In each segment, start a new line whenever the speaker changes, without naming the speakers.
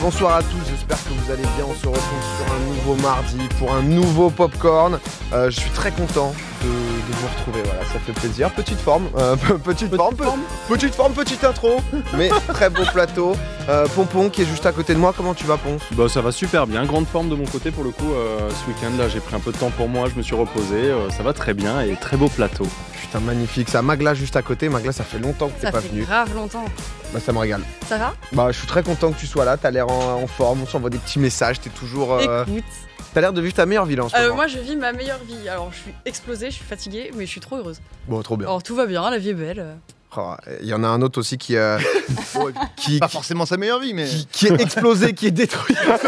bonsoir à tous, j'espère que vous allez bien. On se retrouve sur un nouveau mardi pour un nouveau popcorn. Euh, je suis très content de, vous retrouver, voilà, ça fait plaisir. Petite forme, euh, petite, forme, petite forme, petite intro, mais très beau plateau. Euh, Pompon qui est juste à côté de moi, comment tu vas Ponce
Bah ça va super bien, grande forme de mon côté pour le coup euh, ce week-end là j'ai pris un peu de temps pour moi, je me suis reposé, euh, ça va très bien et très beau plateau. Putain magnifique,
ça Magla juste à côté, Magla ça fait longtemps que t'es pas venu. Ça fait grave longtemps. Bah ça me régale. Ça va Bah je suis très content que tu sois là, t'as l'air en, forme, on s'envoie des petits messages, t'es toujours... Écoute. T'as l'air de vivre ta meilleure vie là en ce moment. Moi
je vis ma meilleure vie, alors je suis explosée, je suis fatiguée mais je suis trop heureuse. Bon trop bien. Alors tout va bien, la vie est belle.
Oh, il y en a un autre aussi qui, euh, a... qui pas forcément sa meilleure vie, mais qui, est explosé, qui est détruit. et bah,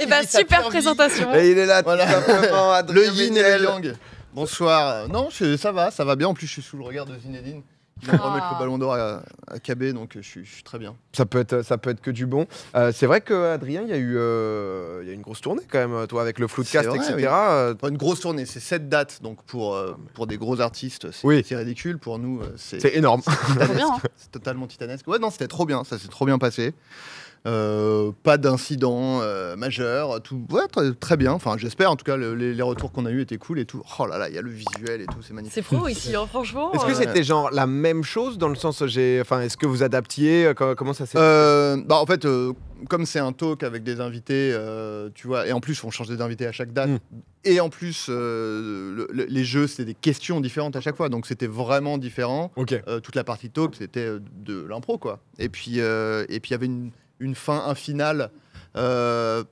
eh ben, super présentation. Et il est là,
voilà. le yin et la yang. Bonsoir. Non, ça va, ça va bien. En plus, je suis sous le regard de Zinedine. Je vont remettre ah. le ballon d'or à, à KB, donc je suis, très bien. Ça peut être, ça peut être que du bon. Euh, c'est vrai qu'Adrien, il y, a eu, euh, il y a une grosse tournée quand même, toi, avec le Floodcast, etc. une grosse tournée, c'est cette dates, donc pour, euh, pour des gros artistes, c'est ridicule. Pour nous, c'est énorme. Hein. C'est totalement titanesque. Ouais, non, c'était trop bien, ça s'est trop bien passé. Euh, pas d'incident euh, majeur, tout très, bien. Enfin, j'espère. En tout cas, les, retours qu'on a eu étaient cool et tout. Oh là là, il y a le visuel et tout, c'est
magnifique. C'est fou ici, hein, franchement. Est-ce que euh. c'était
genre la même chose dans le sens, j'ai, enfin, est-ce que vous adaptiez Comment ça s'est euh, Bah, en fait, comme c'est un talk avec des invités, tu vois, et en plus, on change des invités à chaque date. Hmm. Et en plus, les jeux, c'était des questions différentes à chaque fois, donc c'était vraiment différent. toute la partie talk, c'était de l'impro, quoi. Et puis, et puis, il y avait une une fin, un final. Euh,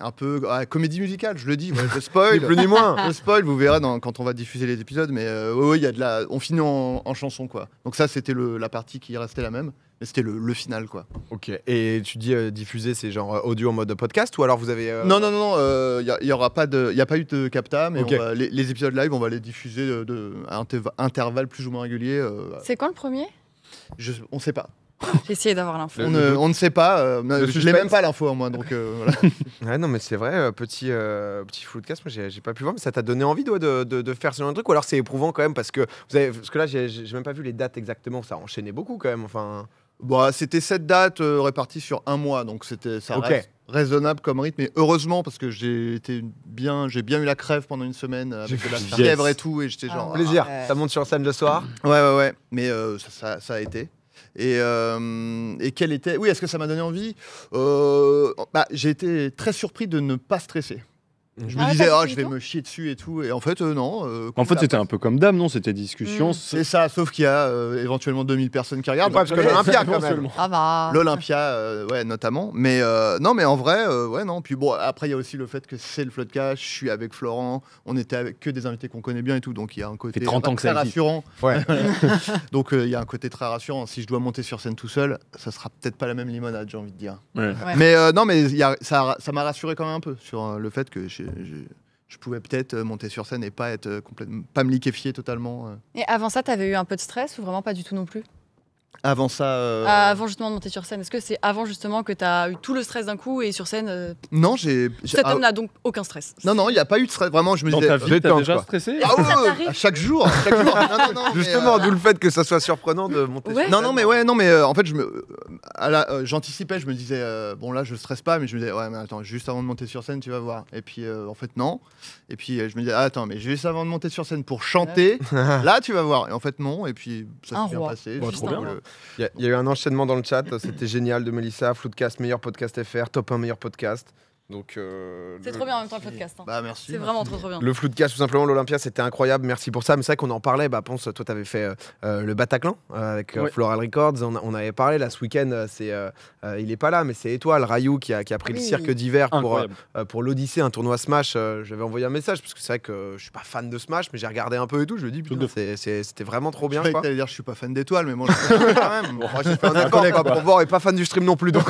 un peu comédie musicale, je le dis, je spoil. plus ni moins. Je spoil, vous verrez quand on va diffuser les épisodes, mais euh, il y de la, on finit en, chanson quoi. Donc ça, c'était la partie qui restait la même, mais c'était le, final quoi. Ok. Et tu dis euh, diffuser, c'est genre audio en mode podcast ou alors vous avez Non
non non, il n'y aura
pas de, il a pas eu de capta, mais les, épisodes live, on va les diffuser de, à intervalles plus ou moins réguliers. c'est quand le premier On ne sait pas.
J'ai essayé d'avoir l'info. On, on, ne
sait pas. Euh, je n'ai même pas l'info en hein, moi, donc euh, ouais, non, mais c'est vrai, euh, petit, petit flou de casse, moi j'ai pas pu voir, mais ça t'a donné envie de, de, de, faire ce genre de truc, ou alors c'est éprouvant quand même, parce que, vous avez, parce que là, j'ai même pas vu les dates exactement, ça enchaînait beaucoup quand même. Enfin... bon, bah, c'était sept dates réparties sur un mois, donc c'était ça reste raisonnable comme rythme. Mais heureusement, parce que j'ai été bien, j'ai bien eu la crève pendant une semaine avec la fièvre et tout, et j'étais ah, genre. Plaisir. Ça monte sur scène le soir. Ouais, ouais, ouais. Mais ça, a été. Et, euh, quel était. Oui, est-ce que ça m'a donné envie euh, bah, J'ai été très surpris de ne pas stresser. Mhm. Je ah, me disais, ah, je vais me chier dessus et tout. Et en fait, euh, non. Euh, en fait, c'était un
peu comme dame, non C'était discussion. Mhm. C'est
ça, sauf qu'il y a euh, éventuellement 2000 personnes qui regardent. parce que l'Olympia, quand même. Ah, bah. L'Olympia, ouais, notamment. Mais non, mais en vrai, ouais, non. Puis bon, après, il y a aussi le fait que c'est le flot de cash. Je suis avec Florent. On était avec que des invités qu'on connaît bien et tout. Donc, il y a un côté que très rassurant. donc, il y a un côté très rassurant. Si je dois monter sur scène tout seul, ça sera peut-être pas la même limonade, j'ai envie de dire. Mais non, mais y ça m'a rassuré quand même un peu sur le fait que je, pouvais peut-être euh, monter sur scène et pas, être euh, complètement, pas me liquéfier totalement. Euh.
Et avant ça, tu avais eu un peu de stress ou vraiment pas du tout non plus
avant ça. Euh, ah,
avant justement de monter sur scène, est-ce que c'est avant justement que tu as eu tout le stress d'un coup et sur scène euh,
Non, j'ai. Cet ah, homme n'a donc
aucun stress. Non,
non, il n'y a pas eu de stress. Vraiment, je me disais. Euh, t'as déjà stressé Ah ouais, à chaque jour. justement, d'où le fait que ça soit surprenant de monter. Sur non, non, mais ouais, non, mais en fait, je me, j'anticipais, je me disais, bon là, je stresse pas, mais je me disais, ouais, mais attends, juste avant de monter sur scène, tu vas voir. Et puis, en fait, non. Et puis, je me disais, ah, attends, mais juste avant de monter sur scène pour chanter, là, tu vas voir. Et en fait, non. Et puis, ça s'est bien passé. Il y, a eu un enchaînement dans le chat. C'était génial de Melissa. Floodcast, meilleur podcast FR. Top 1, meilleur podcast. Donc, euh, c'est trop bien en même temps le
podcast. Hein. Bah, merci. C'est vraiment trop, trop bien. Le
flou de cash, tout simplement, l'Olympia, c'était incroyable. Merci pour ça. Mais c'est vrai qu'on en parlait. Bah, pense, toi, t'avais fait euh, euh, le Bataclan avec Floral Records. On, on, avait parlé là ce week-end. C'est, il est pas là, mais c'est Étoile, Rayou, qui a, qui a pris le cirque d'hiver pour, pour l'Odyssée, un tournoi Smash. j'avais envoyé un message parce que c'est vrai que je suis pas fan de Smash, mais j'ai regardé un peu et tout. Je le dis, c'était vraiment trop bien. Je croyais dire, je suis pas fan d'Étoile, mais moi, je suis fan pour voir et pas fan du stream non plus. Donc,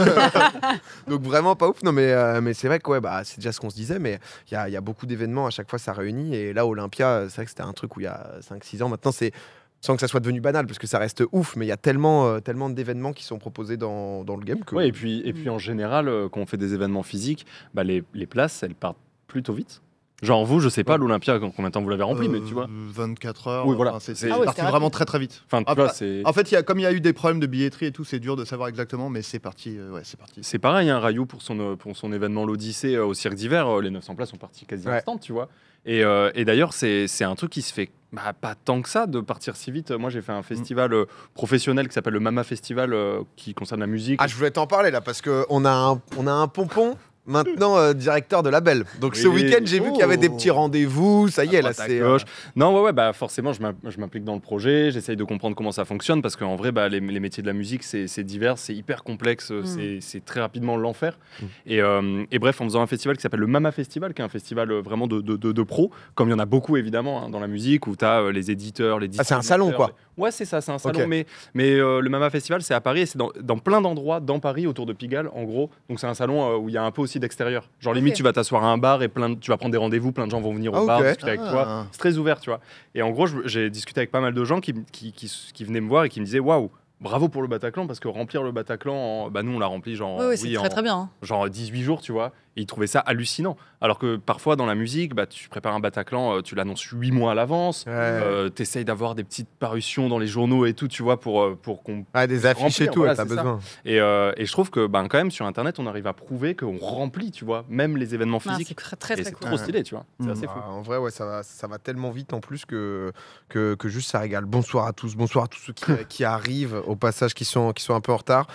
donc vraiment pas ouf. Non, mais, mais c'est bah, c'est déjà ce qu'on se disait, mais il y, a, beaucoup d'événements, à chaque fois ça réunit. Et là, Olympia, euh, c'est vrai que c'était un truc où il y a 5-6 ans, maintenant c'est sans que ça soit devenu banal, parce que ça reste ouf, mais il y a tellement, euh, tellement d'événements qui sont proposés dans, le game. Ouais, et,
puis, et puis en général, euh, quand on fait des événements physiques, bah, les, les places, elles partent plutôt vite. Genre, vous, je sais pas, l'Olympia, combien de temps vous l'avez rempli, mais tu vois. 24 euh, heures. Oui, voilà. C'est ah parti vraiment très très vite. Enfin, ah, bah, En fait, y a, comme il y a eu des problèmes de billetterie et tout, c'est dur de savoir exactement, mais c'est parti. Euh, ouais, c'est parti. C'est pareil, un hein, Rayou euh, pour son, événement l'Odyssée au Cirque d'hiver, les 900 places sont parties quasi tu vois. Et, d'ailleurs, c'est un truc qui se fait bah, pas tant que ça de partir si vite. Moi, j'ai fait un mm. festival professionnel qui s'appelle le Mama Festival qui concerne la musique. Ah, je voulais t'en parler là parce que on a un pompon maintenant
euh, directeur de label.
Donc ce week-end, j'ai vu qu'il y avait des oh. petits
rendez-vous. Ça y est, là, c'est. Euh,
non, ouais, ouais, bah forcément, je m'implique dans le projet. J'essaye de comprendre comment ça fonctionne parce qu'en vrai, bah, les, métiers de la musique, c'est divers, c'est hyper complexe, mm. c'est très rapidement l'enfer. Mm. Euh, et, bref, en faisant un festival qui s'appelle le Mama Festival, qui est un festival vraiment de, de, pros, comme il y en a beaucoup évidemment hein, dans la musique, où tu as les éditeurs, les. Ah, c'est un salon quoi. Ouais, c'est ça, c'est un salon. Mais, mais le Mama Festival, c'est à Paris et c'est dans, dans, plein d'endroits dans Paris, autour de Pigalle, en gros. Donc c'est un salon où il y a un peu aussi d'extérieur. Genre, limite, tu vas t'asseoir à un bar et plein tu vas prendre des rendez-vous, plein de gens vont venir au ah, bar, discuter avec toi. Ah. C'est très ouvert, tu vois. Et en gros, j'ai discuté avec pas mal de gens qui, qui, venaient me voir et qui me disaient Waouh, bravo pour le Bataclan parce que remplir le Bataclan, bah nous on l'a rempli genre oui, très, en... très bien. Hein. genre 18 jours, tu vois ils trouvaient ça hallucinant. Alors que parfois, dans la musique, bah, tu prépares un Bataclan, euh, tu l'annonces huit mois à l'avance, euh, tu essayes d'avoir des petites parutions dans les journaux et tout, tu vois, pour, euh, pour qu'on. Ah, des affiches et tout, t'as besoin. Et, je trouve que, ben, quand même, sur Internet, on arrive à prouver qu'on remplit, tu vois, même les événements physiques. c'est trop stylé, tu vois. C'est mm. assez fou. Bah, en vrai, ouais, ça va, tellement vite en plus que, que, juste ça régale. Bonsoir
à tous, bonsoir à tous ceux qui, arrivent, au passage, qui sont, qui sont un peu en retard.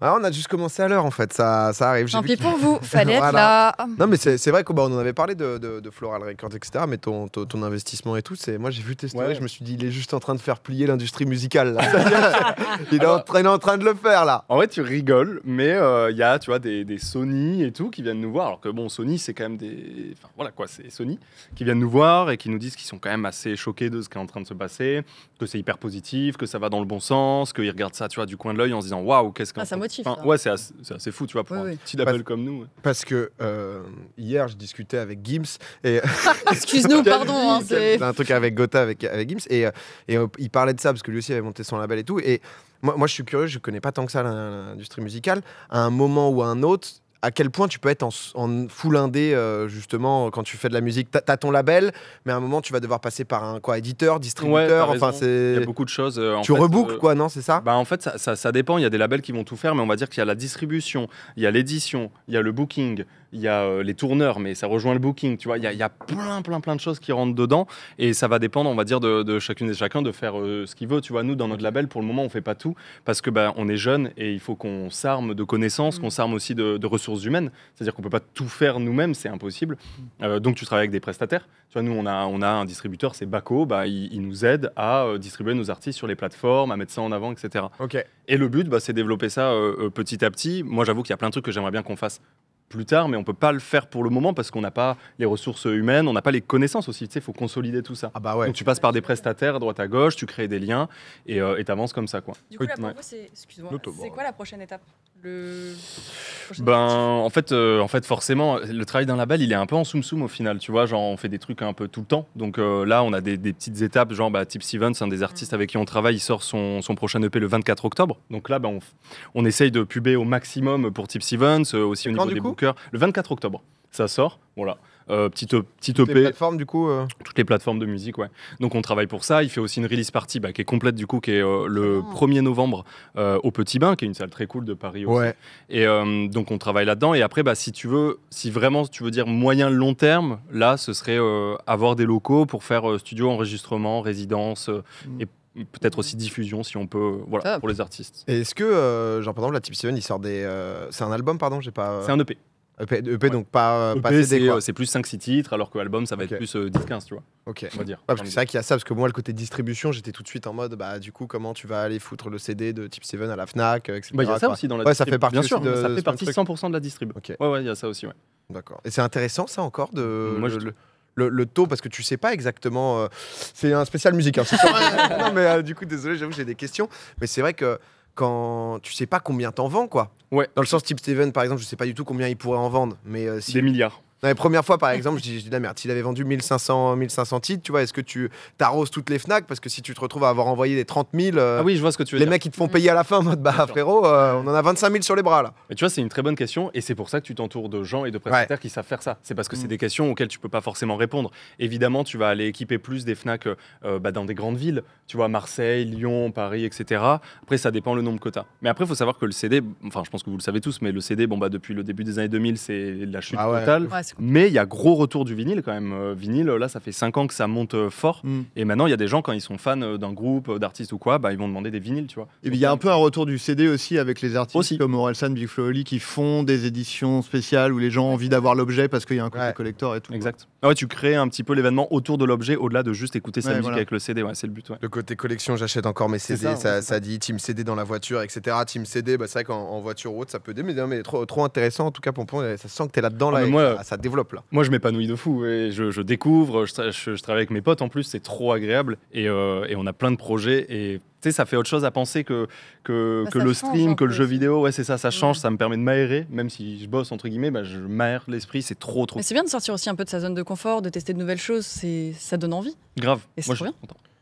Ah, on a juste commencé à l'heure, en fait, ça, ça arrive. Tant pis pour vous, fallait voilà. Non, mais c'est vrai qu'on bah, en avait parlé de, Floral Records, etc. Mais ton, investissement et tout, c'est moi j'ai vu tes stories, je me suis dit, il est juste en train de faire plier
l'industrie musicale. il, est en train, de le faire là. En vrai, tu rigoles, mais il euh, y a, tu vois, des, Sony et tout qui viennent nous voir. Alors que bon, Sony, c'est quand même des. voilà quoi, c'est Sony qui viennent nous voir et qui nous disent qu'ils sont quand même assez choqués de ce qui est en train de se passer, que c'est hyper positif, que ça va dans le bon sens, qu'ils regardent ça, tu vois, du coin de l'œil en se disant, waouh, qu'est-ce ah, que. ça motive. ouais, c'est assez, fou, tu vois, pour un petit label comme
nous. Parce que euh, hier, je discutais avec Gims. Et...
Excuse-nous, pardon. Hein, c'est
un truc avec Gotha, avec, avec Gims. Et, euh, et euh, il parlait de ça parce que lui aussi avait monté son label et tout. Et moi, moi je suis curieux, je connais pas tant que ça l'industrie musicale. À un moment ou à un autre, à quel point tu peux être en, en full indé justement quand tu fais de la musique. Tu as ton label, mais à un moment tu vas devoir passer par un quoi éditeur, distributeur. enfin c'est. Il y a beaucoup
de choses. tu reboucles quoi, non C'est ça Bah en fait ça, ça dépend. Il y a des labels qui vont tout faire, mais on va dire qu'il y a la distribution, il y a l'édition, il y a le booking, il y a euh, les tourneurs, mais ça rejoint le booking, tu vois. Il y, a plein, plein, plein de choses qui rentrent dedans et ça va dépendre, on va dire, de, chacune et chacun de faire euh, ce qu'il veut. Tu vois, nous, dans notre label, pour le moment, on fait pas tout parce que ben, on est jeune et il faut qu'on s'arme de connaissances, mm. qu'on s'arme aussi de, ressources humaines. C'est-à-dire qu'on peut pas tout faire nous-mêmes, c'est impossible. Mm. Euh, donc, tu travailles avec des prestataires. Tu vois, nous, on a, on a un distributeur, c'est Baco, bah, il, nous aide à distribuer nos artistes sur les plateformes, à mettre ça en avant, etc. Et le but, bah, c'est développer ça petit à petit. Moi, j'avoue qu'il y a plein de trucs que j'aimerais bien qu'on fasse plus tard, mais on peut pas le faire pour le moment parce qu'on n'a pas les ressources humaines, on n'a pas les connaissances aussi. Tu sais, faut consolider tout ça. Ah bah ouais. Donc tu passes par des prestataires, droite à gauche, tu crées des liens et euh, tu avances comme ça, quoi. Du coup, la
c'est quoi la prochaine étape
ben, en fait, euh, en fait, forcément, le travail d'un label, il est un peu en soum-soum au final, tu vois. Genre, on fait des trucs un peu tout le temps. Donc euh, là, on a des, petites étapes, genre, bah, Tip Stevens, un des artistes avec qui on travaille, il sort son, son prochain EP le 24 octobre. Donc là, bah, on, on, essaye de puber au maximum pour Tip Stevens, euh, aussi au niveau des bookers. Le 24 octobre, ça sort, voilà. Euh, petite, EP. Toutes les plateformes, du coup euh. Toutes les plateformes de musique, ouais. Donc, on travaille pour ça. Il fait aussi une release party bah, qui est complète, du coup, qui est euh, le 1er ah. novembre au Petit Bain, qui est une salle très cool de Paris aussi. Et donc, on travaille là-dedans. Et après, bah, si tu veux, si vraiment tu veux dire moyen long terme, là, ce serait avoir des locaux pour faire studio, enregistrement, résidence mm. et peut-être aussi diffusion si on peut voilà pour les artistes.
Est-ce que genre par exemple la Tip Seven il sort des c'est un album pardon, j'ai pas C'est un EP. EP, e donc pas, EP, euh, e euh, C'est
plus 5-6 titres, alors que album, ça va être plus 10-15, euh, tu vois. Ok. On va dire.
c'est vrai qu'il y a ça, parce que moi, le côté distribution, j'étais tout de suite en mode, bah, du coup, comment tu vas aller foutre le CD de Type 7 à la Fnac, etc. Bah, il y a ça aussi dans la ouais, ça fait partie Bien sûr, ça fait partie 100% de la distribution Ouais, ouais, il y a ça aussi, ouais. D'accord. Et c'est intéressant, ça, encore, de. le, le... taux parce que tu sais pas exactement. c'est un spécial musique. Hein, non mais du coup désolé, j'avoue j'ai des questions, mais c'est vrai que quand tu sais pas combien t'en vends, quoi. Ouais. Dans le sens, type Steven, par exemple, je sais pas du tout combien il pourrait en vendre, mais euh, si... des milliards. Dans les premières fois, par exemple, je dis, je merde, s'il avait vendu 1500, 1500 titres, tu vois, est-ce que tu t'arroses toutes les Fnac Parce que si tu te retrouves à avoir envoyé des 30 000, oui, je vois ce que tu veux les mecs, qui te font mm. payer à la fin en mode, bah frérot, euh, on en a 25 000 sur les bras là.
Mais tu vois, c'est une très bonne question et c'est pour ça que tu t'entoures de gens et de prestataires qui savent faire ça. C'est parce que c'est mm. des questions auxquelles tu peux pas forcément répondre. Évidemment, tu vas aller équiper plus des Fnac euh, bah, dans des grandes villes, tu vois, Marseille, Lyon, Paris, etc. Après, ça dépend le nombre de quotas. Mais après, il faut savoir que le CD, enfin, je pense que vous le savez tous, mais le CD, bon, bah, depuis le début des années 2000, c'est la chute ah totale. Mais il y a gros retour du vinyle quand même. Euh, vinyle, là, ça fait 5 ans que ça monte euh, fort. Mm. Et maintenant, il y a des gens, quand ils sont fans euh, d'un groupe, d'artistes ou quoi, bah, ils vont demander des vinyles, tu vois.
Et il y a un peu un retour du CD aussi avec les artistes aussi. comme Orelsan, Big Flo qui
font des éditions spéciales où les gens ont envie d'avoir l'objet parce qu'il y a un côté collector et tout. Exact. Ah ouais, tu crées un petit peu l'événement autour de l'objet au-delà de juste écouter sa musique avec le CD. Ouais, c'est le but. Le côté collection, j'achète encore
mes CD. Ça, ça, dit Team CD dans la voiture, etc. Team CD, bah, c'est vrai qu'en voiture haute, ça peut aider. Mais, hein, mais trop, trop, intéressant. En tout cas, Pompon, ça sent que tu es là-dedans. Ah, là, moi,
ça, développe là. Moi, je m'épanouis de fou. Et je, découvre, je, travaille avec mes potes en plus, c'est trop agréable. Euh, et, on a plein de projets. Et tu sais, ça fait autre chose à penser que, que, bah, le stream, que le jeu vidéo. Ouais, c'est ça, ça change, ça me permet de m'aérer. Même si je bosse, entre guillemets, bah, je m'aère l'esprit. C'est trop, trop. Mais c'est
bien de sortir aussi un peu de sa zone de confort, de tester de nouvelles choses. Ça donne envie.
Grave. Et c'est trop bien.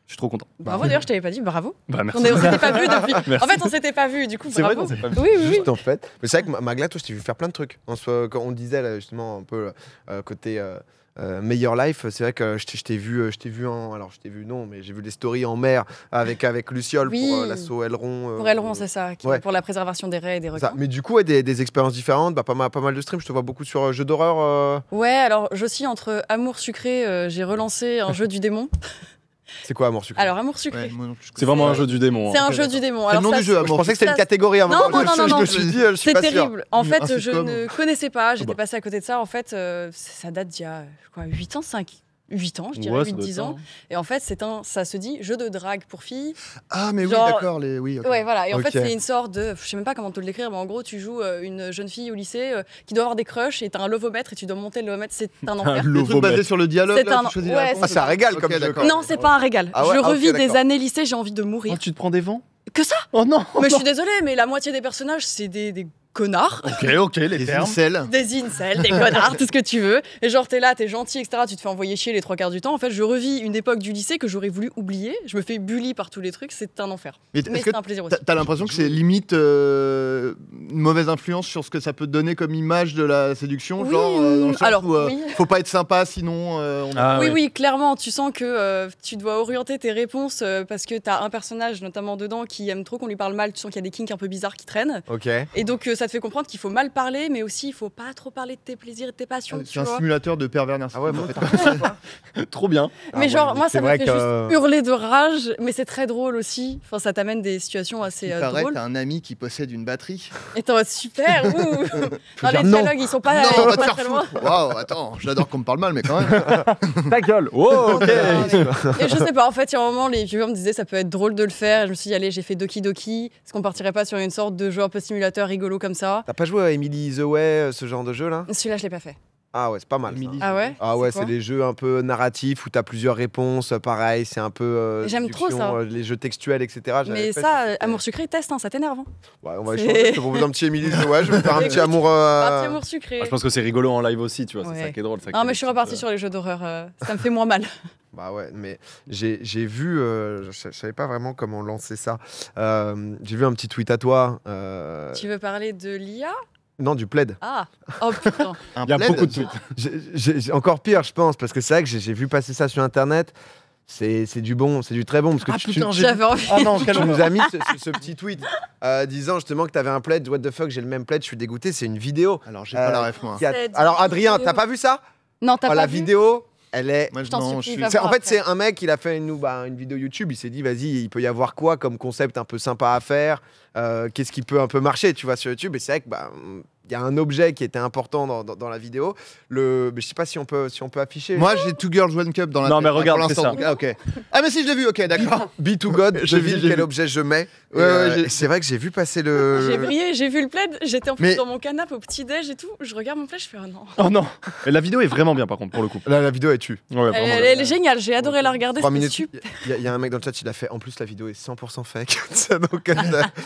Je suis trop content. Bravo, bah, d'ailleurs, je
t'avais pas dit bravo. Bah, on, ne s'était pas vu depuis. En fait, on s'était pas vu, du coup, bravo. Vrai, on pas vu. Oui, oui, Juste en
fait. Mais c'est vrai que Magla, toi, je t'ai vu faire plein de trucs. On, se, quand on disait justement un peu euh, côté. Euh, euh, meilleur life, c'est vrai que je t'ai vu, vu en, alors je t'ai vu non, mais j'ai vu les stories en mer avec avec Luciole pour l'assaut Elrond. pour
Elrond, c'est ça, pour la préservation des raies et des requins.
Mais du coup, des, des, expériences différentes, bah, pas mal, pas mal de streams. Je te vois beaucoup sur jeux d'horreur.
Ouais, alors je suis entre amour sucré, j'ai relancé un jeu du démon. C'est quoi Amour sucré Alors, Amour sucré.
c'est vraiment un jeu du démon. Hein. C'est un jeu du démon. C'est le nom du jeu, Je pensais que c'était une catégorie à hein, Non, non, non, non, Je me suis dit, je suis C'est terrible. En mmh. fait, ah, je ne
connaissais pas. Ah, J'étais bah. passé à côté de ça. En fait, euh, ça date d'il y a quoi, 8 ans, 5 8 ans, je dirais, 8-10 ans. Hein. Et en fait, c'est un, ça se dit jeu de drague pour filles. Ah, mais oui, d'accord. Les... Oui, voilà. Et en fait, c'est une sorte de. Je sais même pas comment te le décrire, mais en gros, tu joues euh, une jeune fille au lycée euh, qui doit avoir des crushs et t'as un lovomètre et tu dois monter le lovomètre. C'est un enfer. le truc basé sur le
dialogue. C'est un... ah, c'est un régal comme Non, c'est pas un régal. Ah je revis des
années lycée, j'ai envie de mourir. Oh, tu te prends des vents Que ça Oh non Mais je suis désolée, mais la moitié des personnages, c'est des connards.
Ok, ok, les des incels. Des
incels, des connards, tout ce que tu veux. Et genre, t'es là, t'es gentil, etc. Tu te fais envoyer chier les trois quarts du temps. En fait, je revis une époque du lycée que j'aurais voulu oublier. Je me fais bully par tous les trucs. C'est un enfer. Mais, c'est un plaisir aussi.
T'as l'impression que c'est limite euh, une mauvaise influence sur ce que ça peut donner comme image de la séduction Genre, euh, dans le alors, euh, faut pas être sympa sinon. Ah oui, oui,
clairement. Tu sens que tu dois orienter tes réponses parce que t'as un personnage, notamment dedans, qui aime trop qu'on lui parle mal. Tu sens qu'il y a des kinks un peu bizarres qui traînent. Ok. Et donc, ça fait comprendre qu'il faut mal parler, mais aussi il faut pas trop parler de tes plaisirs et de tes passions. C'est un simulateur
de pervers ah Trop bien. Mais ah, genre, moi, ça me fait juste euh, hurler
de rage, mais c'est très drôle aussi. Enfin, ça t'amène des situations assez euh, drôles. T'as
un ami qui possède une batterie.
Et t'en super. les dialogues, ils sont pas. Non,
Waouh, attends, j'adore qu'on me parle mal, mais quand même.
Ta gueule. Oh, ok. et je sais
pas, en fait, il y a un moment, les viewers me disaient ça peut être drôle de le faire. Je me suis dit, allez, j'ai fait Doki Doki. Est-ce qu'on partirait pas sur une sorte de jeu peu simulateur rigolo ça.
T'as pas joué
à Emily The Way, euh, ce genre de jeu là
Celui-là, je l'ai pas fait.
Ah ouais, c'est pas mal. Ah ouais Ah ouais, c'est des jeux un peu narratifs où t'as plusieurs réponses, euh, pareil, c'est un peu. Euh, J'aime trop ça. les jeux textuels, etc. Mais ça,
amour sucré, teste, hein, ça t'énerve. Hein. Ouais, on va échanger. Je te un
petit the Way. je vais faire un petit amour. Un petit amour sucré. Ah, je pense que c'est rigolo en live aussi, tu vois, c'est ça qui est drôle. Ça non, mais je suis
reparti sur les jeux d'horreur, ça me fait moins mal.
Bah ouais, mais j'ai vu, je savais pas vraiment comment lancer ça. j'ai vu un petit tweet à toi euh, tu
veux parler de l'IA non, du plaid. Ah, oh putain.
Il y a beaucoup de tweets. Encore pire, je pense, parce que c'est vrai que j'ai vu passer ça sur Internet. C'est du bon, c'est du très bon. Parce que ah, putain, j'avais envie. Ah, tu nous as mis ce, petit tweet euh, disant justement que t'avais un plaid. What the fuck, j'ai le même plaid, je suis dégoûté, c'est une vidéo. Alors, j'ai pas Alors, Adrien, t'as pas vu ça Non, t'as oh, pas La vidéo, elle est. En fait, c'est un mec, il a fait une, bah, une vidéo YouTube, il s'est dit, vas-y, il peut y avoir quoi comme concept un peu sympa à faire euh, Qu'est-ce qui peut un peu marcher, tu vois, sur YouTube Et c'est vrai que bah, y a un objet qui était important dans, dans, la vidéo. Le, je sais pas si on peut, si on peut afficher. Moi, j'ai Two Girls One Cup dans la. Non, mais regarde, Ah, ok. Ah, mais si, je l'ai vu. Ok, d'accord. Be to God. je vis quel objet je mets. Euh, c'est vrai que j'ai vu passer le. J'ai brillé,
j'ai vu le plaid. J'étais en plus dans mon canapé au petit déj et tout. Je regarde mon plaid, je fais oh non. Oh
non. la vidéo est vraiment bien par contre pour le coup. la vidéo est tue. elle, est
géniale. J'ai adoré la regarder.
Il y, a un mec dans le chat, il l'a fait. En plus, la vidéo est 100% fake.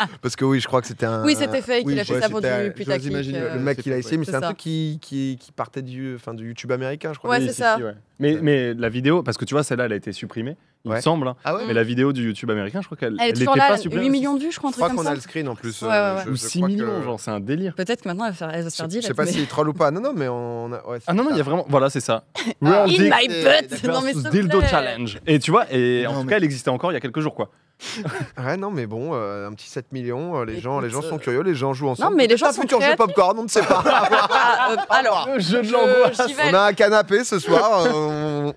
Parce que oui, je crois que c'était un. Oui, c'était fake. il a fait ça pour du putain le euh, mec il a essayé, mais c'est un truc qui, partait du, enfin, du YouTube américain, je crois. Ouais, c'est ça.
Mais, mais la vidéo, parce que tu vois, celle-là, elle a été supprimée, il me semble. Hein. Ah mais la vidéo du YouTube américain, je crois qu'elle n'était pas supprimée. 8 millions de
vues, je crois, un truc Je crois qu'on a le
screen en plus. Euh, ou 6 millions, genre, c'est un délire.
Peut-être que maintenant, elle va se faire dire. Je sais pas si
troll ou pas. Non, non, mais on. a Ah non, non, il y a vraiment. Voilà, c'est ça. my butt Dildo Challenge. Et tu vois, et en tout cas, elle existait encore il y a quelques jours, quoi.
ouais, non, mais bon, euh, un petit 7 millions, euh, les, gens, les gens sont euh, curieux, les gens jouent ensemble. Non, mais les gens sont futur jeu popcorn, on ne sait pas.
Ah, alors, le jeu
de On a un canapé ce soir,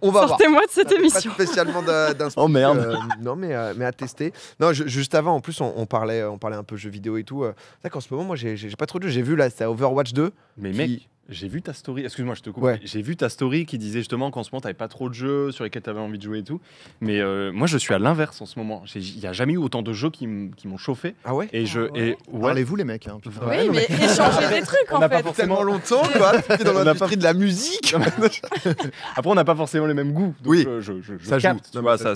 on, va Sortez voir. moi de cette émission. spécialement d'un Oh merde. non, mais, mais à tester. Non, juste avant, en plus, on, parlait, on parlait un peu jeux vidéo et tout. D'accord, en ce moment, moi, j'ai pas trop de jeux. J'ai vu là, c'est
Overwatch 2. Mais mec j'ai vu ta story, excuse-moi, je te coupe. J'ai vu ta story qui disait justement qu'en ce moment, tu n'avais pas trop de jeux sur lesquels tu avais envie de jouer et tout. Mais euh, moi, je suis à l'inverse en ce moment. Il n'y a jamais eu autant de jeux qui m'ont chauffé. Ah ouais Et je. Ah et, vous les mecs. Hein, oui, mais, mais des trucs en on fait. pas forcément longtemps, quoi. dans de la musique. Après, on n'a pas
forcément les mêmes goûts. oui. Euh,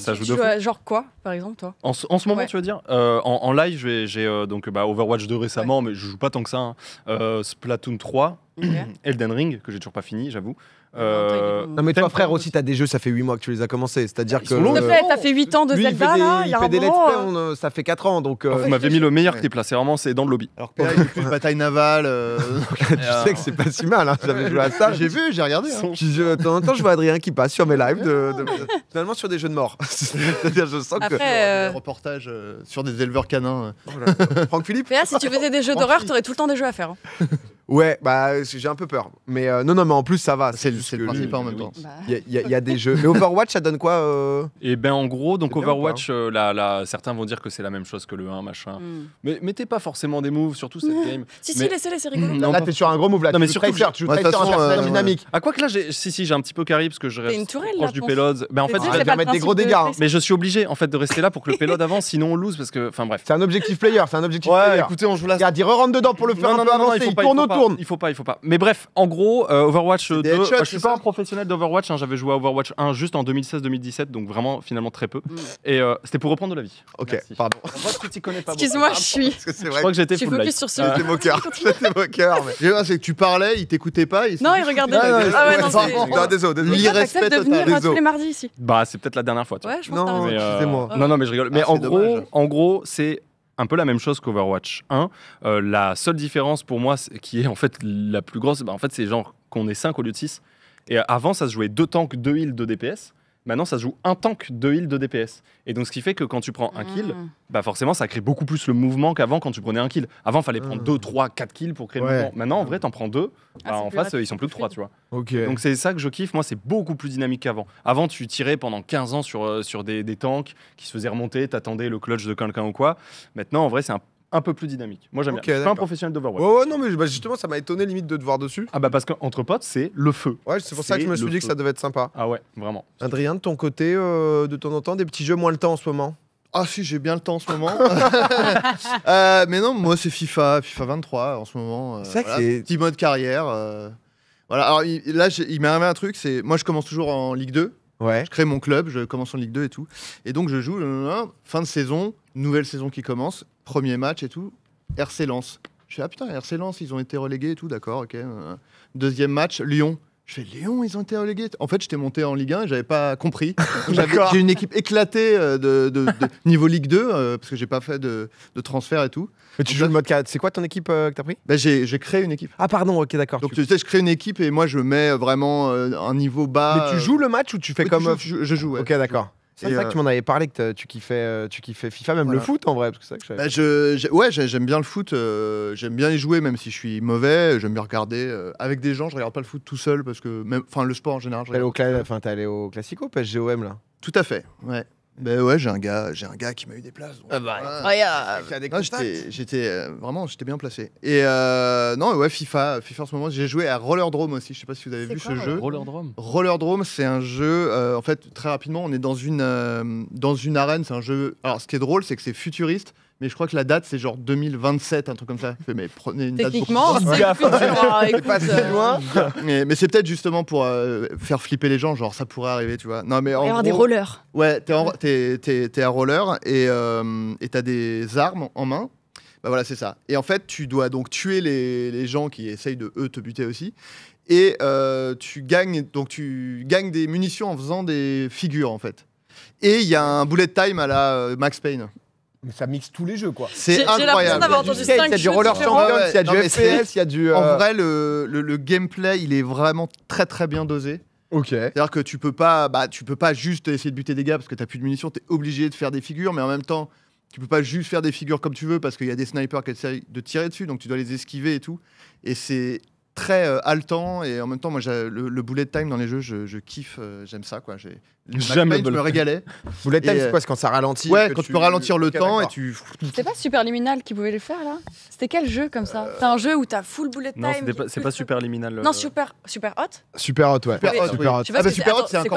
ça, joue.
genre quoi, par exemple, toi en, ce moment,
tu veux dire euh, en, live, j'ai donc bah, Overwatch 2 récemment, mais je joue pas tant que ça. Hein. Splatoon 3. Elden Ring, que j'ai toujours pas fini, j'avoue. Ah, euh, non, mais toi, frère, aussi,
t'as des jeux, ça fait 8 mois que tu les as commencés. C'est-à-dire que. S'il euh, te
fait 8 ans de Zelda, là, il, fait des euh,
ça fait 4 ans. Donc, on Vous mis le meilleur qui est
placé, vraiment, c'est dans le lobby. Alors que
là, il plus bataille navale. tu sais que c'est pas si mal, hein, j'avais joué à ça. J'ai vu, j'ai regardé. Hein. de temps en temps, je vois Adrien qui passe sur mes lives, finalement sur des jeux de mort. C'est-à-dire, je sens que. Des reportages sur des éleveurs canins. Franck
Philippe. si tu faisais des jeux d'horreur, t'aurais tout le temps des jeux à faire. Hein.
Ouais, bah j'ai un peu peur. Mais euh, non, non, mais en plus ça va. C'est le principal en même temps. Il y, a des jeux. Mais Overwatch, ça donne quoi Et euh
eh ben en gros, donc Overwatch, euh, là, certains vont dire que c'est la même chose que le 1, machin. Hmm. Mais mettez pas forcément des moves, surtout cette hmm. game. Si, si, laissez-les, c'est rigolo. Hmm. là, t'es sur un gros move là. Non, mais tu tu joues sur un personnage dynamique. À quoi que là, si, si, j'ai un petit peu carré parce que je reste proche du pélode. Mais ben, en fait, je vais mettre des gros dégâts. Mais je suis obligé en fait de rester là pour que le pélode avance, sinon on lose parce que. Enfin bref. C'est un objectif player, c'est un objectif player. écoutez, on joue là. Regarde, il re rentre dedans pour le faire un avancer tourne. Il faut pas, il faut pas. Mais bref, en gros, euh, Overwatch 2. Euh, je suis pas un professionnel d'Overwatch. Hein, J'avais joué à Overwatch 1 juste en 2016-2017, donc vraiment finalement très peu. Mm. Et euh, c'était pour reprendre de la vie. Ok, Merci. pardon. Excuse-moi, je suis. Je crois que j'étais focus life. sur ce. Ah, j'étais moqueur. J'étais moqueur. C'est que tu parlais, il t'écoutait pas. Il non, il regardait. Ah ouais, non, désolé, désolé. L'irrespect venir Tous les mardis ici. Bah, c'est peut-être la dernière fois. Ouais,
je pense. Non, hein. euh, excusez-moi. Non,
non, mais je rigole. Mais ah, en gros, en gros, c'est un peu la même chose qu'Overwatch 1. Euh, la seule différence pour moi, qui est en fait la plus grosse, bah en fait, c'est genre qu'on est 5 au lieu de 6. Et avant, ça se jouait 2 tanks, 2 heals, 2 DPS. Maintenant, ça se joue un tank, de heal de DPS. Et donc, ce qui fait que quand tu prends un kill, ah. bah forcément, ça crée beaucoup plus le mouvement qu'avant quand tu prenais un kill. Avant, fallait prendre deux, ah. trois, quatre kills pour créer le mouvement. Maintenant, en vrai, ah. t'en prends deux. Bah, en face, ils sont plus de trois, tu vois. Donc, c'est ça que je kiffe. Moi, c'est beaucoup plus dynamique qu'avant. Avant, tu tirais pendant 15 ans sur, euh, sur des, des tanks qui se faisaient remonter, t'attendais le clutch de quelqu'un ou quoi. Maintenant, en vrai, c'est un un peu plus dynamique. Moi, j'aime bien. Je suis pas un professionnel d'Overwatch. Ouais, ouais, non, mais bah, justement, ça m'a étonné limite de te voir dessus. Ah, bah parce qu'entre potes, c'est le feu. Ouais, c'est pour ça que je me suis dit que ça devait être sympa. Ah, ouais, vraiment.
Adrien, de ton côté, euh, de temps en temps, des petits jeux moins le temps en ce moment ah si, j'ai bien le temps en ce
moment.
Euh, mais non, moi c'est FIFA, FIFA 23 en ce moment. Euh, c'est euh, voilà, Petit mode carrière. voilà. Alors là, il m'est arrivé un truc, c'est moi je commence toujours en Ligue 2. Ouais. Je crée mon club, je commence en Ligue 2 et tout. Et donc je joue. fin de saison, nouvelle saison qui commence premier match et tout, RC Lens. Je fais, ah putain, RC Lens, ils ont été relégués et tout, d'accord, ok. Euh, euh. Deuxième match, Lyon. Je fais Lyon. ils ont été relégués. En fait, j'étais monté en Ligue 1 et j'avais pas compris. j'ai une équipe éclatée euh, de, niveau Ligue 2 parce que j'ai pas fait de, transfert et tout. Mais tu joues le mode 4. C'est quoi ton équipe que que t'as pris bah, J'ai créé une équipe. Ah, pardon, ok, d'accord. Donc tu... sais, je crée une équipe et moi je mets vraiment un niveau bas. Mais tu joues le match ou tu fais comme. je joue, Ok, d'accord. C'est ça que tu euh, m'en avais parlé, que tu kiffais, euh, tu FIFA, même le foot en vrai. Parce que bah, ouais, j'aime bien le foot, euh, j'aime bien y jouer, même si je suis mauvais. J'aime bien regarder avec des gens. Je regarde pas le foot tout seul parce que, enfin, le sport en général. T'es allé, allé au Classico, PSGOM là Tout à fait, ouais. Ben ouais, j'ai un gars, j'ai un gars qui m'a eu des places. Ah bah, j'étais, euh, vraiment, j'étais bien placé. Et euh, non, ouais, FIFA, FIFA en ce moment, j'ai joué à Roller Drome aussi. Je sais pas si vous avez vu ce jeu. Roller Drum. Roller c'est un jeu. Euh, en fait, très rapidement, on est dans une dans une arène. C'est un jeu. Alors, ce qui est drôle, c'est que c'est futuriste mais je crois que la date, c'est genre 2027, un truc comme ça. mais prenez une date pour... Hein, c'est pas si euh. loin. mais, c'est peut-être justement pour euh, faire flipper les gens, genre ça pourrait arriver, tu vois. Non, mais Il y avoir des rollers. Ouais, t'es, un roller euh, et t'as des armes en main. Bah voilà, c'est ça. Et en fait, tu dois donc tuer les, les gens qui essayent de, eux, te buter aussi. Et tu, gagnes, donc tu gagnes des munitions en faisant des figures, en fait. Et il y a un bullet time à la Max Payne. Mais ça mixe tous les jeux, quoi. C'est incroyable. Il y a du roller champion, il y a du FPS, il y a du. En euh, vrai, le, le, gameplay, il est vraiment très très bien dosé. Ok. C'est-à-dire que tu peux pas, bah, tu peux pas juste essayer de buter des gars parce que t'as plus de munitions, t'es obligé de faire des figures, mais en même temps, tu peux pas juste faire des figures comme tu veux parce qu'il y a des snipers qui essayent de tirer dessus, donc tu dois les esquiver et tout. Et c'est très euh, haletant et en même temps, moi, le, bullet time dans les jeux, je, kiffe, euh, j'aime ça, quoi. Jamais de je me régalais. Bullet time, c'est quoi euh, C'est quand ça ralentit Ouais, quand tu peux ralentir le temps et
tu.
C'était pas super liminal qui pouvait le faire là C'était quel jeu comme ça T'as un jeu où t'as full bullet time. Non,
c'est pas, super liminal. Non, euh,
super, super hot.
Super hot, ouais. Super hot, Ah, c'est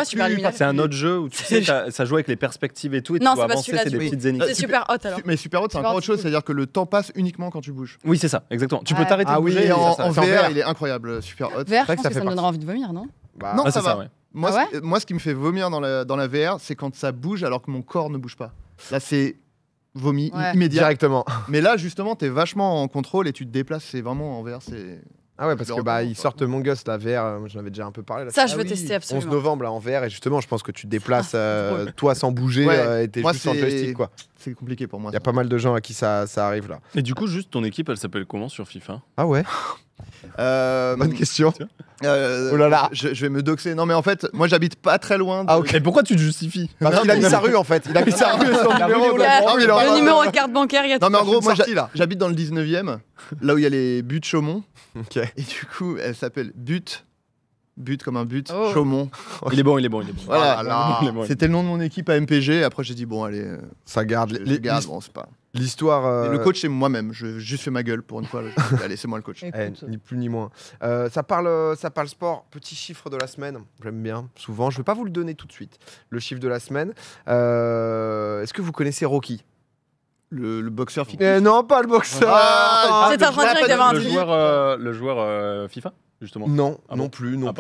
super liminal C'est un autre jeu où tu sais, ça joue avec les perspectives et tout, Non, c'est avancer, c'est des petites super
hot
alors. Mais Super Hot, c'est encore autre chose, c'est-à-dire que le temps passe uniquement quand tu bouges.
Oui, c'est ça, exactement. Tu peux ah. t'arrêter de Ah oui, bouger en, VR, il
est incroyable, Super Hot. VR, je pense que ça me donnera
envie de vomir, non bah, ah, Non, ça, va. Ah
moi, ce, qui me fait vomir dans la, dans la VR, c'est quand ça bouge alors que mon corps ne bouge pas. Là, c'est vomi immédiatement. Directement. Mais là, justement, t'es vachement en contrôle et tu te déplaces. C'est vraiment en VR, c'est. Ah ouais, parce que bah, ils sortent mon gosse la VR, euh, j'en avais déjà un peu parlé. Là. Ça, je ah veux tester absolument. 11 novembre, là, en VR, et justement, je pense que tu te déplaces, euh, toi, sans bouger, euh, et t'es juste en joystick, quoi c'est compliqué pour moi. Il y a pas mal de gens à qui ça, ça arrive là.
Et du coup, juste ton équipe, elle s'appelle comment sur FIFA Ah ouais euh, Bonne
question. Euh, oh là là. Je, vais me doxer. Non, mais en fait, moi, j'habite pas très
loin. Ah, ok. Et pourquoi
tu te justifies
Parce qu'il a mis sa rue, en fait. Il a mis sa rue son numéro. Ah il Le numéro de carte
bancaire, il y a Non, mais en gros, moi,
j'habite dans le 19 e là où il y a les buts Chaumont. Ok. Et du coup, elle s'appelle But But comme un but, oh. Chaumont. Il est bon, il est bon, il est bon. Voilà. C'était le nom de mon équipe à MPG. Après, j'ai dit, bon, allez. Euh, ça garde. Les, garde, c'est pas. L'histoire. Le euh, coach, c'est moi-même. Je juste fais ma gueule pour une fois. allez, c'est moi le coach. Eh, ni plus ni moins. Euh, ça, parle, ça parle sport. Petit chiffre de la semaine. J'aime bien, souvent. Je ne vais pas vous le donner tout de suite, le chiffre de la semaine. Est-ce que vous connaissez Rocky le, boxeur eh fictif Non, pas le boxeur ah, C'est ah, un joueur, le joueur FIFA ah ah, ah non, non plus, euh, non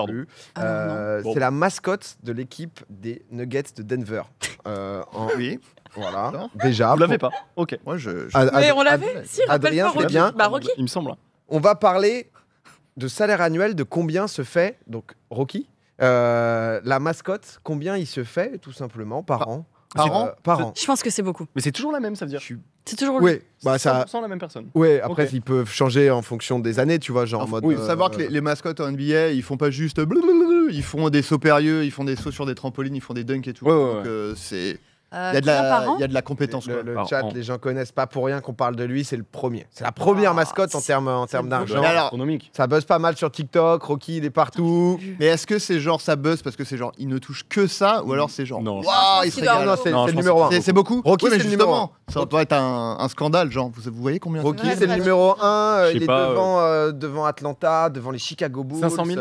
plus. C'est la mascotte de l'équipe des Nuggets de Denver. Euh, oui. Voilà. Déjà. Vous l'avez pas Ok. Moi, je, Mais on l'avait si, Adrien, pas, bien. Bah, Rocky. Il me semble. Hein. On va parler de salaire annuel, de combien se fait, donc Rocky, euh, la mascotte, combien il se fait tout simplement par an par an, par an. Je pense que c'est beaucoup. Mais c'est toujours la même, ça veut dire. C'est toujours lui. Ouais, bah ça. la même personne. Oui, après ils peuvent changer en fonction des années, tu vois, genre en, mode. Oui, savoir que euh, les, mascottes en NBA, ils font pas juste euh, ils font des sauts périlleux, ils font des sauts sur des trampolines, ils font des dunks et tout. donc euh, c'est
euh, il, y a de
la, compétence. Le, chat, les gens connaissent pas pour rien qu'on parle de lui. C'est le premier. C'est la première ah, mascotte en termes en termes d'argent. Ça buzz pas mal sur TikTok. Rocky, il est partout. Mais est-ce que c'est genre ça buzz parce que c'est genre il ne touche que ça ou alors ah, c'est genre non, c'est le numéro 1. C'est beaucoup. Rocky, c'est le numéro 1. Ça doit être un, scandale, genre. Vous, voyez combien Rocky, c'est le numéro 1. Euh, il est devant, euh. devant Atlanta, devant les Chicago Bulls. 500 000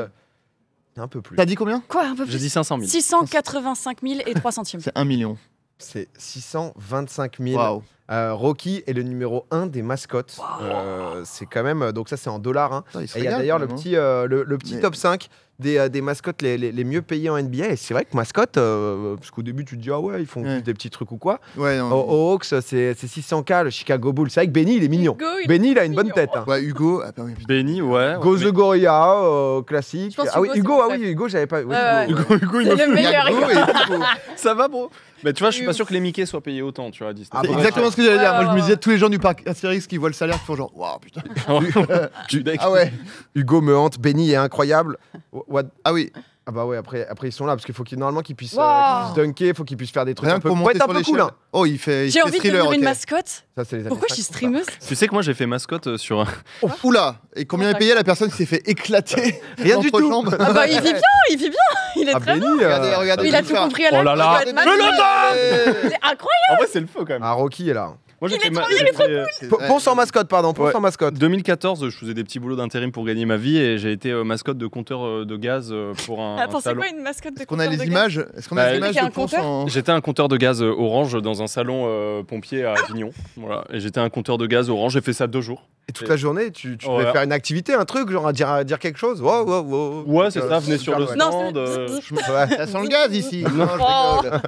un peu plus. T'as dit combien Quoi, un peu plus J'ai dit
500 000. 685 000 et 3 centimes.
C'est 1 million c'est 625 000. Euh, Rocky est le numéro 1 des mascottes. Euh, c'est quand même. Euh, donc, ça, c'est en dollars. Hein. et il y a d'ailleurs le petit, le, petit top 5 des, euh, des mascottes les, les, mieux payées en NBA. Et c'est vrai que mascotte, euh, parce qu'au début, tu te dis, ah ouais, ils font des petits trucs ou quoi. Ouais, Au, Hawks, c'est 600K, le Chicago Bulls. C'est vrai que Benny, il est mignon. Benny, il a une bonne tête. Hein. Hugo, ah, bah Benny, ouais. Goz mais... Gorilla, euh, classique. ah oui, Hugo, ah oui, Hugo, j'avais pas. Hugo,
il est le meilleur.
Ça va, bro mais tu vois, je suis pas sûr que les Mickey soient payés autant, tu vois, ah, exactement ce que j'allais dire. Moi,
je me disais, tous les gens du parc Astérix qui voient le salaire, qui font genre, waouh, putain. ah ouais. Hugo me hante, Benny est incroyable. Ah oui. Ah bah ouais, après, après ils sont là parce qu'il faut qu'ils normalement qu'ils
puissent, euh, se
dunker, il faut qu'ils puissent faire des trucs un peu, pour monter sur cool. Oh, il fait, J'ai envie de lui devenir une
mascotte. Pourquoi je suis streameuse
Tu sais que moi j'ai fait mascotte euh, sur. Oh, Oula Et combien est payé la personne qui s'est fait éclater Rien du tout. Ah bah il vit bien,
il vit bien, il est ah, très bien bon. Euh, regardez, regardez.
Il
a tout
compris à la Oh là là.
Le
C'est incroyable. En vrai, c'est le feu quand même. Ah Rocky est là. Moi, il, est trop, trop euh, mascotte, pardon,
mascotte. 2014, je faisais des petits boulots d'intérim pour gagner ma vie et j'ai été euh, mascotte de compteur euh, de gaz pour un. Attends, c'est quoi
une mascotte de Est-ce qu'on a les images Est-ce qu'on a bah, les images de
J'étais un compteur de gaz orange dans un salon pompier à Avignon. Voilà. Et j'étais un compteur de gaz orange, j'ai fait ça deux jours. Et
toute la journée, tu, faire une activité, un truc, genre à dire, dire quelque chose Ouais, c'est ça, venez sur le stand. Ça sent le gaz ici. Non, je oh.
rigole.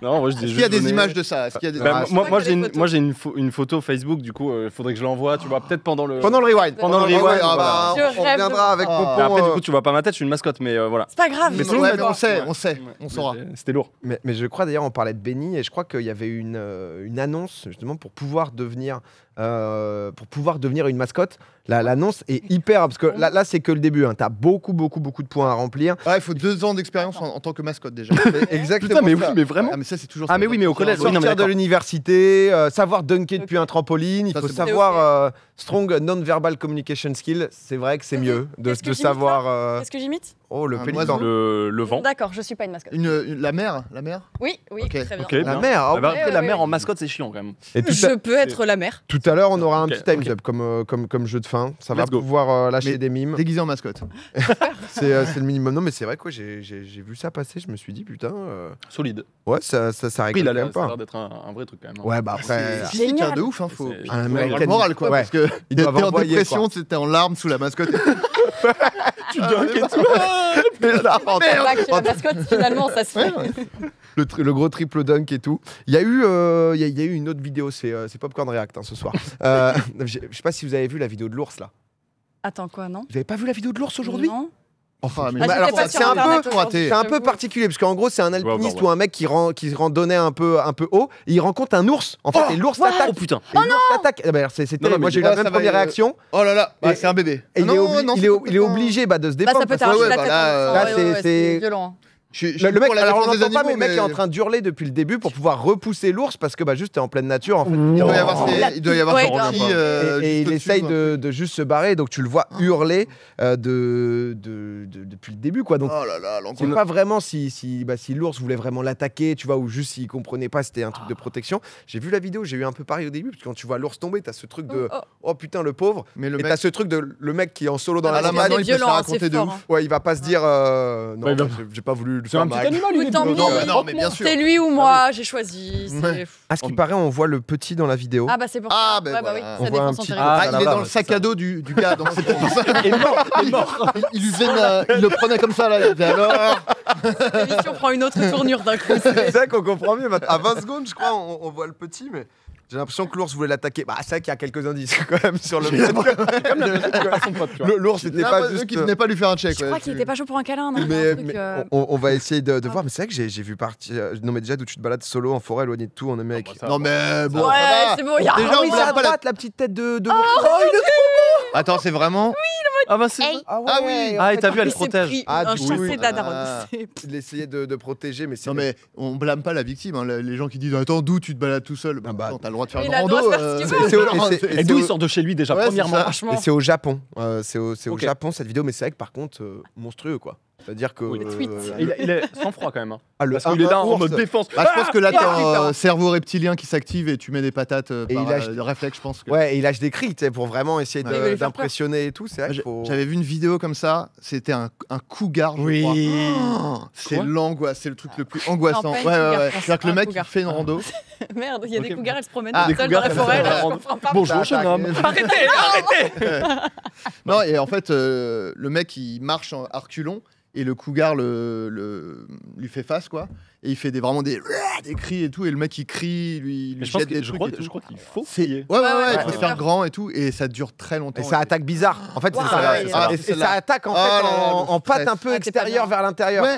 Non, moi, je dis. Est-ce qu'il y a des images de ça bah, Moi, j'ai une une photo Facebook, du coup, il euh, faudrait que je l'envoie, tu vois, peut-être pendant le. Pendant le rewind. Pendant, le rewind. Ah bah, on,
reviendra avec ah. après, du euh, coup, tu
vois pas ma tête, je suis une mascotte, mais euh, voilà. C'est pas grave.
Mais, on sait, on sait, on saura. C'était lourd. Mais, mais, je crois d'ailleurs, on parlait de Benny, et je crois qu'il y avait une, une annonce justement pour pouvoir devenir euh, pour pouvoir devenir une mascotte. L'annonce est hyper. Parce que là, là c'est que le début. Hein. Tu as beaucoup, beaucoup, beaucoup de points à remplir. il faut deux ans d'expérience en, tant que mascotte déjà. Exactement. mais oui, mais vraiment. mais ça, c'est toujours. Ah, mais oui, mais au collège. Sortir de l'université, euh, savoir dunker depuis un trampoline. Il faut savoir euh, strong non-verbal communication skill. C'est vrai que c'est mieux de, de savoir. Qu'est-ce que j'imite Oh, le pélican. Le, le vent.
D'accord, je suis pas une mascotte.
Une, la mer
La mer Oui, oui, très bien. La mer après, ah ah, bah, la mer
en
mascotte, c'est chiant quand même.
Et Je peux être la mère. tout à l'heure, on aura un petit time up comme, euh, comme, comme jeu de fin. Ça va pouvoir euh, lâcher des mimes. Déguisé en mascotte. Euh, c'est le minimum. Non, mais c'est vrai, quoi. J'ai j'ai- vu ça passer. Je me suis dit, putain, Solide. ouais, ça, ça, ça il a l'air
d'être un, un vrai truc quand même. Hein. Ouais, bah après. C'est physique, hein, Génial.
de ouf, il hein, faut. un moral, quoi, parce que Il doit en avoir dépression, c'était en larmes sous la mascotte le, le gros triple dunk et tout. Il y a eu, euh, y eu une autre vidéo, c'est euh, Popcorn React hein, ce soir. Euh, je sais pas si vous avez vu la vidéo de l'ours là.
Attends, quoi, non Vous
n'avez pas vu la vidéo de l'ours aujourd'hui Non c'est un, peu, particulier, parce qu'en gros, c'est un alpiniste ou un mec qui, rend, qui randonnait un peu, un peu haut, et il rencontre un ours. En fait, oh, et l'ours t'attaque. Oh putain. C'était, oh, eh ben, moi, j'ai eu la même première réaction. Oh là là, bah, c'est un bébé. Il est obligé de se défendre. Là, c'est violent.
Hein le, mec, est en train
d'hurler depuis le début pour pouvoir repousser l'ours parce que bah, juste t'es en pleine nature en fait. Il doit y avoir, euh, Et, il essaye de, juste se barrer, donc tu le vois ah. hurler euh, de, depuis le début quoi. Donc oh c'est pas vraiment si, si, bah, si l'ours voulait vraiment l'attaquer, tu vois, ou juste s'il comprenait pas, c'était un truc de ah. protection. J'ai vu la vidéo, j'ai eu un peu pareil au début, parce que quand tu vois l'ours tomber, t'as ce truc de oh, oh. oh putain le pauvre, mais le et ce truc de le mec qui est en solo dans ah, la lamane, il hein. il va pas se dire euh, non, bah, j'ai pas voulu c'est un petit animal, lui tant Non, mais bien sûr. C'est lui
ou ah moi, j'ai choisi.
À ce qui paraît, on voit le petit dans la vidéo. Ah
bah c'est pour ça. Ah ben bah oui, ça dépend son ah, ah, Il est dans le sac
à dos du gars, donc
c'était pour ça. Il est mort,
il est mort. Il le prenait comme ça, là. Alors.
L'émission prend une autre
tournure d'un coup. C'est ça qu'on comprend mieux. Bah, à 20 secondes, je crois, on voit le petit, mais. J'ai l'impression que l'ours voulait l'attaquer. Bah, c'est vrai qu'il y a quelques indices quand même sur le. L'ours n'était ah, pas juste. qui venait pas lui faire un check. Je crois qu'il était
pas chaud pour un câlin. Mais, euh,
on, va essayer de, ah. voir. Mais c'est vrai que j'ai vu partir. Euh, non, mais déjà, d'où tu te balades solo en forêt, éloigné de tout en Amérique. Ah, bah, non, mais bon. Ouais, c'est bon. Déjà, on la petite tête de. Oh,
il est trop
beau Attends, c'est vraiment.
Ah bah c'est ah, ah oui. Ah, et t'as vu, elle protège. ah, un chassé oui. Ah.
Il la de, de, protéger, mais c'est. Non, mais on blâme pas la victime. Hein. Les gens qui disent Attends, d'où tu te balades tout seul Bah, bah t'as le droit de faire une rando. Euh, et d'où il sort de chez lui déjà, premièrement. C'est au Japon. Euh, c'est au Japon cette vidéo, mais c'est vrai que par contre, euh, monstrueux quoi. C'est-à-dire que. Euh, il, est sans
froid quand même. Hein. Ah, le Parce qu'il est là en mode défense. Bah, je pense ah, que là, ah, t'as un
cerveau reptilien qui s'active et tu mets des patates euh, et par il lâche... le euh, réflexe, je pense. Ouais, et il lâche des cris pour vraiment essayer d'impressionner et tout. C'est faut... J'avais vu une vidéo comme ça, c'était un, un cougar, je oui. crois. Ah c'est l'angoisse, c'est le truc le plus angoissant. Ouais, ouais, ouais. C'est-à-dire que le mec, il fait une rando.
Merde, il y a des cougars, elles se promènent dans la forêt. Bonjour, jeune homme. Arrêtez, arrêtez
Non, et en fait, le mec, il marche en arculon et le cougar le, lui fait face, quoi. Et il fait des, vraiment des, cris et tout. Et le mec, il crie, lui, il lui jette des je trucs. Crois, Je crois qu'il faut. Ouais, ouais, ouais, il faut se faire grand et tout. Et ça dure très longtemps. Et ça attaque bizarre. En fait, c'est ça. Et, ça, attaque en, oh, fait, en, patte un peu extérieure vers l'intérieur. Ouais,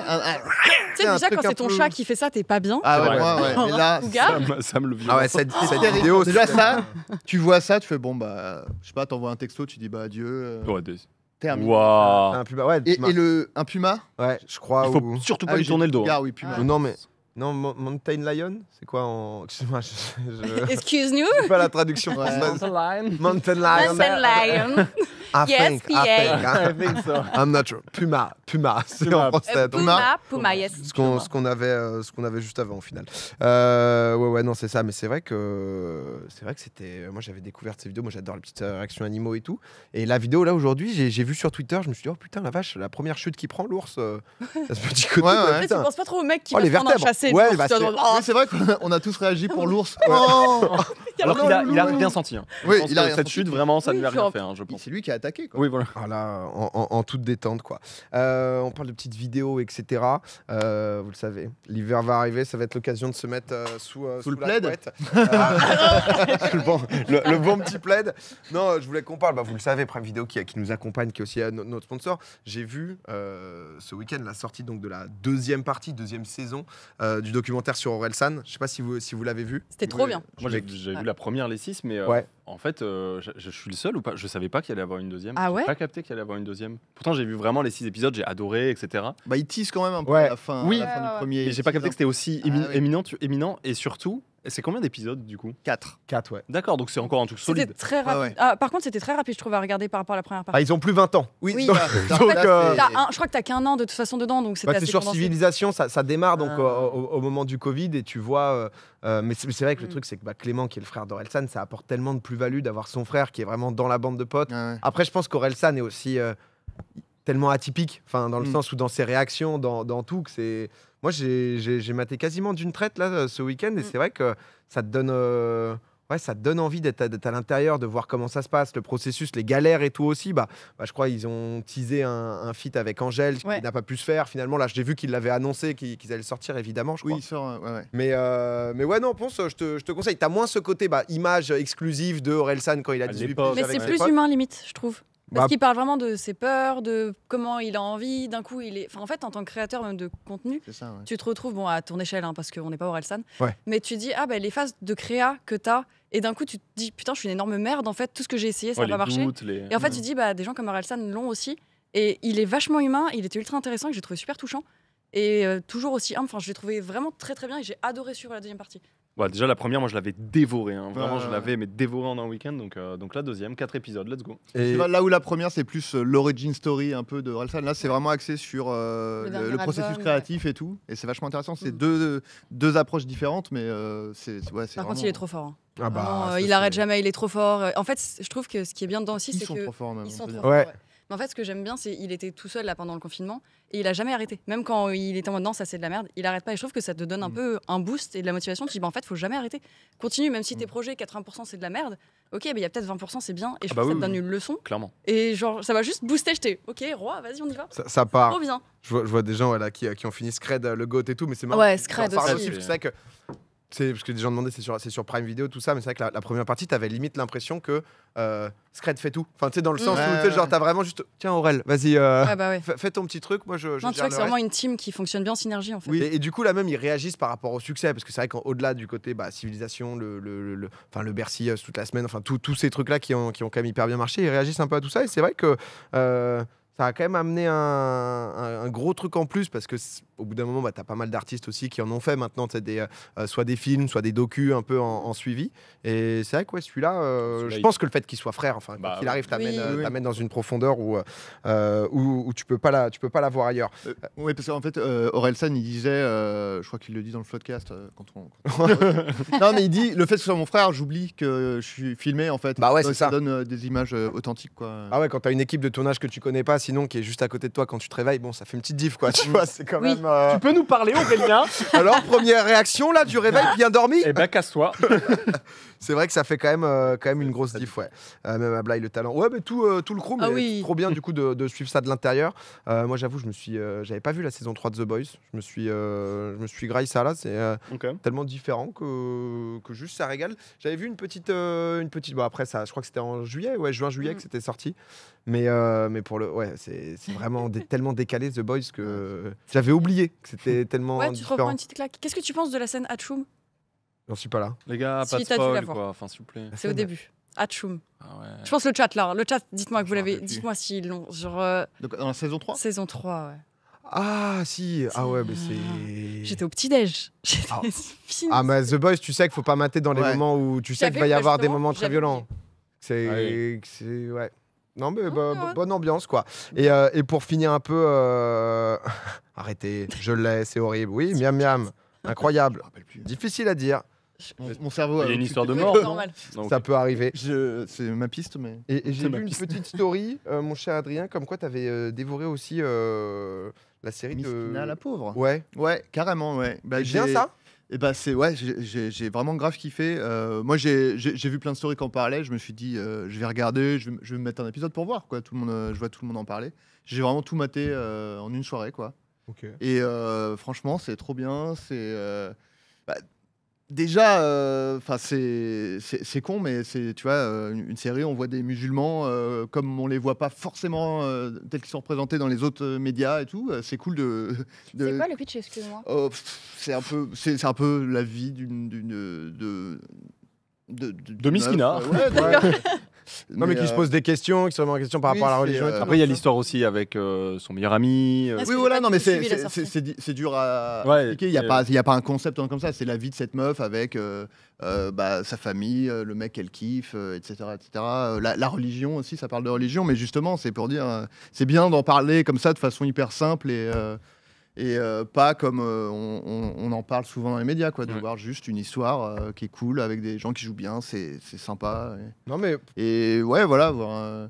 tu sais, déjà, quand c'est ton chat
qui fait ça, t'es pas bien. Ah ouais, ouais, ouais. Et là,
ça, me le vient. Ah ouais, cette, vidéo, déjà ça,
tu vois ça, tu fais bon, bah, je sais pas, t'envoies un texto, tu dis bah adieu. Euh. Ouais, Terminé. Wow. Un puma, ouais, et, le, un puma
Ouais, je crois. Il faut surtout ah pas lui tourner le dos. Ah oui, puma. non, mais
non, Mountain Lion C'est quoi en. Excuse-moi, je, je... Excuse nous C'est pas la traduction française. Mountain Lion. Mountain Lion. I yes, think, PA. I think, I think so. I'm not sure. Puma, Puma, c'est en français. Euh, Puma, Puma, Puma yes. Ce qu'on avait, euh, avait juste avant au final. Euh, ouais, ouais, non, c'est ça. Mais c'est vrai que c'était. Moi, j'avais découvert ces vidéos. Moi, j'adore les petites euh, réactions animaux et tout. Et la vidéo là aujourd'hui, j'ai vu sur Twitter, je me suis dit oh putain la vache, la première chute qui prend l'ours. Euh, ce petit côté. Ouais, ouais, tu penses pas
trop au mec qui oh, va les prendre bah, c'est vrai qu'on
a tous réagi pour oh. l'ours. Oh. Alors il a rien senti. Hein. Oui, il a cette chute, vraiment, ça ne lui a rien fait, hein, je pense. C'est lui qui a attaqué. Ah en, toute détente, quoi. Euh, on parle de petites vidéos, etc. Euh, vous le savez, l'hiver va arriver, ça va être l'occasion de se mettre euh, sous, le plaid. le, bon, petit plaid. Non, je voulais qu'on parle. Bah, vous le savez, Prime vidéo qui, nous accompagne, qui est aussi notre sponsor. J'ai vu ce week-end la sortie donc de la deuxième partie, deuxième saison. Euh, du documentaire sur Orelsan. Je sais pas si vous, si vous l'avez vu. C'était trop bien. Moi, j'ai vu
la
première, les six, mais. Euh, ouais en fait, euh, je, suis le seul ou pas Je savais pas qu'il allait avoir une deuxième. Ah ouais pas capté qu'il allait avoir une deuxième. Pourtant, j'ai vu vraiment les six épisodes, j'ai adoré, etc. Bah, ils tisse quand même un peu à la fin, oui. à la fin du premier. Mais j'ai pas capté que c'était aussi ah éminent, et surtout, c'est combien d'épisodes du coup Quatre. Quatre, ouais. D'accord, donc c'est encore un truc solide. Très rapide.
Ah par contre, c'était très rapide, je trouve, à regarder par rapport à la première partie. Ah, ils ont plus 20
ans. Oui, oui.
Euh, je crois que t'as qu'un an de toute façon dedans. donc C'est bah, sur Civilisation,
ça, démarre donc ah. au, moment du Covid et tu vois euh, euh, mais c'est vrai que le mm. truc, c'est que bah, Clément, qui est le frère d'Orelsan, ça apporte tellement de plus-value d'avoir son frère qui est vraiment dans la bande de potes. Ah Après, je pense qu'Orelsan est aussi euh, tellement atypique, enfin dans le mm. sens où dans ses réactions, dans, dans tout, que c'est. Moi, j'ai maté quasiment d'une traite là ce week-end, et mm. c'est vrai que ça te donne. Euh, ouais, ça te donne envie d'être à, l'intérieur, de voir comment ça se passe, le processus, les galères et tout aussi. Bah, bah je crois ils ont teasé un, un feat avec Angèle qui n'a pas pu se faire finalement. Là, j'ai vu qu'ils l'avaient annoncé, qu'ils allaient le sortir évidemment. Je crois. Oui, Mais, euh, mais ouais, non, pense, je te, je te conseille. T'as moins ce côté bah, image exclusive de Orelsan quand il a 18 ans. Mais c'est plus humain
limite, je trouve. Parce bah. qu'il parle vraiment de ses peurs, de comment il a envie. D'un coup, il est. en fait, en tant que créateur de contenu, tu te retrouves, bon, à ton échelle, hein, parce qu'on n'est pas Orelsan, mais tu dis, ah bah, les phases de créa que tu as, et d'un coup, tu te dis, putain, je suis une énorme merde, en fait, tout ce que j'ai essayé, ça n'a oh, pas marché. Et en fait, tu te dis, bah, des gens comme Orelsan l'ont aussi. Et il est vachement humain, il était ultra intéressant, que j'ai trouvé super touchant. Et euh, toujours aussi humble, enfin, je l'ai trouvé vraiment très très bien et j'ai adoré suivre la deuxième partie.
Ouais, bah, déjà la première, moi je l'avais dévoré hein. Vraiment, je l'avais mais dévorée en un week-end. Donc, euh, donc la deuxième, quatre épisodes, let's go. là
où la première, c'est plus euh, l'origin story un peu de Ralphan, là c'est vraiment axé sur le, processus créatif et tout. Et c'est vachement intéressant. C'est mm. deux, deux approches différentes, mais c'est. Par contre, il est trop fort. Hein. Ah bah, oh,
il arrête jamais, il est trop fort. En fait, je trouve que ce qui est bien dedans aussi, c'est que. Ils sont trop forts, même. ouais. Mais en fait, ce que j'aime bien, c'est qu'il était tout seul là pendant le confinement et il a jamais arrêté. Même quand il était en mode non, ça c'est de la merde, il arrête pas. Et je trouve que ça te donne un mm. peu un boost et de la motivation. Tu dis, bah, en fait, faut jamais arrêter. Continue, même si mm. tes projets, 80% c'est de la merde, ok, mais il y a peut-être 20%, c'est bien. Et je pense ah bah que ça te donne une leçon. Clairement. Et genre, ça va juste booster. J'étais, ok, roi, vas-y, on y va.
Ça, part. Je vois, des gens là, euh, qui, ont fini Scred, euh, le GOAT et tout, mais c'est marrant. Ouais, Scred aussi c'est parce que des gens demandaient c'est sur, sur Prime Video tout ça mais c'est vrai que la, première partie t'avais limite l'impression que euh, Scred fait tout enfin tu sais dans le sens où tu genre t'as vraiment juste tiens Aurel vas-y euh, ah, bah fais ton petit truc moi je, non tu vois que c'est vraiment
une team qui fonctionne bien en synergie en fait oui. et,
du coup là même ils réagissent par rapport au succès parce que c'est vrai qu'au-delà du côté bah, civilisation le le, enfin, le Bercy euh, toute la semaine enfin tous ces trucs là qui ont, qui ont quand même hyper bien marché ils réagissent un peu à tout ça et c'est vrai que ça a quand même amené un, gros truc en plus parce que au bout d'un moment, bah, tu as pas mal d'artistes aussi qui en ont fait maintenant, des, euh, soit des films, soit des docus un peu en, suivi. Et c'est vrai que euh, celui-là, je pense que le fait qu'il soit frère, enfin, bah, qu'il arrive, euh, t'amène dans une profondeur où, où, tu peux pas la, tu peux pas la voir ailleurs. oui, parce qu'en fait, Orelsan, il disait, je crois qu'il le dit dans le podcast quand on. non, mais il dit, le fait que ce soit mon frère, j'oublie que je suis filmé en fait. Bah ouais, ça, ça, donne des images authentiques quoi. Ah ouais, quand tu as une équipe de tournage que tu connais pas, si Sinon, qui est juste à côté de toi quand tu te réveilles, bon, ça fait une petite diff, quoi. Tu vois, c'est quand même. Euh, tu
peux nous parler, Aurélien Alors, première
réaction, là, du réveil bien dormi Eh ben, casse-toi c'est vrai que ça fait quand même, euh, quand même une grosse diff, ouais. Euh, même à Bly, le talent. Ouais, mais tout, euh, tout le crew, ah mais oui. trop bien du coup de, suivre ça de l'intérieur. moi, j'avoue, je me suis, j'avais pas vu la saison 3 de The Boys. Je me suis, je suis graillé ça là. C'est tellement différent que, que juste ça régale. J'avais vu une petite, une petite. Bon, après ça, je crois que c'était en juillet, ouais, juin juillet mm. que c'était sorti. Mais, mais pour le, ouais, c'est vraiment tellement décalé The Boys que j'avais oublié que c'était tellement. Ouais, tu te reprends une petite
claque. Qu'est-ce que tu penses de la scène Hatchoum
J'en suis pas là. Les gars, Si,
pas de quoi. Enfin, s'il vous plaît. C'est au début. Atchoum. Ah ouais. Je pense le chat là, le chat, dites-moi que vous l'avez, moi l'ont euh,
dans la saison 3 saison 3. ouais. Ah, si. Ah ouais, mais ah. c'est. J'étais au
petit-déj. Ah. ah.
mais The Boys, tu sais qu'il faut pas mater dans les moments où tu sais qu'il va y avoir des moments très violents. Ah c'est. Ouais. Non, mais bah, bonne ambiance, quoi. Et, euh, et pour finir un peu. Euh, arrêtez, je l'ai, c'est horrible. Oui, miam miam. Incroyable. Difficile à dire. Mon, cerveau. Il y a une histoire de mort. Ça peut arriver. C'est ma piste, mais. Et, j'ai vu une petite story, euh, mon cher Adrien, comme quoi tu avais euh, dévoré aussi euh, la série Miss de. la pauvre. Ouais, ouais, carrément, ouais. Bah, bien ça. Et eh bah c'est ouais, j'ai vraiment grave kiffé. moi j'ai vu plein de stories qui en Je me suis dit je vais regarder, je vais, me mettre un épisode pour voir quoi. Tout le monde, je vois tout le monde en parler. J'ai vraiment tout maté en une soirée quoi. Et franchement c'est trop bien. C'est bah, déjà, euh, enfin c'est con, mais c'est tu vois euh, une série, où on voit des musulmans euh, comme on les voit pas forcément tels qu'ils sont représentés dans les autres médias et tout. c'est cool de. C'est quoi le
pitch Excuse-moi.
Oh, c'est un peu, un peu la vie d'une de de, de, Miskina. Non, mais, qui se euh, pose des questions, qui se remettent en question par rapport à la religion. Euh, Après, il y a
l'histoire aussi avec euh, son meilleur ami. Oui, voilà,
non, mais c'est dur à expliquer. Il n'y a pas un concept comme ça. C'est la vie de cette meuf avec bah, sa famille, le mec qu'elle kiffe, etc. etc. La religion aussi, ça parle de religion, mais justement, c'est pour dire, c'est bien d'en parler comme ça de façon hyper simple et et euh, pas comme euh, on, en parle souvent dans les médias, quoi, de voir juste une histoire euh, qui est cool avec des gens qui jouent bien, c'est sympa. Non mais et ouais, voilà, voir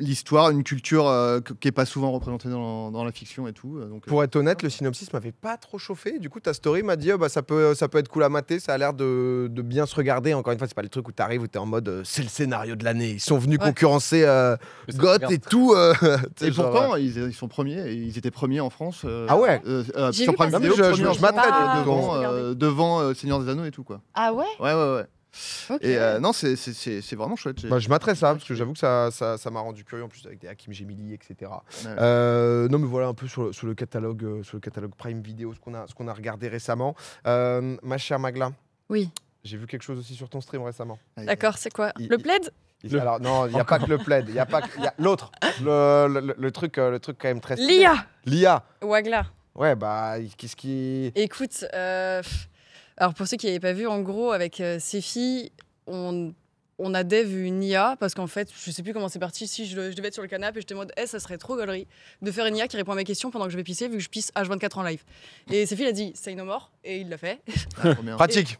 l'histoire, une culture euh, qui n'est pas souvent représentée dans, la fiction et tout. Euh, donc, Pour euh, être honnête, le synopsis m'avait pas trop chauffé. Du coup, ta story m'a dit oh, bah, ça, peut, ça peut être cool à mater, ça a l'air de, bien se regarder. Encore une fois, c'est pas le truc où tu arrives où tu es en mode c'est le scénario de l'année. Ils sont venus concurrencer Goth et tout. et pourtant, ils, sont premiers. Ils étaient premiers en France. ah ouais Sur Prime Video, je, devant, ah, Seigneur des Anneaux et tout. quoi. Ah ouais Ouais, ouais, ouais. Et euh, non, c'est vraiment chouette. Bah, je m'attresse à parce que j'avoue que ça m'a rendu curieux en plus avec des Hakim Gemili, etc. Euh, non, mais voilà un peu sur le, catalogue, euh, sur le catalogue Prime Video, ce qu'on a, qu'on a regardé récemment. ma chère Magla. Oui. J'ai vu quelque chose aussi sur ton stream récemment. Ah, D'accord, c'est quoi Le plaid
Alors non, il n'y a pas que
le plaid, il y a pas l'autre, le, truc, le truc quand même très. L'IA. L'IA. Wagla. Ouais, bah qu'est-ce qui.
Écoute. Euh... Alors pour ceux qui n'avaient pas vu, en gros, avec euh, ces on on a dev une IA parce qu'en fait, je sais plus comment c'est parti. Si je, devais être sur le canapé et j'étais en mode, eh, ça serait trop galerie de faire une IA qui répond à mes questions pendant que je vais pisser, vu que je pisse H24 en live. Et Séphie a dit, say no more, et il l'a fait. Ah, pratique.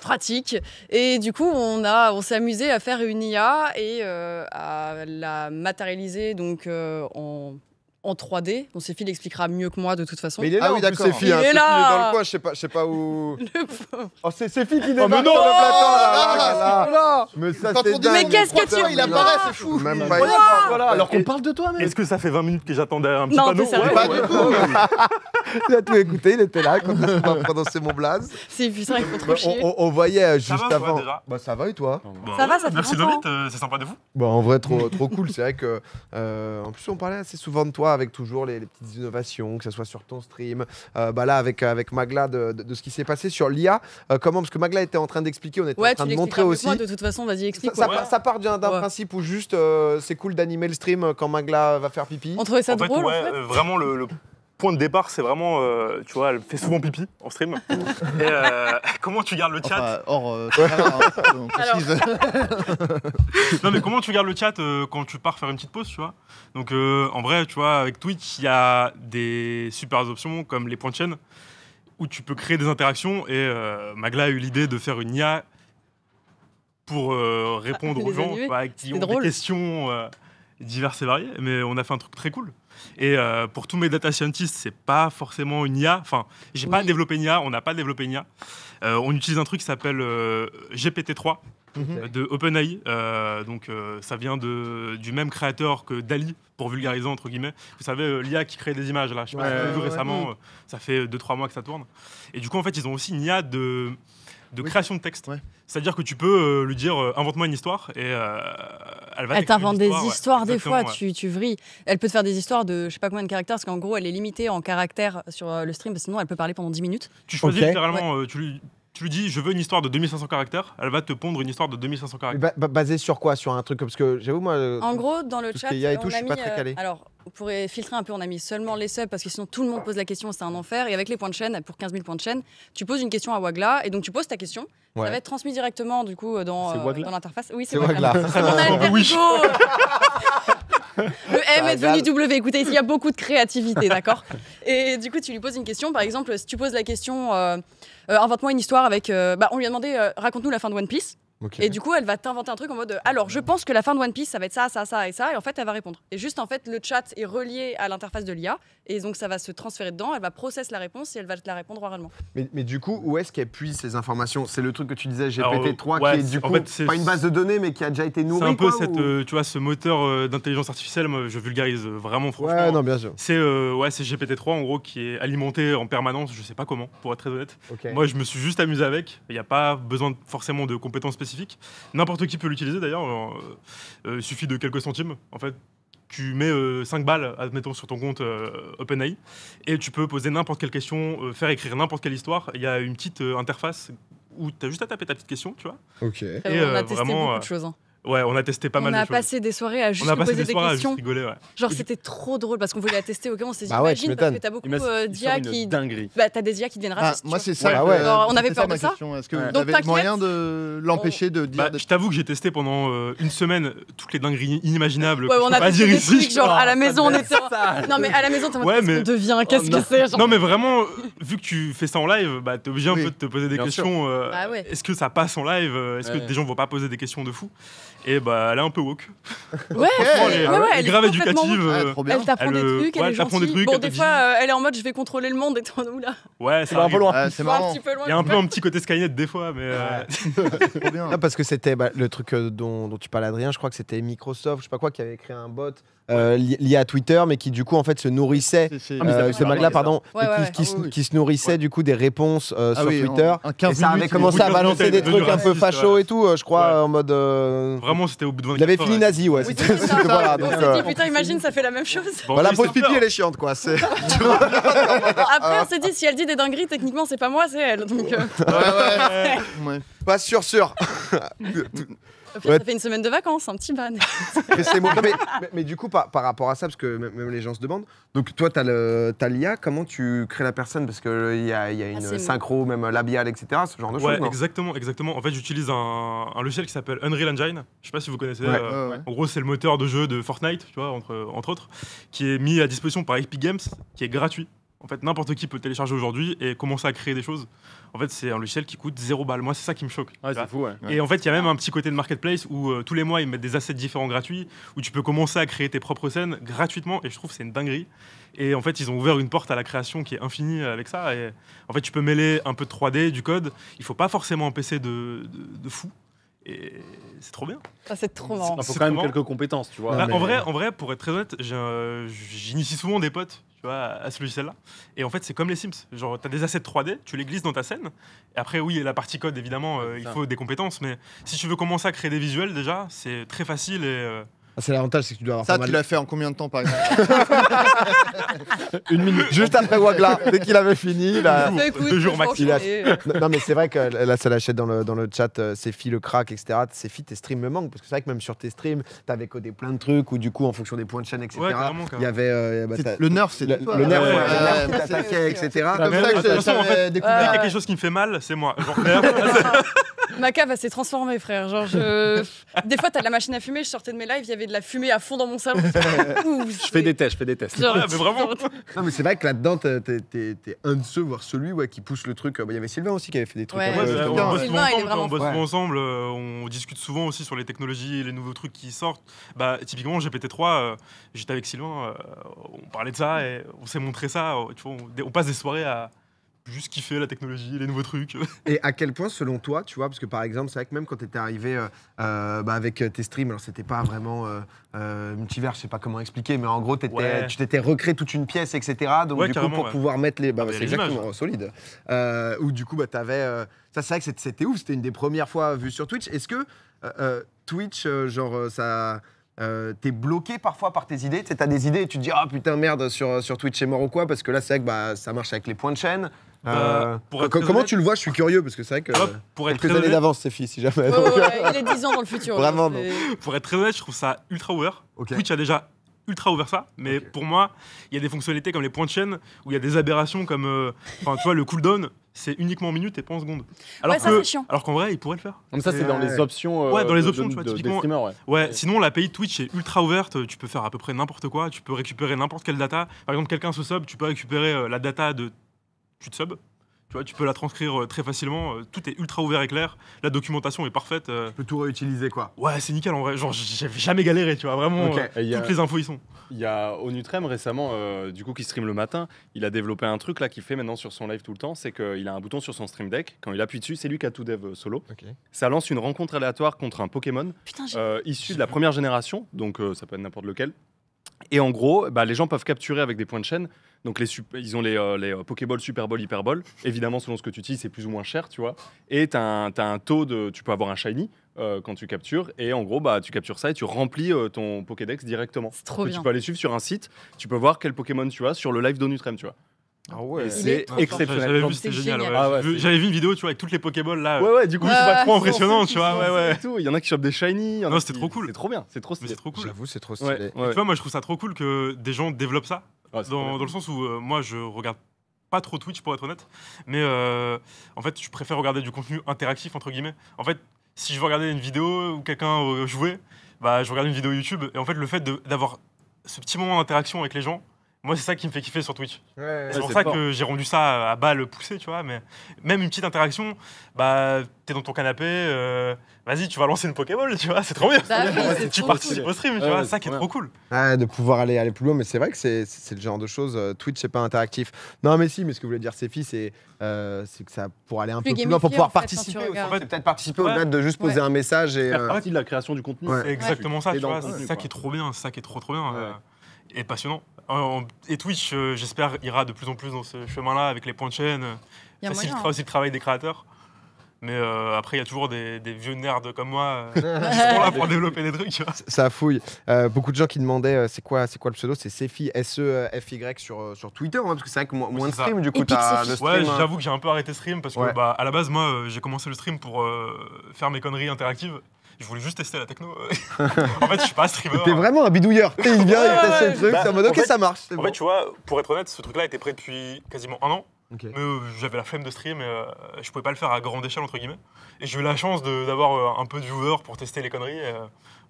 pratique. Et du coup, on, a, on s'est amusé à faire une IA et euh, à la matérialiser donc euh, en en 3D. Bon, Séphie l'expliquera mieux que moi de toute façon. il est ah là, ah oui, d'accord. Séphie, il hein, est là. Il est dans le coin, je
sais pas, je sais pas où. le Oh, c'est Séphie qui débarque oh, mais non, le plateau là. là, oh, Mais Mais qu'est-ce que tu il apparaît, c'est fou. Même pas. Voilà, alors qu'on parle de toi
même. Est-ce que ça fait 20 minutes que j'attendais un petit panneau Pas du tout. Il a tout écouté, il était là quand on a
prononcé mon blaze.
C'est puissant. il faut trop bah, chier. On voyait euh, juste avant.
Bah ça va et toi Ça va, ça
fait Merci Domit, euh, c'est sympa de vous.
Bah, en vrai trop trop cool, c'est vrai que euh, en plus on parlait assez souvent de toi avec toujours les, petites innovations, que ce soit sur ton stream, euh, bah là avec, avec Magla de, ce qui s'est passé sur l'IA, euh, comment Parce que Magla était en train d'expliquer, on était en train de montrer aussi. de
toute façon, vas-y, explique. Ça, part
d'un principe où juste euh, c'est cool d'animer le stream quand Magla va faire pipi.
On trouvait ça drôle. en fait. vraiment le point de départ, c'est vraiment, euh, tu vois, elle fait souvent pipi en stream. Et, euh, comment tu gardes le chat enfin, euh, hein, Non, mais comment tu gardes le chat quand tu pars faire une petite pause, tu vois Donc, en vrai, tu vois, avec Twitch, il y a des super options comme les points de chaîne où tu peux créer des interactions. Et Magla a eu l'idée de faire une IA pour répondre ah, aux gens qui ont des questions diverses et variées. Mais on a fait un truc très cool. Et euh, pour tous mes data scientists, c'est pas forcément une IA. Enfin, j'ai pas développé une IA, on n'a pas développé une IA. Euh, on utilise un truc qui s'appelle euh, GPT-3. Mhm. de OpenAI. donc, ça vient de, du même créateur que Dali, pour vulgariser entre guillemets. Vous savez, l'IA qui crée des images, là, je sais pas si vous avez vu récemment, ça fait 2-3 mois que ça tourne. Et du coup, en fait, ils ont aussi une IA de, de création de texte. C'est-à-dire que tu peux euh, lui dire euh, invente-moi une histoire et euh, elle va Elle t'invente des histoires des fois, tu,
tu Elle peut te faire des histoires de je sais pas combien de caractères parce qu'en gros elle est limitée en caractères sur le stream parce que sinon elle peut parler pendant 10 minutes. Tu choisis littéralement,
tu lui dis je veux une histoire de 2500 caractères, elle va te pondre une histoire de 2500
caractères. basé sur quoi Sur un truc parce que j'avoue moi. En gros,
dans le chat, on a pas très alors on pourrait filtrer un peu, on a mis seulement les subs parce que sinon tout le monde pose la question, c'est un enfer. Et avec les points de chaîne, pour 15 000 points de chaîne, tu poses une question à Wagla et donc tu poses ta question. Ça va être transmis directement du coup euh, dans, euh, dans l'interface. Oui, c'est Wagla. Le M est devenu bah, W. Écoutez, il y a beaucoup de créativité, d'accord Et du coup, tu lui poses une question. Par exemple, si tu poses la question euh, euh Invente-moi une histoire avec. bah, on lui a demandé Raconte-nous la fin de One Piece. Et du coup, elle va t'inventer un truc en mode alors je pense que la fin de One Piece ça va être ça, ça, ça et ça. Et en fait, elle va répondre. Et juste en fait, le chat est relié à l'interface de l'IA et donc, ça va se transférer dedans, elle va processer la réponse et elle va te la répondre oralement.
Mais, mais du coup, où est-ce qu'elle puise ces informations C'est le truc que tu disais, GPT-3, qui est du coup pas une base de
données, mais qui a déjà été nourrie. C'est un peu cette, euh, tu vois, ce moteur euh, d'intelligence artificielle, moi, je vulgarise vraiment franchement. Ouais, non, bien sûr. C'est euh, ouais GPT-3 en gros qui est alimenté en permanence, je sais pas comment, pour être très honnête. Moi, je me suis juste amusé avec. Il n'y a pas besoin forcément de compétences spécifiques. N'importe qui peut l'utiliser d'ailleurs. il suffit de quelques centimes, en fait, tu mets 5 euh, balles, admettons, sur ton compte euh, OpenAI, et tu peux poser n'importe quelle question, euh, faire écrire n'importe quelle histoire. Il y a une petite interface où tu as juste à taper ta petite question, tu vois. Ok. Ah et, on a testé vraiment, beaucoup de choses. Hein. Ouais, on a testé pas mal de choses. On a passé
des soirées à juste on a passé poser des, des questions. Rigoler, ouais. Genre c'était trop drôle parce qu'on voulait la tester. Ok, on s'est dit bah imagine parce que t'as beaucoup euh, d'IA qui dinguerie. Bah t'as des IA qui deviennent ah, racistes. moi bah c'est ça. Ouais, on avait peur de ça. Est-ce que vous moyen
de l'empêcher de dire bah, Je t'avoue que j'ai testé pendant euh, une semaine euh, toutes les dingueries inimaginables. Ouais, on, a pas dire ici. Genre à la maison on était. Non mais à la maison on devient oh, qu'est-ce que c'est Non mais vraiment vu que tu fais ça en live, bah t'es obligé un peu de te poser des questions. Bah est-ce que ça passe en live Est-ce que des gens vont pas poser des questions de fou et bah, elle est un peu woke. Ouais, elle, est, grave éducative. Ah, elle t'apprend des euh, trucs, elle, des trucs, Bon, des fois, euh,
elle est en mode je vais contrôler le monde et où là.
Ouais, c'est un peu loin. c'est marrant. Il y a un peu un petit côté Skynet des fois, mais. Euh, ah, parce que c'était bah, le truc
dont, tu parles Adrien, je crois que c'était Microsoft, je sais pas quoi, qui avait créé un bot euh, lié à Twitter, mais qui du coup en fait se nourrissait, c'est euh, ah, ce pardon, ah qui, se nourrissait du coup des réponses euh, ah sur Twitter. et ça avait commencé à balancer des trucs un peu facho et tout, je crois, en mode. Vraiment, c'était au bout de Il avait fini nazi, ouais. dit, putain,
imagine, ça fait la même chose.
la pause pipi, elle est chiante, quoi. Après,
on s'est dit, si elle dit des dingueries, techniquement, c'est pas moi, c'est elle. Donc. Ouais,
ouais. Pas sûr, sûr.
Ça fait une semaine de vacances, un petit ban.
mais, du coup, par, rapport à ça, parce que même, les gens se demandent, donc toi, tu as l'IA, comment tu crées la personne Parce qu'il y a, y a ah, une synchro,
même labiale, etc., ce genre de choses. Exactement, exactement. En fait, j'utilise un, logiciel qui s'appelle Unreal Engine. Je sais pas si vous connaissez. Euh, en gros, c'est le moteur de jeu de Fortnite, tu vois, entre, entre autres, qui est mis à disposition par Epic Games, qui est gratuit. En fait, n'importe qui peut télécharger aujourd'hui et commencer à créer des choses. En fait, c'est un logiciel qui coûte zéro balles. Moi, c'est ça qui me choque. Et en fait, il y a même un petit côté de marketplace où euh, tous les mois, ils mettent des assets différents gratuits, où tu peux commencer à créer tes propres scènes gratuitement. Et je trouve que c'est une dinguerie. Et en fait, ils ont ouvert une porte à la création qui est infinie avec ça. Et en fait, tu peux mêler un peu de 3D, du code. Il faut pas forcément un PC de, de, fou. Et c'est trop bien. Ah, c'est trop marrant. Il faut quand même quelques compétences, tu vois. Bah, en, vrai, en vrai, pour être très honnête, j'initie souvent des potes tu à ce logiciel-là. Et en fait, c'est comme les Sims. Genre, tu as des assets 3D, tu les glisses dans ta scène. Et après, oui, et la partie code, évidemment, euh, il faut des compétences. Mais si tu veux commencer à créer des visuels, déjà, c'est très facile et. Euh,
ah, c'est l'avantage, c'est que tu dois avoir Ça, pas mal... tu l'as fait en combien de temps, par exemple Une minute. Juste après Wagla, dès qu'il avait fini. Là... Deux, jours, deux Non, mais c'est vrai que là, ça l'achète dans le, dans le chat, euh, c'est filles, le crack, etc. C'est filles, tes streams me manquent. Parce que c'est vrai que même sur tes streams, t'avais codé plein de trucs, ou du coup, en fonction des points de chaîne, etc. Ouais, il y avait. Euh, bah, le nerf, c'est. Le, toi, le, nerf, ouais, ouais,
ouais etc. Comme ça que j'ai découvert. qu'il y a quelque chose qui me fait mal, c'est moi.
Ma cave, s'est transformée, frère. Genre, je... Des fois, t'as de la machine à fumer. Je sortais de mes lives, il y avait de la fumée à fond dans mon salon. je
fais des tests,
je fais
des tests. mais vraiment. Non, mais c'est vrai que là-dedans, t'es, un de ceux, voire celui ouais, qui pousse le truc. Il y avait Sylvain aussi qui avait fait des trucs. Euh, on,
bosse ensemble, on, euh, on discute souvent aussi sur les technologies et les nouveaux trucs qui sortent. Bah, typiquement, GPT-3, euh, j'étais avec Sylvain, on parlait de ça et on s'est montré ça. Tu vois, on passe des soirées à juste kiffer la technologie, les nouveaux trucs.
Et à quel point, selon toi, tu vois, parce que par exemple, c'est vrai que même quand tu étais arrivé euh, euh, bah, avec euh, tes streams, alors c'était pas vraiment euh, multivers, je sais pas comment expliquer, mais en gros, tu t'étais recréé toute une pièce, etc. Donc du coup, pour pouvoir mettre les. Bah, c'est exactement solide. Ou du coup, bah, t'avais. ça, c'est vrai que c'était ouf, c'était une des premières fois vues sur Twitch. Est-ce que Twitch, genre, ça. t'es bloqué parfois par tes idées. Tu t'as des idées et tu te dis Ah putain, merde, sur, sur Twitch, c'est mort ou quoi Parce que là, c'est vrai que bah, ça marche avec les points de chaîne. Euh, euh, comment tu le vois Je suis curieux parce que c'est vrai que. pour être très années d'avance, si jamais.
il est 10 ans dans le futur. Vraiment,
Pour être très honnête, je trouve ça ultra ouvert. Twitch a déjà ultra ouvert ça, mais pour moi, il y a des fonctionnalités comme les points de chaîne où il y a des aberrations comme. Euh, enfin, tu vois, le cooldown, c'est uniquement en minutes et pas en secondes. Alors alors qu'en vrai, ils pourraient le faire. Comme ça, c'est dans les options. ouais, dans les options, de, tu ouais. Sinon, Sinon, l'API Twitch est ultra ouverte. Tu peux faire à peu près n'importe quoi. Tu peux récupérer n'importe quelle data. Par exemple, quelqu'un se sub, tu peux récupérer la data de tu te sub. Tu vois, tu peux la transcrire euh, très facilement. Euh, tout est ultra ouvert et clair. La documentation est parfaite. Euh. Tu peux tout réutiliser, quoi. Ouais, c'est nickel en vrai. Genre, j'ai jamais galéré, tu vois. Vraiment, toutes les infos y sont. Il y a Onutrem
récemment, du coup, qui stream le matin. Il a développé un truc là qu'il fait maintenant sur son live tout le temps. C'est qu'il a un bouton sur son stream deck. Quand il appuie dessus, c'est lui qui a tout dev solo. Ça lance une rencontre aléatoire contre un Pokémon issu de la première génération. Donc, ça peut être n'importe lequel. Et en gros, bah, les gens peuvent capturer avec des points de chaîne donc les ils ont les, euh, les euh, Pokéball, Super Bowl, Hyper Évidemment, selon ce que tu utilises, c'est plus ou moins cher, tu vois. Et tu as, un taux de. Tu peux avoir un Shiny euh, quand tu captures. Et en gros, bah, tu captures ça et tu remplis ton Pokédex directement. C'est trop bien. Tu peux aller suivre sur un site, tu peux voir quel Pokémon tu as sur le live d'Onutrem, tu vois.
Ah ouais, c'est exceptionnel. J'avais vu, ah J'avais vu une vidéo, tu vois, avec toutes les Pokéballs là. Ouais, ouais, du coup, c'est pas ah, trop impressionnant, tu vois. Ouais, ouais. Il y en a qui chopent des shiny. Non, c'était trop cool. C'est trop bien, c'est trop stylé. J'avoue, c'est trop stylé. moi, je trouve ça trop cool que des gens développent ça dans, le sens où euh, moi, je regarde pas trop Twitch pour être honnête, mais euh, en fait, je préfère regarder du contenu interactif entre guillemets. En fait, si je veux regarder une vidéo ou quelqu'un euh, jouait, bah, je regarde une vidéo YouTube et en fait, le fait d'avoir ce petit moment d'interaction avec les gens, moi, c'est ça qui me fait kiffer sur Twitch.
c'est pour ça que j'ai rendu
ça à balle poussée, tu vois. Mais même une petite interaction, bah, t'es dans ton canapé, euh, vas-y, tu vas lancer une Pokéball, tu vois, c'est trop bien. Bah tu participes au stream, tu vois vois, ça qui est trop cool.
de pouvoir aller, aller plus loin, mais c'est vrai que c'est le genre de choses. Euh, Twitch, c'est pas interactif. Non, mais si, mais ce que voulais dire Séphie, euh, c'est que ça pour aller un peu plus loin, pour pouvoir participer. En peut-être participer au-delà de juste poser un message et. Faire partie de la
création du contenu. C'est exactement ça, tu vois. C'est ça qui est
trop bien, c'est ça qui est trop, trop bien est passionnant. Et Twitch, euh, j'espère, ira de plus en plus dans ce chemin-là avec les points de chaîne. Ça euh, hein. aussi le travail des créateurs. Mais euh, après, il y a toujours des, vieux nerds comme moi qui sont là
pour développer des trucs. Ça fouille. beaucoup de gens qui demandaient c'est quoi, c'est quoi le pseudo C'est Sefi, S-E-F-Y sur, sur Twitter, hein, parce que c'est vrai que moins de stream du coup. As le stream, ouais, hein. j'avoue que
j'ai un peu arrêté stream parce que bah, à la base, moi, j'ai commencé le stream pour faire mes conneries interactives je voulais juste tester la techno. en fait, je suis pas un streamer. T'es hein. vraiment un bidouilleur.
Et il vient, il teste le truc, bah, c'est en mode ok, ça marche. En fait,
tu vois, pour être honnête, ce truc-là était prêt depuis quasiment un an. Mais euh, j'avais la flemme de stream et euh, je pouvais pas le faire à grande échelle, entre guillemets. Et j'ai eu la chance d'avoir euh, un peu de joueurs pour tester les conneries. Et,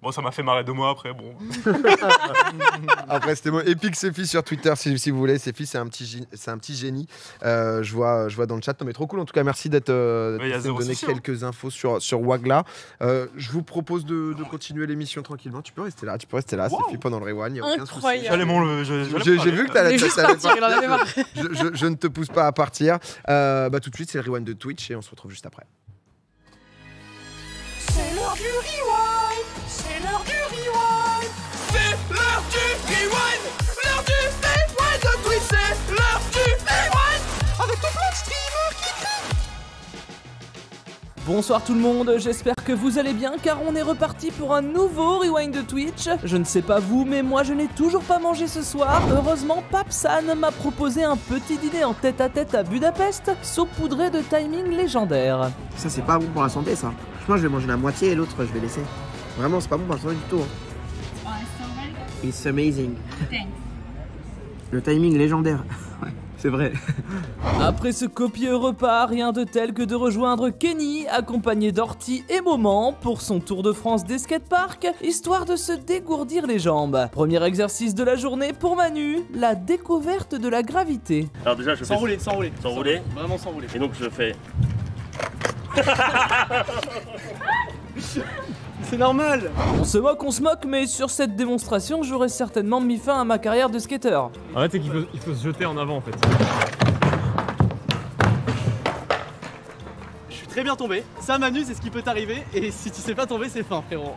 Bon, ça m'a fait marrer deux mois après, bon.
après, c'était moi. Epic sur Twitter, si, vous voulez. Sephi c'est un petit, c'est un petit génie. Euh, je vois, je vois dans le chat. Non, mais trop cool. En tout cas, merci d'être, euh, donné hein. quelques infos sur sur Wagla. Euh, je vous propose de, continuer l'émission tranquillement. Tu peux rester là, tu peux rester là. pendant le rewind. Incroyable. J'ai vu que je, je, je, ne te pousse pas à partir. bah, tout de suite, c'est le rewind de Twitch et on se retrouve juste après.
C'est l'heure du rewind. du de Avec tout qui
Bonsoir tout le monde, j'espère que vous allez bien car on est reparti pour un nouveau rewind de Twitch. Je ne sais pas vous, mais moi je n'ai toujours pas mangé ce soir. Heureusement, Papsan m'a proposé un petit dîner en tête à tête à Budapest, saupoudré de timing légendaire. Ça c'est pas bon pour la santé ça. Moi je vais manger la moitié et l'autre je vais laisser.
Vraiment c'est pas bon pour la santé du tout. Hein. It's amazing.
Thanks.
Le timing légendaire.
c'est vrai.
Après ce copieux repas, rien de tel que de rejoindre Kenny, accompagné d'Orti et Moment, pour son tour de France des skateparks, histoire de se dégourdir les jambes. Premier exercice de la journée pour Manu, la découverte de la gravité.
Alors déjà, je fais... S'enrouler, s'enrouler. S'enrouler Vraiment s'enrouler. Et donc je fais...
Ah c'est normal On se moque, on se moque, mais sur cette démonstration, j'aurais certainement mis fin à ma carrière de skater.
En fait, c'est qu'il faut, il faut se jeter en avant en fait.
très bien tombé. Ça Manu, c'est ce qui peut t'arriver et si tu sais pas tomber, c'est fin frérot.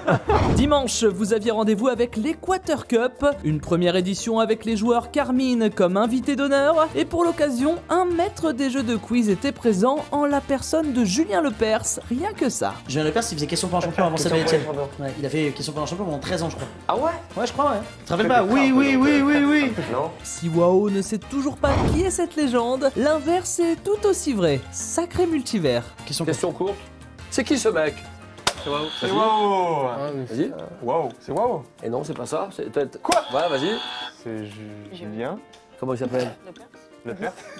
Dimanche, vous aviez rendez-vous avec l'Equator Cup, une première édition avec les joueurs Carmine comme invité d'honneur et pour l'occasion, un maître des jeux de quiz était présent en la personne de Julien Lepers, rien que ça. Julien Lepers, il faisait question pour un champion avant ça ouais,
il a fait question pour un champion pendant 13 ans, je crois. Ah ouais Ouais, je crois ouais. Tu te pas Oui, oui, oui, oui,
oui. Si Wao ne sait toujours pas qui est cette légende, l'inverse est tout aussi vrai. Sacré multivers. Question, courte. C'est qui ce mec
C'est waouh. C'est waouh.
Vas-y. Waouh. Ah, c'est euh, waouh. Et non, c'est pas ça. C'est... Quoi Voilà, vas-y. C'est
Julien. Comment il s'appelle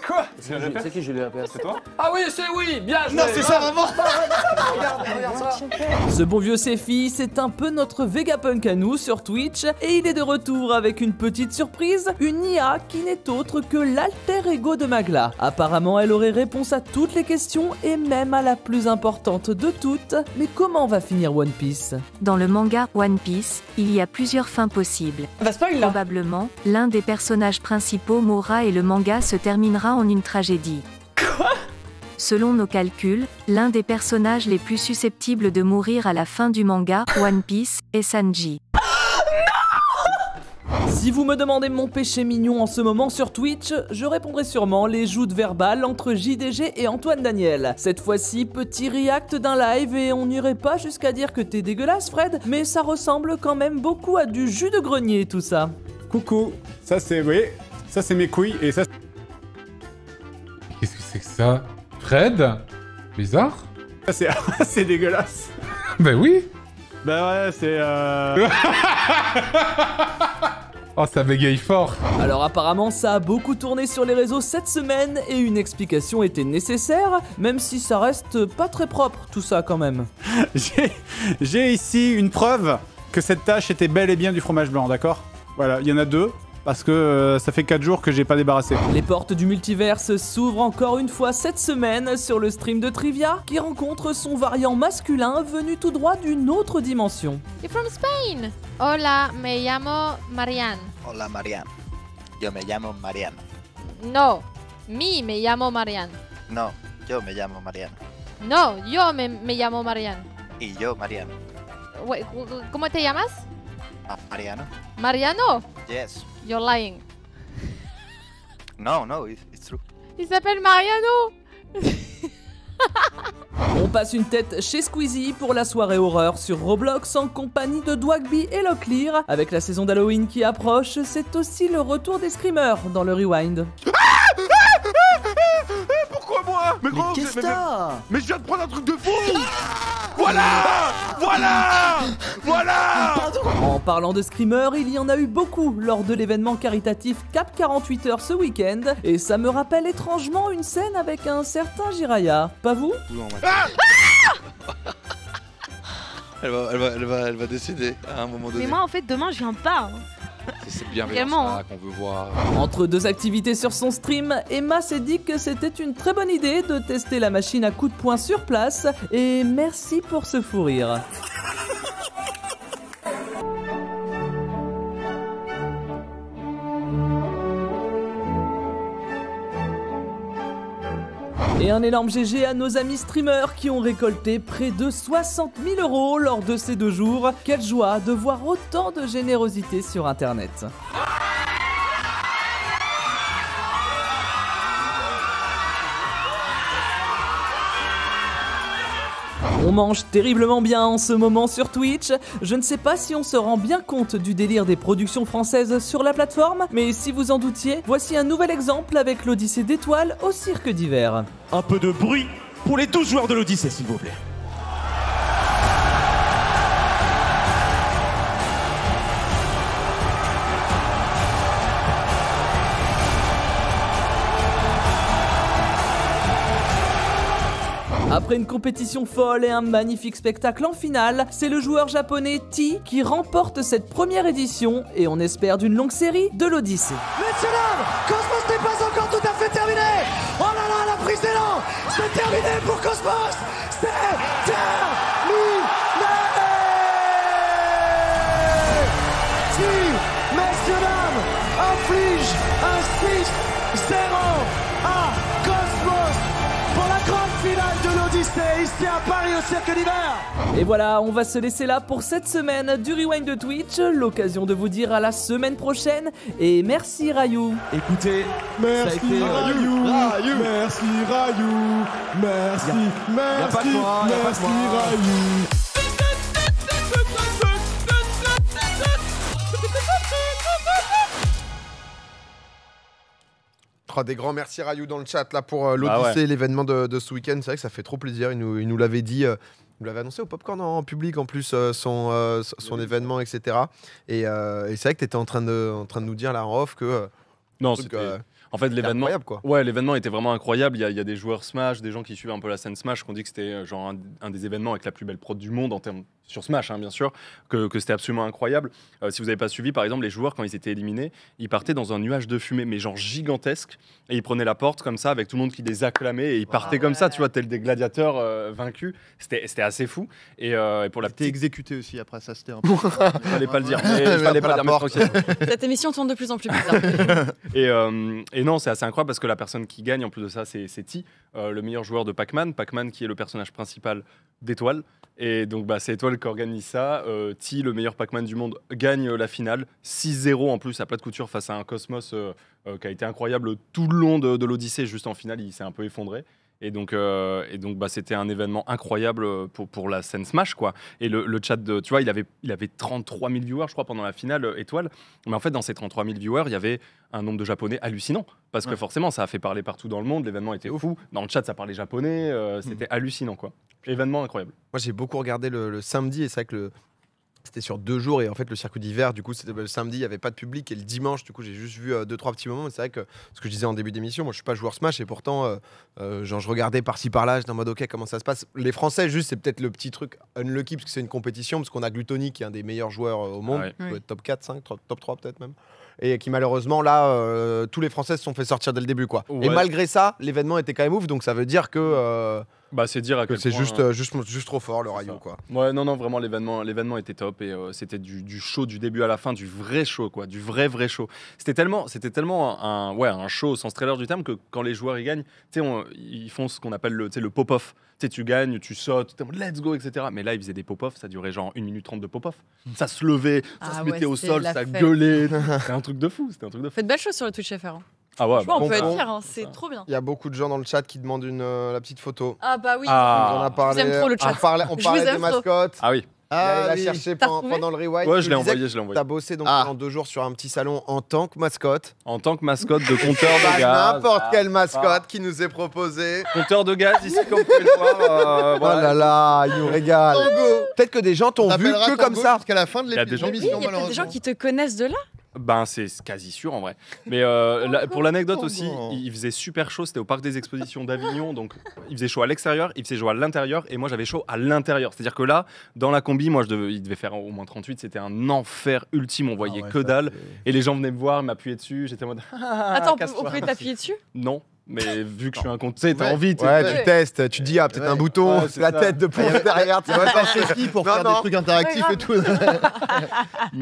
Quoi C'est toi Ah oui, c'est oui Bien Non, c'est ça, Ce bon vieux Sefi, c'est un peu notre Vegapunk à nous sur Twitch et il est de retour avec une petite surprise, une IA qui n'est autre que l'alter ego de Magla. Apparemment, elle aurait réponse à toutes les questions et même à la plus importante de toutes, mais comment va finir One Piece
Dans le manga One Piece, il y a plusieurs fins possibles. Probablement, l'un des personnages principaux Mora, et le manga se terminera en une tragédie. Quoi Selon nos calculs, l'un des personnages les plus susceptibles de mourir à la fin du manga, One Piece, est Sanji.
Si vous me demandez mon péché mignon en ce moment sur Twitch, je répondrai sûrement les joutes verbales entre JDG et Antoine Daniel. Cette fois-ci, petit react d'un live et on n'irait pas jusqu'à dire que t'es dégueulasse Fred, mais ça ressemble quand même beaucoup à du jus de grenier tout ça. Coucou, ça c'est, oui, ça c'est mes couilles et ça
c'est ça Fred Bizarre
ah, C'est dégueulasse.
ben oui.
Ben ouais, c'est. Euh, oh, ça bégaye fort Alors apparemment, ça a beaucoup tourné sur les réseaux cette semaine et une explication était nécessaire, même si ça reste pas très propre tout ça quand même. J'ai ici une
preuve que cette tâche était bel et bien du fromage blanc, d'accord Voilà, il y en a deux parce que
euh, ça fait 4 jours que j'ai pas débarrassé. Les portes du multiverse s'ouvrent encore une fois cette semaine sur le stream de Trivia qui rencontre son variant masculin venu tout droit d'une autre dimension. You're from Spain. Hola, me llamo Marianne. Hola Marianne. Yo me llamo Marianne. No, mi me llamo Marianne. No,
yo me llamo Marianne.
No, yo me, llamo Marianne.
Y yo Marianne.
¿Cómo te llamas? Ah, Mariano. Mariano? Yes. You're lying. No, no, it's, it's true.
Il s'appelle Mariano
On passe une tête chez Squeezie pour la soirée horreur sur Roblox en compagnie de Dwagby et Locklear. Avec la saison d'Halloween qui approche, c'est aussi le retour des screamers dans le rewind. Pourquoi Mais,
mais, je viens de prendre un truc de fou Voilà Voilà
Voilà En parlant de screamers, il y en a eu beaucoup lors de l'événement caritatif Cap 48 heures ce week-end, et ça me rappelle étrangement une scène avec un certain Jiraya. Pas vous
ah elle, va, elle,
va, elle, décider à un moment donné. Mais moi,
en fait, demain, je viens pas. Hein.
C'est bien hein. qu'on veut voir.
Entre deux activités sur son stream, Emma s'est dit que c'était une très bonne idée de tester la machine à coups de poing sur place. Et merci pour ce fou rire. Et un énorme GG à nos amis streamers qui ont récolté près de 60 000 euros lors de ces deux jours. Quelle joie de voir autant de générosité sur Internet. On mange terriblement bien en ce moment sur Twitch. Je ne sais pas si on se rend bien compte du délire des productions françaises sur la plateforme, mais si vous en doutiez, voici un nouvel exemple avec l'Odyssée d'étoiles au cirque d'hiver. Un peu de
bruit pour les 12 joueurs de l'Odyssée, s'il vous plaît.
Après une compétition folle et un magnifique spectacle en finale, c'est le joueur japonais T qui remporte cette première édition et on espère d'une longue série de l'Odyssée. Messieurs dames, Cosmos n'est pas encore tout à fait terminé. Oh là là, la prise d'élan,
c'est terminé pour Cosmos. C'est
Et voilà, on va se laisser là pour cette semaine du Rewind de Twitch, l'occasion de vous dire à la semaine prochaine, et merci Rayou
Écoutez, merci été, Rayou, Rayou, merci
Rayou,
merci, merci, merci, merci Rayou
des grands merci Rayou dans le chat là pour euh, ah l'Odyssée, l'événement de, ce week-end. C'est vrai que ça fait trop plaisir. Il nous, il nous l'avait dit. Euh, il nous l'avait annoncé au Popcorn en, public en plus euh, son, euh, son événement etc et, c'est vrai que tu étais en train, de, en train de nous dire là en off que
non c'était en fait l'événement ouais l'événement était vraiment incroyable il y, a, des joueurs Smash des gens qui suivent un peu la scène Smash qu'on dit que c'était genre un, un, des événements avec la plus belle prod du monde en termes sur Smash, hein, bien sûr, que, c'était absolument incroyable. Euh, si vous n'avez pas suivi, par exemple, les joueurs, quand ils étaient éliminés, ils partaient dans un nuage de fumée, mais genre gigantesque, et ils prenaient la porte comme ça, avec tout le monde qui les acclamait, et ils partaient comme ça, tu vois, tel des gladiateurs euh, vaincus. C'était assez fou. Et, euh, pour la petite. exécuté aussi après ça, c'était un peu. fallait pas le dire, mais fallait pas, dire. Cette émission tourne de plus en plus bizarre. et, non, c'est assez incroyable parce que la personne qui gagne, en plus de ça, c'est T, le meilleur joueur de Pac-Man. Pac-Man qui est le personnage principal d'étoile et donc, bah, c'est Étoile qui organise ça. Euh, T, le meilleur Pac-Man du monde, gagne euh, la finale. 6-0 en plus à plat de couture face à un Cosmos euh, qui a été incroyable tout le long de l'Odyssée. Juste en finale, il s'est un peu effondré. Et donc, euh, et donc, bah, c'était un événement incroyable euh, pour, pour la scène Smash, quoi. Et le, chat de, tu vois, il avait, il avait 33 000 viewers, je crois, pendant la finale euh, étoile. Mais en fait, dans ces 33 000 viewers, il y avait un nombre de japonais hallucinant, parce que forcément, ça a fait parler partout dans le monde. L'événement était au fou. Dans le chat, ça parlait japonais. Mhm. c'était hallucinant, quoi. Événement incroyable. Moi, j'ai beaucoup regardé le, samedi, et c'est vrai que le,
c'était sur deux jours et en fait le circuit d'hiver, du coup, c'était bah, le samedi, il n'y avait pas de public et le dimanche, du coup, j'ai juste vu euh, deux trois petits moments. C'est vrai que ce que je disais en début d'émission, moi je suis pas joueur Smash et pourtant, euh, euh, genre je regardais par-ci par-là, j'étais en mode ok comment ça se passe. Les Français, juste c'est peut-être le petit truc unlucky parce que c'est une compétition parce qu'on a Glutoni qui est un des meilleurs joueurs au monde, ah top 4, 5, top 3 peut-être même et qui malheureusement là euh, tous les Français se sont fait sortir dès le début quoi. Et malgré ça, l'événement était quand même ouf donc ça veut dire que euh,
bah c'est dire que c'est hein. euh,
juste, juste trop fort le rayon quoi.
Ouais non non vraiment l'événement l'événement était top et c'était du, du, show du début à la fin du vrai show quoi du vrai vrai show. C'était tellement c'était tellement un ouais un show sans trailer du terme que quand les joueurs y gagnent tu sais ils font ce qu'on appelle le le pop off sais, tu gagnes, tu sautes, let's go, etc. Mais là, ils faisaient des pop-off, ça durait genre 1 minute 30 de pop-off. Hmm. Ça se levait, ça ah se mettait au sol, ça gueulait. c'était un truc de fou, c'était un truc de fou.
Faites belles choses sur le Twitch FR. Hein.
Ah ouais, bah, on, peut être fier,
hein, c'est trop bien.
Il y a beaucoup de gens dans le chat qui demandent une, euh, la petite photo. Ah
bah oui, ah. on en a parlé. Trop le chat. On parlait, on parlait des mascottes.
Ah oui. Ah, il la cherché pendant le rewind. Ouais, je l'ai envoyé, je l'ai T'as bossé donc ah. pendant deux jours sur un petit salon en tant que mascotte. En tant que mascotte de compteur de bah, gaz. n'importe quelle ah. mascotte qui nous est proposée. Compteur de gaz,
ici, comme le voir.
Euh, oh voilà. là là, il nous régale. Peut-être que des gens t'ont vu que
comme ça. Parce qu'à la fin de l'épisode. Il y a des gens
qui te connaissent de là.
Ben, c'est quasi sûr en vrai. Mais euh, pour l'anecdote aussi, il faisait super chaud. C'était au parc des expositions d'Avignon. Donc, il faisait chaud à l'extérieur, il faisait chaud à l'intérieur. Et moi, j'avais chaud à l'intérieur. C'est-à-dire que là, dans la combi, moi, je il devait faire au moins 38. C'était un enfer ultime. On voyait ah que dalle. Et les gens venaient me voir, m'appuyaient dessus. J'étais en mode.
Attends, on pouvait t'appuyer dessus
Non. Mais vu que je suis un compteur tu sais, t'as envie. tu Ouais, tu
testes, tu dis, ah, peut-être un bouton, la tête de ponce derrière. tu vois. Ski pour faire des trucs interactifs et tout.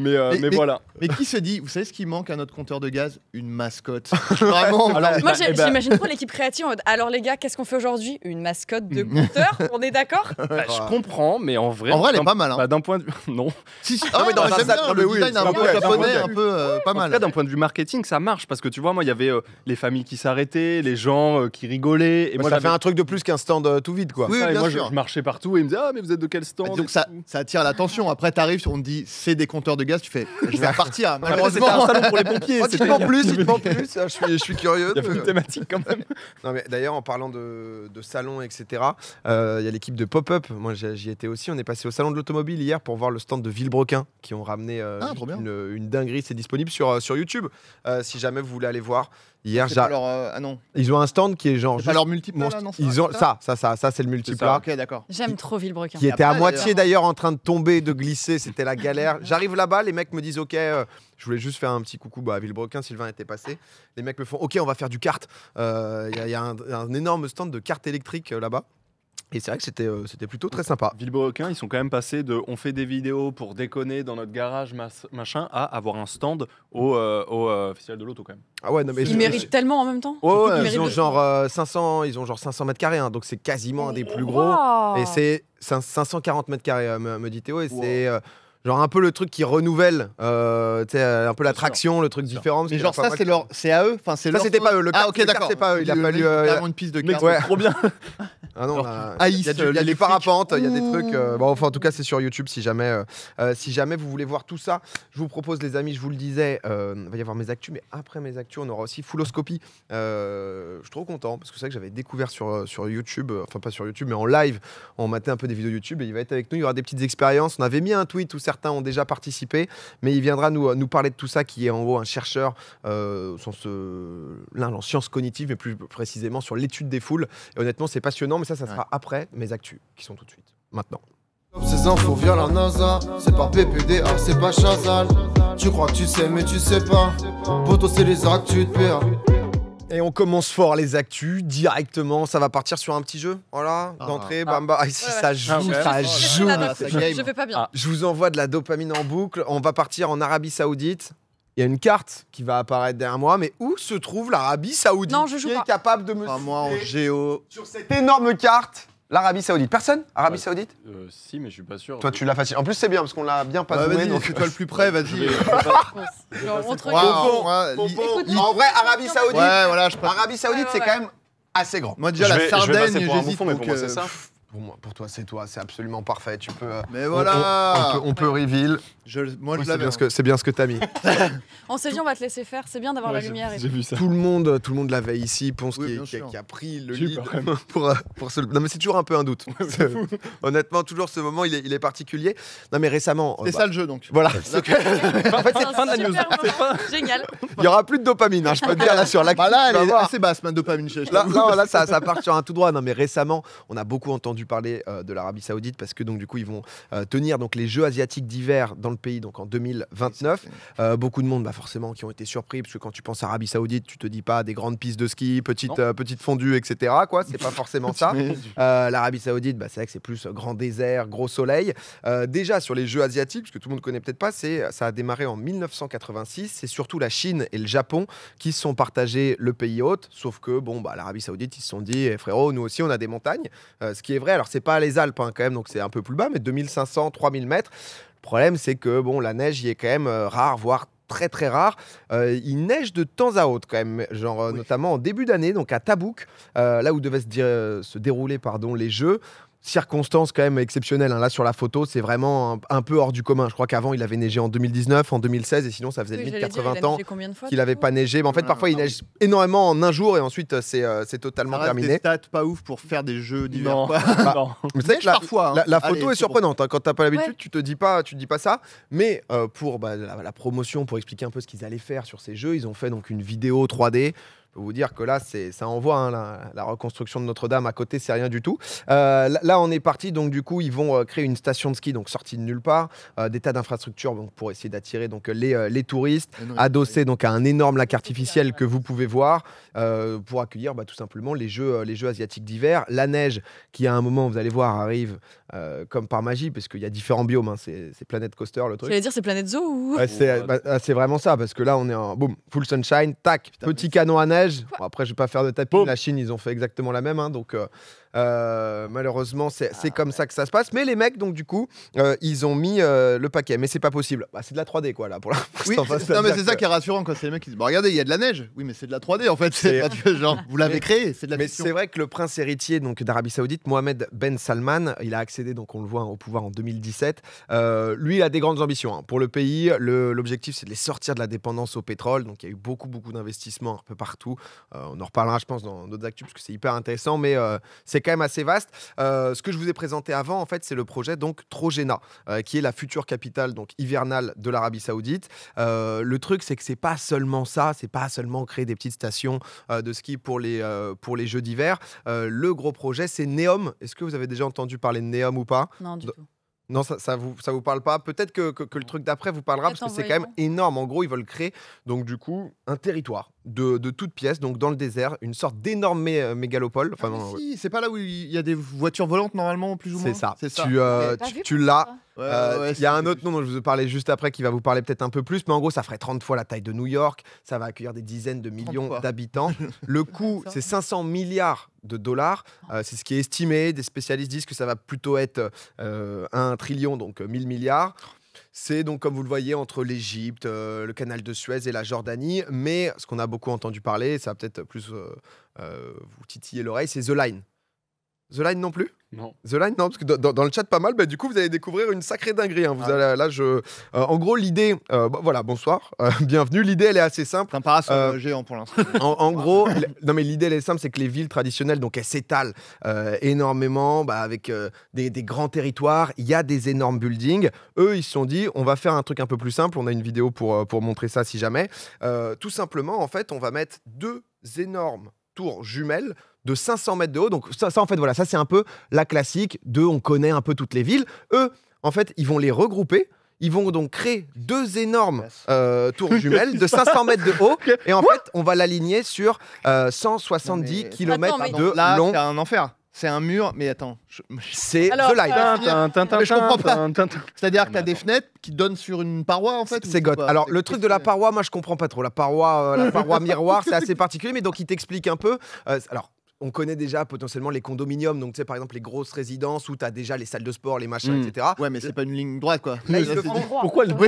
Euh, mais, Mais- voilà. Mais qui se dit, vous savez ce qui manque à notre compteur de gaz
Une mascotte. Vraiment. Alors, bah, Moi, eh ben j'imagine
trop l'équipe créative Alors, les gars, qu'est-ce qu'on fait aujourd'hui Une mascotte de mm. compteur On est d'accord bah, je
comprends, mais en vrai. En vrai, elle est pas mal, hein. Bah, d'un point de vue. Non. Si, si. Ah, ah mais dans le design un peu japonais, un peu pas mal. d'un point de vue marketing, ça marche parce que tu vois, moi, il y avait euh, les familles qui s'arrêtaient, les gens euh, qui rigolaient. Et moi, j'avais un truc de plus qu'un stand euh, tout vide, quoi. Oui, moi, Je, marchais partout et ils me disaient Ah, mais vous êtes de quel stand bah, Donc ça, ça, attire l'attention. Après,
t'arrives, on te dit C'est des compteurs de gaz, tu fais Je vais partir. Malheureusement, un salon pour les pompiers. Oh, tu te plus, tu te plus. Je suis, curieux. Il y a une euh, thématique quand même. non, mais d'ailleurs, en parlant de, de salon, etc., il y a l'équipe de Pop-Up. Moi, j'y étais aussi. On est passé au salon de l'automobile hier pour voir le stand de Villebroquin qui ont ramené ah, une, dinguerie. C'est disponible sur, sur YouTube si jamais vous voulez aller voir. Hier, j'ai. Euh, ah non. Ils ont un stand qui est genre. multiple. ils ont ça, ça, ça, ça, c'est le multiple. d'accord.
J'aime trop Villebrequin. Qui était à moitié
d'ailleurs en train de tomber, de glisser. C'était la galère. J'arrive là-bas, les mecs me disent ok. Euh, je voulais juste faire un petit coucou bah, à Villebrequin, Sylvain était passé. Les mecs me font Ok, on va faire du kart. Il euh, y, a un, énorme stand de cartes électriques
là-bas. Et c'est vrai que c'était, euh, c'était plutôt très sympa. Villebrequin, ils sont quand même passés de on fait des vidéos pour déconner dans notre garage, machin, à avoir un stand au, euh, euh, Festival de l'Auto quand même. Ah ouais, mais
ils méritent
tellement en même temps. ils, ont genre,
500, ils ont genre 500 mètres carrés, hein, donc c'est quasiment un des plus gros. Et c'est 540 mètres carrés, me, dit Théo, et c'est Genre un peu le truc qui renouvelle, euh, euh un peu l'attraction, le truc différent. Mais genre ça, c'est leur, à eux, enfin c'est Ça c'était pas eux. Le ah ok d'accord. C'est pas eux. Il a fallu une euh, piste de cartes. Trop bien.
Ah non, il y a, des parapentes, il y a des trucs.
Euh, bon, enfin en tout cas, c'est sur YouTube si jamais, si jamais vous voulez voir tout ça. Je vous propose, les amis, je vous le disais, il va y avoir mes actus, mais après mes actus, on aura aussi Fulloscopie. je suis trop content parce que c'est vrai que j'avais découvert sur sur YouTube, enfin pas sur YouTube, mais en live, on matait un peu des vidéos YouTube et il va être avec nous. Il y aura des petites expériences. On avait mis un tweet où certains certains ont déjà participé, mais il viendra nous, nous parler de tout ça, qui est en gros un chercheur euh, ce, euh, en sciences cognitives, mais plus précisément sur l'étude des foules. Et honnêtement, c'est passionnant, mais ça, ça sera après mes actus, qui sont tout de suite, maintenant. Ces infos via la NASA, c'est pas PPDA, c'est pas Chazal. Tu crois que tu sais, mais tu sais pas. toi, c'est les actus de PA. Et on commence fort les actus directement. Ça va partir sur un petit jeu. Voilà, d'entrée, bamba bam, ça joue, ça joue. Je vais pas bien. Ah. Je vous envoie de la dopamine en boucle. On va partir en Arabie Saoudite. Il y a une carte qui va apparaître derrière moi, mais où se trouve l'Arabie Saoudite non, je joue qui capable de me moi géo sur cette énorme carte L'Arabie Saoudite. Personne Arabie Saoudite
euh, Si, mais je suis pas sûr. Toi, tu
l'as facile. En plus, c'est bien parce qu'on l'a bien pas bah, zoomé. donc toi le plus près, vas-y. En vrai, Arabie Saoudite. Arabie Saoudite, c'est quand même assez grand. Moi, déjà, la Sardaigne, j'hésite. mais pour moi, c'est ça pour, moi, pour toi, c'est toi, c'est absolument parfait. Tu peux. Euh, mais voilà. On, peut, reveal. Hein. C'est bien, ce que t'as mis.
on s'est dit, on va te laisser faire. C'est bien d'avoir la lumière.
Tout le monde, tout le monde l'avait ici. Ponce qui, a pris le lead pour, euh, pour Non mais c'est toujours un peu un doute. Honnêtement, toujours ce moment, il est, particulier. Non mais récemment. C'est euh, bah, ça le jeu donc. Voilà. en fait, c'est fin de la news. Génial. Il y aura plus de dopamine. Hein, je peux te dire là sur la. c'est bah basse ma dopamine. Là, ça, ça part sur un tout droit. Non mais récemment, on a beaucoup entendu parler euh, de l'Arabie Saoudite parce que donc du coup ils vont euh, tenir donc les Jeux asiatiques d'hiver dans le pays donc en 2029. Euh, beaucoup de monde bah, forcément qui ont été surpris parce que quand tu penses à Arabie Saoudite, tu te dis pas des grandes pistes de ski, petite petite fondue, etc. Quoi, c'est pas forcément ça. L'Arabie Saoudite, bah, c'est vrai que c'est plus grand désert, gros soleil. déjà sur les Jeux asiatiques, parce que tout le monde connaît peut-être pas, c'est ça a démarré en 1986. C'est surtout la Chine et le Japon qui se sont partagés le pays hôte. Sauf que bon, bah, l'Arabie Saoudite, ils se sont dit, eh, frérot, nous aussi on a des montagnes, ce qui est alors, c'est pas les Alpes hein, quand même, donc c'est un peu plus bas, mais 2500, 3000 mètres. Le problème, c'est que bon, la neige y est quand même euh, rare, voire très très rare. Euh, il neige de temps à autre quand même, genre euh, notamment en début d'année, donc à Tabouk, là où devaient se, se dérouler pardon les Jeux circonstances quand même exceptionnelles. Hein. Là, sur la photo, c'est vraiment un, peu hors du commun. Je crois qu'avant, il avait neigé en 2019, en 2016, et sinon, ça faisait 80 ans qu'il n'avait pas neigé. Mais en fait, parfois, il neige énormément en un jour, et ensuite, euh, euh, c'est totalement terminé. des pas ouf pour faire des jeux d'hiver. Bah, hein. la, la, photo est surprenante. Quand hein. Quand t'as pas l'habitude, tu te dis pas, tu te dis pas ça. Mais euh, pour bah, la, promotion, pour expliquer un peu ce qu'ils allaient faire sur ces jeux, ils ont fait donc une vidéo 3D vous dire que là, c'est, ça envoie. Hein, la, reconstruction de Notre-Dame à côté, c'est rien du tout. Euh, là, on est parti. Donc, du coup, ils vont euh, créer une station de ski, donc sortie de nulle part, euh, des tas d'infrastructures pour essayer d'attirer donc, les, les touristes, adossé donc, à un énorme lac artificiel que vous pouvez voir pour accueillir bah, tout simplement les jeux, les jeux asiatiques d'hiver. La neige, qui à un moment, vous allez voir, arrive comme par magie, parce qu'il y a différents biomes. Hein, c'est, Planète Coaster, le truc. J'allais dire, c'est
Planète Zoo oh,
bah, ah, c'est, vraiment ça, parce que là, on est en boom full sunshine, tac, petit canon à neige. Bon, après, je vais pas faire de tapis. La Chine, ils ont fait exactement la même. Hein, donc, euh, euh, malheureusement, c'est ah comme ça que ça se passe. Mais les mecs, donc du coup, euh, ils ont mis euh, le paquet. Mais c'est pas possible. Bah, c'est de la 3D, quoi, là, pour la. Oui, mais c'est ça qui est rassurant, quoi. C'est les mecs qui disent bah, regardez, il y a de la neige. Oui, mais c'est de la 3D, en fait. C'est pas genre, vous l'avez créé, c'est de la. Mais c'est vrai que le prince héritier donc d'Arabie Saoudite, Mohamed Ben Salman, il a accédé, donc on le voit, hein, au pouvoir en 2017. lui, il a des grandes ambitions hein. pour le pays. L'objectif, c'est de les sortir de la dépendance au pétrole. Donc il y a eu beaucoup, beaucoup d'investissements un peu partout. on en reparlera, je pense, dans d'autres actus parce que c'est hyper intéressant. Mais c'est quand même assez vaste. Euh, ce que je vous ai présenté avant, en fait, c'est le projet donc Trojena, euh, qui est la future capitale donc hivernale de l'Arabie Saoudite. Euh, le truc, c'est que c'est pas seulement ça, c'est pas seulement créer des petites stations de ski pour les, pour les jeux d'hiver. le gros projet, c'est Neom. Est-ce que vous avez déjà entendu parler de Neom ou pas Non, du tout. Non, ça, ça vous ça vous parle pas. Peut-être que, que, que, le truc d'après vous parlera parce que c'est quand même énorme. En gros, ils veulent créer donc du coup un territoire de, toutes pièces, donc dans le désert, une sorte d'énorme euh, mégalopole. Ah, c'est pas là où il y a des voitures volantes normalement, plus ou moins. C'est ça. Euh, ça. Tu, tu, l'as. Il y a un autre nom dont je vous ai juste après qui va vous parler peut-être un peu plus, mais en gros, ça ferait 30 fois la taille de New York, ça va accueillir des dizaines de millions d'habitants. Le coût, c'est 500 milliards de dollars. Ah. Euh, c'est ce qui est estimé. Des spécialistes disent que ça va plutôt être un trillion, donc 1000 milliards. C'est donc, comme vous le voyez, entre l'Égypte, euh, le canal de Suez et la Jordanie. Mais ce qu'on a beaucoup entendu parler, ça va peut-être plus euh, euh, vous titiller l'oreille, c'est The Line. The Line non plus non. The Line, non, parce que dans, le chat, pas mal. Bah, du coup, vous allez découvrir une sacrée dinguerie. Hein. Vous ah. allez, là, je, euh, en gros, l'idée, euh, bah, voilà, bonsoir, euh, bienvenue. L'idée, elle est assez simple. un parasol géant pour l'instant. En, gros, non, mais l'idée, elle est simple, c'est que les villes traditionnelles, donc, elles s'étalent énormément, bah, avec des, des, grands territoires. Il y a des énormes buildings. Eux, ils se sont dit, on va faire un truc un peu plus simple. On a une vidéo pour, pour montrer ça si jamais. tout simplement, en fait, on va mettre deux énormes tours jumelles de 500 mètres de haut. Donc ça, en fait, voilà, ça c'est un peu la classique de on connaît un peu toutes les villes. Eux, en fait, ils vont les regrouper. Ils vont donc créer deux énormes euh, tours jumelles de 500 mètres de haut. Et en fait, on va l'aligner sur 170 euh, km de long. C'est un enfer. C'est un mur, mais attends. C'est The Light. je comprends pas. C'est-à-dire que as des fenêtres qui donnent sur une paroi, en fait C'est goth. Alors, le truc de la paroi, moi, je comprends pas trop. La paroi, euh, la paroi miroir, c'est assez particulier, mais donc, il t'explique un peu. alors, on connaît déjà potentiellement les condominiums, donc tu sais, par exemple, les grosses résidences où tu as déjà les salles de sport, les machins, hmm. etc. Ouais, mais c'est pas une ligne droite, quoi. Pourquoi le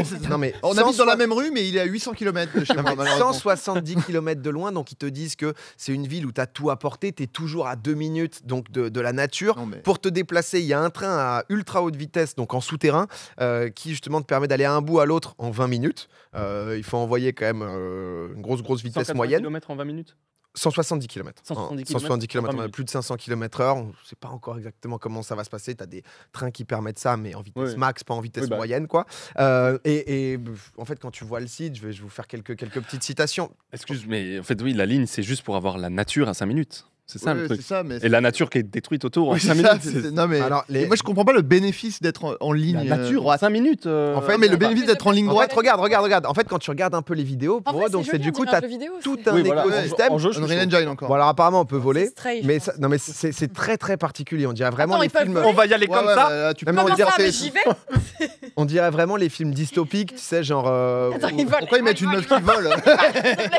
On habite dans la même rue, mais il est à 800 km de chez moi. 170 km de loin, donc ils te disent que c'est une ville où tu as tout à portée. tu es toujours à deux minutes donc de, la nature. Pour te déplacer, il y a un train à ultra haute vitesse, donc en souterrain, euh, qui justement te permet d'aller à un bout à l'autre en 20 minutes. Euh, il faut envoyer quand même euh, une grosse, grosse vitesse moyenne.
km en 20 minutes
170 km. 170 km, plus de 500 km/h. On ne sait pas encore exactement comment ça va se passer. Tu as des trains qui permettent ça, mais en vitesse max, pas en vitesse bah. moyenne. quoi. Euh, et, en fait, quand tu vois le site, je vais, vous faire quelques, quelques petites citations.
Excuse, mais en fait, oui, la ligne, c'est juste pour avoir la nature à 5 minutes. C'est ça le truc. et la nature qui est détruite autour en 5 minutes. Moi,
je comprends pas le bénéfice d'être en, ligne. La euh, nature
à en 5 minutes. Euh,
en fait, mais le bénéfice d'être en ligne droite. regarde, regarde, regarde. En fait, quand tu regardes un peu les vidéos, pour moi, donc c'est du coup, tu as tout un écosystème. On encore. alors apparemment, on peut ah, voler. Mais non, mais c'est très, très particulier. On dirait vraiment. les films... On va y aller comme ça. On dirait vraiment les films dystopiques, tu sais, genre. Euh, Pourquoi ils mettent une meuf qui vole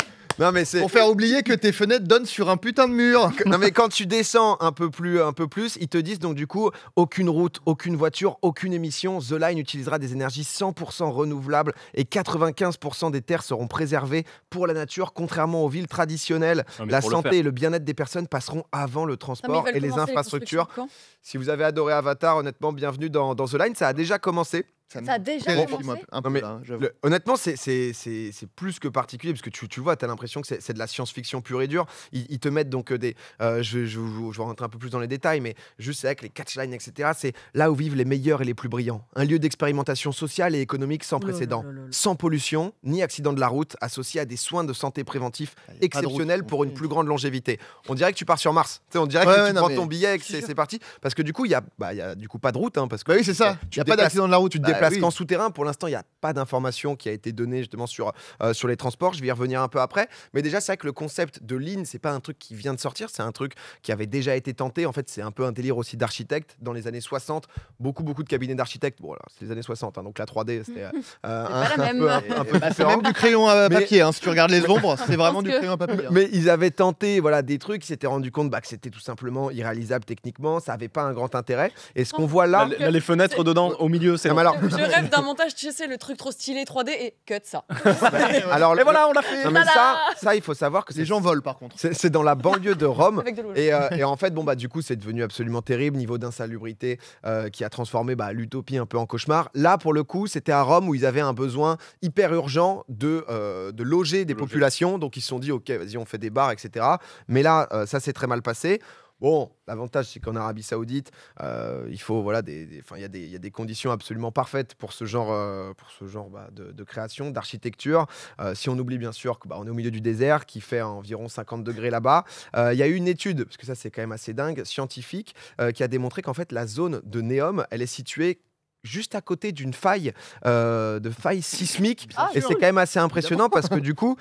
c'est. Pour faire oublier que tes fenêtres donnent sur un putain de mur. non, mais quand tu descends un peu plus, un peu plus, ils te disent donc du coup, aucune route, aucune voiture, aucune émission. The Line utilisera des énergies 100% renouvelables et 95% des terres seront préservées pour la nature, contrairement aux villes traditionnelles. la santé et le bien-être des personnes passeront avant le transport et les infrastructures. si vous avez adoré Avatar, honnêtement, bienvenue dans The Line. Ça a déjà commencé. Ça, a déjà un peu, Honnêtement, c'est plus que particulier parce que tu, tu vois, tu as l'impression que c'est de la science-fiction pure et dure. Ils, te mettent donc euh, des. Euh, je, je, je, vais rentrer un peu plus dans les détails, mais juste avec les catchlines, etc. C'est là où vivent les meilleurs et les plus brillants. Un lieu d'expérimentation sociale et économique sans précédent. sans pollution, ni accident de la route, associé à des soins de santé préventifs ah, exceptionnels pour une mm. plus grande longévité. On dirait que tu pars sur Mars. on dirait que tu prends ton billet et que c'est parti. Parce que du coup, il n'y a, bah, a du coup pas de route. Hein, parce que, bah oui, c'est ça. Il n'y a pas d'accident de la route, tu te bah, bah parce souterrain. Pour l'instant, il n'y a pas d'information qui a été donnée justement sur, euh, sur les transports. Je vais y revenir un peu après. Mais déjà, c'est vrai que le concept de ligne, c'est pas un truc qui vient de sortir, c'est un truc qui avait déjà été tenté. En fait, c'est un peu un délire aussi d'architecte. Dans les années 60, beaucoup, beaucoup de cabinets d'architectes. Bon, c'est les années 60, hein, donc la 3D, c'était euh, euh, un, peu, un, bah, même du crayon à papier. Hein, si tu regardes les ombres, c'est vraiment du crayon à papier. Hein. Mais ils avaient tenté voilà, des trucs, ils s'étaient rendus compte bah, que c'était tout simplement irréalisable techniquement, ça n'avait pas un grand intérêt. Et ce qu'on voit là. les fenêtres dedans, au milieu, c'est. Ah, alors, je rêve
d'un montage, tu sais, le truc trop stylé 3D et cut ça.
Alors, et voilà, on l'a fait. mais ça, ça, il faut savoir que les gens volent par contre. C'est dans la banlieue de Rome. Euh, et, en fait, bon bah du coup, c'est devenu absolument terrible niveau d'insalubrité euh, qui a transformé bah, l'utopie un peu en cauchemar. Là, pour le coup, c'était à Rome où ils avaient un besoin hyper urgent de euh, de loger des populations, donc ils se sont dit ok, vas-y, on fait des bars, etc. Mais là, ça s'est très mal passé. Bon, l'avantage, c'est qu'en Arabie Saoudite, euh, il faut, voilà, des, il y, a des, y a des conditions absolument parfaites pour ce genre, euh, pour ce genre bah, de, création, d'architecture. Euh, si on oublie bien sûr qu'on bah, est au milieu du désert qui fait environ 50 degrés là-bas, il y a eu une étude, parce que ça c'est quand même assez dingue, scientifique, qui a démontré qu'en fait la zone de Neom, elle est située juste à côté d'une faille de faille sismique et c'est quand même assez impressionnant parce que du coup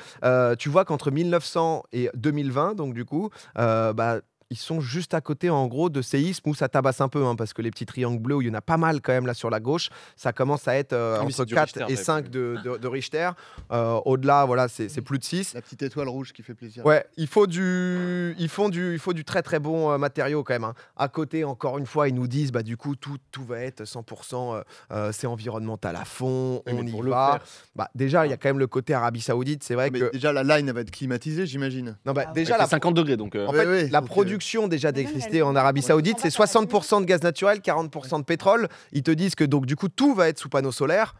tu vois qu'entre 1900 et 2020 donc du coup bah ils sont juste à côté, en gros, de séisme où ça tabasse un peu, hein, parce que les petits triangles bleus, où il y en a pas mal quand même là sur la gauche, ça commence à être euh, ah entre 4 et 5 ah. de, de, Richter. Euh, au-delà, voilà, c'est plus de 6. La petite étoile rouge qui fait plaisir. Ouais, il faut du, ils font du, il faut du très très bon euh, matériau quand même. Hein. À côté, encore une fois, ils nous disent, bah du coup, tout, tout va être 100%, c'est environnemental à fond, on y va. Bah, déjà, il y a ah. quand même le côté Arabie Saoudite, c'est vrai que. Déjà, la line, elle va être climatisée, j'imagine. Non, bah, déjà, la... 50
degrés, donc. En fait,
la production déjà d'électricité en Arabie Saoudite, c'est 60% de gaz naturel, 40% de pétrole. Ils te disent que donc du coup tout va être sous panneau solaire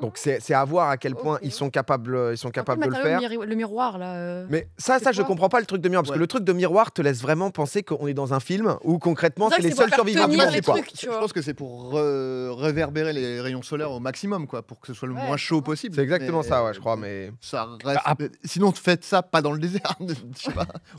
donc c'est à voir à quel point ils sont capables, ils sont capables de le faire.
Le, miroir là. Euh. Mais ça, ça, je comprends pas
le truc de miroir parce que le truc de miroir te laisse vraiment penser qu'on est dans un film où concrètement c'est les seuls survivants. Je pense que c'est pour réverbérer les rayons solaires au maximum quoi, pour que ce soit le moins chaud possible. C'est exactement ça, ouais, je crois, mais ça bah, Sinon, faites ça pas dans le désert, je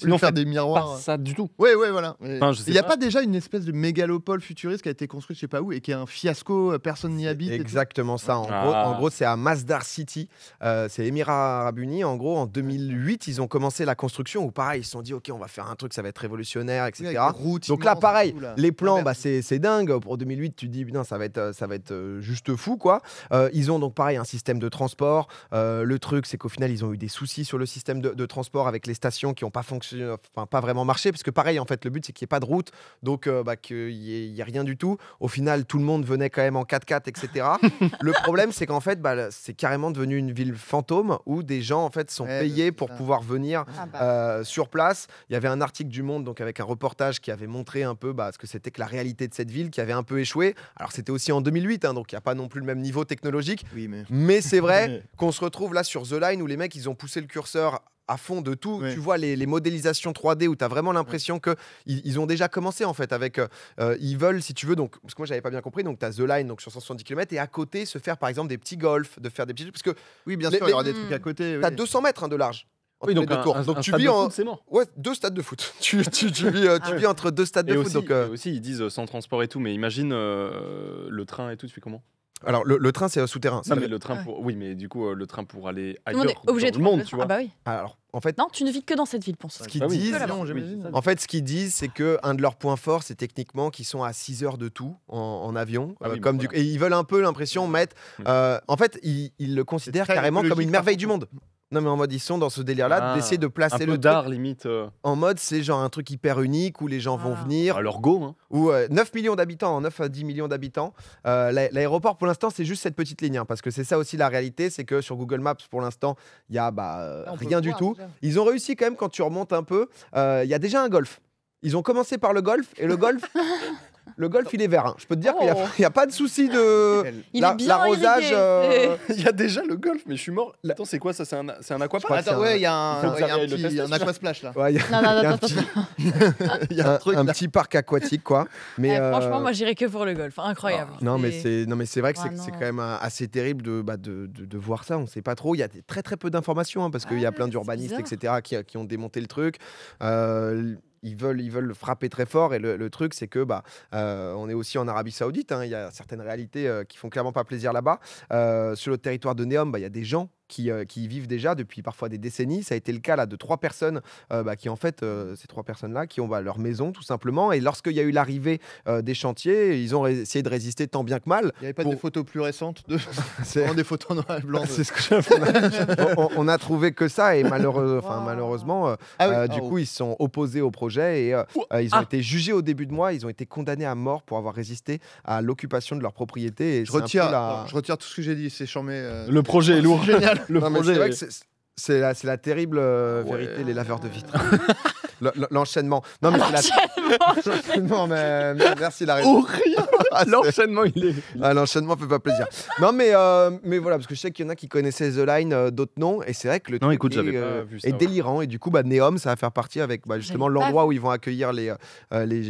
Sinon, faire des miroirs. Pas ça du tout. Oui, oui, voilà. Il n'y a pas déjà une espèce de mégalopole futuriste qui a été construite, je sais pas où, et qui est un fiasco, euh, personne n'y habite. Exactement ça, en ah, gros. Ah. En gros, c'est à Masdar City, euh, c'est Émirats Arabes Unis. En gros, en 2008, ils ont commencé la construction Ou pareil, ils se sont dit, OK, on va faire un truc, ça va être révolutionnaire, etc. Donc là, pareil, les plans, bah, c'est dingue. Pour 2008, tu te dis, ça va être, ça va être euh, juste fou, quoi. Euh, ils ont donc pareil un système de transport. le truc, c'est qu'au final, ils ont eu des soucis sur le système de, transport avec les stations qui n'ont pas fonctionné, enfin pas vraiment marché, parce que pareil, en fait, le but c'est qu'il n'y ait pas de route, donc bah, qu'il n'y a rien du tout. Au final, tout le monde venait quand même en 4x4, etc. le problème, c'est en fait, bah, c'est carrément devenu une ville fantôme où des gens en fait sont payés pour pouvoir venir ah, bah. euh, sur place. Il y avait un article du Monde donc avec un reportage qui avait montré un peu bah, ce que c'était que la réalité de cette ville qui avait un peu échoué. Alors c'était aussi en 2008, hein, donc il n'y a pas non plus le même niveau technologique. mais, mais c'est vrai qu'on se retrouve là sur The Line où les mecs ils ont poussé le curseur à fond de tout. Tu vois les, modélisations 3D où tu as vraiment l'impression que ils, ont déjà commencé en fait avec euh, euh, ils veulent si tu veux donc parce que moi j'avais pas bien compris donc tu as The Line donc sur 170 km et à côté se faire par exemple des petits golfs, de faire des petits parce que oui bien sûr il y aura des trucs à côté. Tu as 200 mètres hein, de large. Oui, donc, tu vis en ouais deux stades de foot. tu, euh, ah. vis, entre deux stades de foot.
aussi ils disent sans transport et tout, mais imagine le train et tout, tu fais comment alors, le, train, c'est euh,
souterrain. le train Oui, mais du coup, euh, le train pour aller ailleurs est le monde, tu vois. Ah bah ah, alors, en fait, non, tu ne vis que dans cette ville, pense. Ce ah qu'ils en
fait, ce qu'ils disent, c'est que un de leurs points forts, c'est techniquement qu'ils sont à 6 heures de tout en, avion, euh, comme et ils veulent un peu l'impression mettre. en fait, ils le considèrent carrément comme une merveille du monde. Non, mais en mode, ils sont dans ce délire-là, ah, d'essayer de placer le truc. limite. Euh. En mode, c'est genre un truc hyper unique où les gens vont ah. venir, bah, leur go, hein. 9 euh, millions d'habitants, 9 hein, à 10 millions d'habitants. Euh, l'aéroport, pour l'instant, c'est juste cette petite ligne, hein, parce que c'est ça aussi la réalité, c'est que sur Google Maps, pour l'instant, il y a bah, rien du tout. Ils ont réussi quand même, quand tu remontes un peu, il y a déjà un golf. Ils ont commencé par le golf, et le golf, Le golf, il est vert. Je peux te dire qu'il n'y a, pas de souci de Il l'arrosage. Il
y a déjà le golf, mais je suis mort. Attends, c'est quoi ça C'est un, c'est un ouais, il y a un, petit
là. un petit parc aquatique, quoi. Mais, Franchement, moi,
j'irai que pour le golf. Incroyable. Non mais c'est
non mais c'est vrai que c'est- quand même assez terrible de, de, voir ça. On sait pas trop. Il y a très très peu d'informations parce qu'il y a plein d'urbanistes etc qui, ont démonté le truc ils veulent, ils veulent frapper très fort. Et le, truc, c'est que bah, euh, on est aussi en Arabie Saoudite. Hein. Il y a certaines réalités euh, qui font clairement pas plaisir là-bas. Euh, sur le territoire de Neom, bah, il y a des gens euh, qui, y vivent déjà depuis parfois des décennies. Ça a été le cas là de trois personnes euh, bah, qui en fait euh, ces trois personnes là qui ont bah, leur maison tout simplement. Et lorsqu'il y a eu l'arrivée des chantiers, ils ont essayé de résister tant bien que mal. Il n'y avait pas de des photos plus récentes de des photos en noir et blanc. C'est ce on, a trouvé que ça et enfin, malheureusement, ah ah du coup ils se sont opposés au projet et ils ont ah. été jugés au début de mois. Ils ont été condamnés à mort pour avoir résisté à l'occupation de leur propriété. Et je retire, je retire tout ce que j'ai dit. C'est chambé. Le projet est lourd. Génial le non, projet. Vrai c'est la, la, terrible euh, vérité, les laveurs de vitres. L'enchaînement. Non, mais c'est la... l'enchaînement, mais merci la raison. Horrible. Ah, l'enchaînement, il est. Ah, l'enchaînement fait pas plaisir. Non, mais, euh, mais voilà, parce que je sais qu'il y en a qui connaissaient The Line, euh, d'autres non. Et c'est vrai que le non, écoute, est, euh, délirant. Et du coup, bah, Neom, ça va faire partie avec bah, justement l'endroit où ils vont accueillir les, les,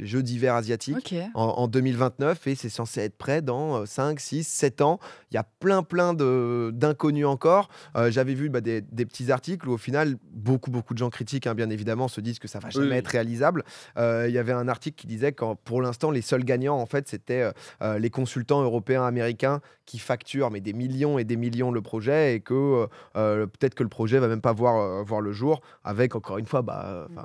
Jeux d'hiver asiatiques en, 2029. Et c'est censé être prêt dans 5, 6, 7 ans. Il y a plein, plein de, d'inconnus encore. J'avais vu bah, des, petits articles où, au final, beaucoup, beaucoup de gens critiquent, hein, bien évidemment, se disent que ça va jamais être réalisable. Il y avait un article qui disait que pour l'instant, les seuls gagnants, en fait, c'était euh, euh, les consultants européens, américains qui facturent mais des millions et des millions le projet et que euh, peut-être que le projet va même pas voir, le jour avec, encore une fois, bah, mmh.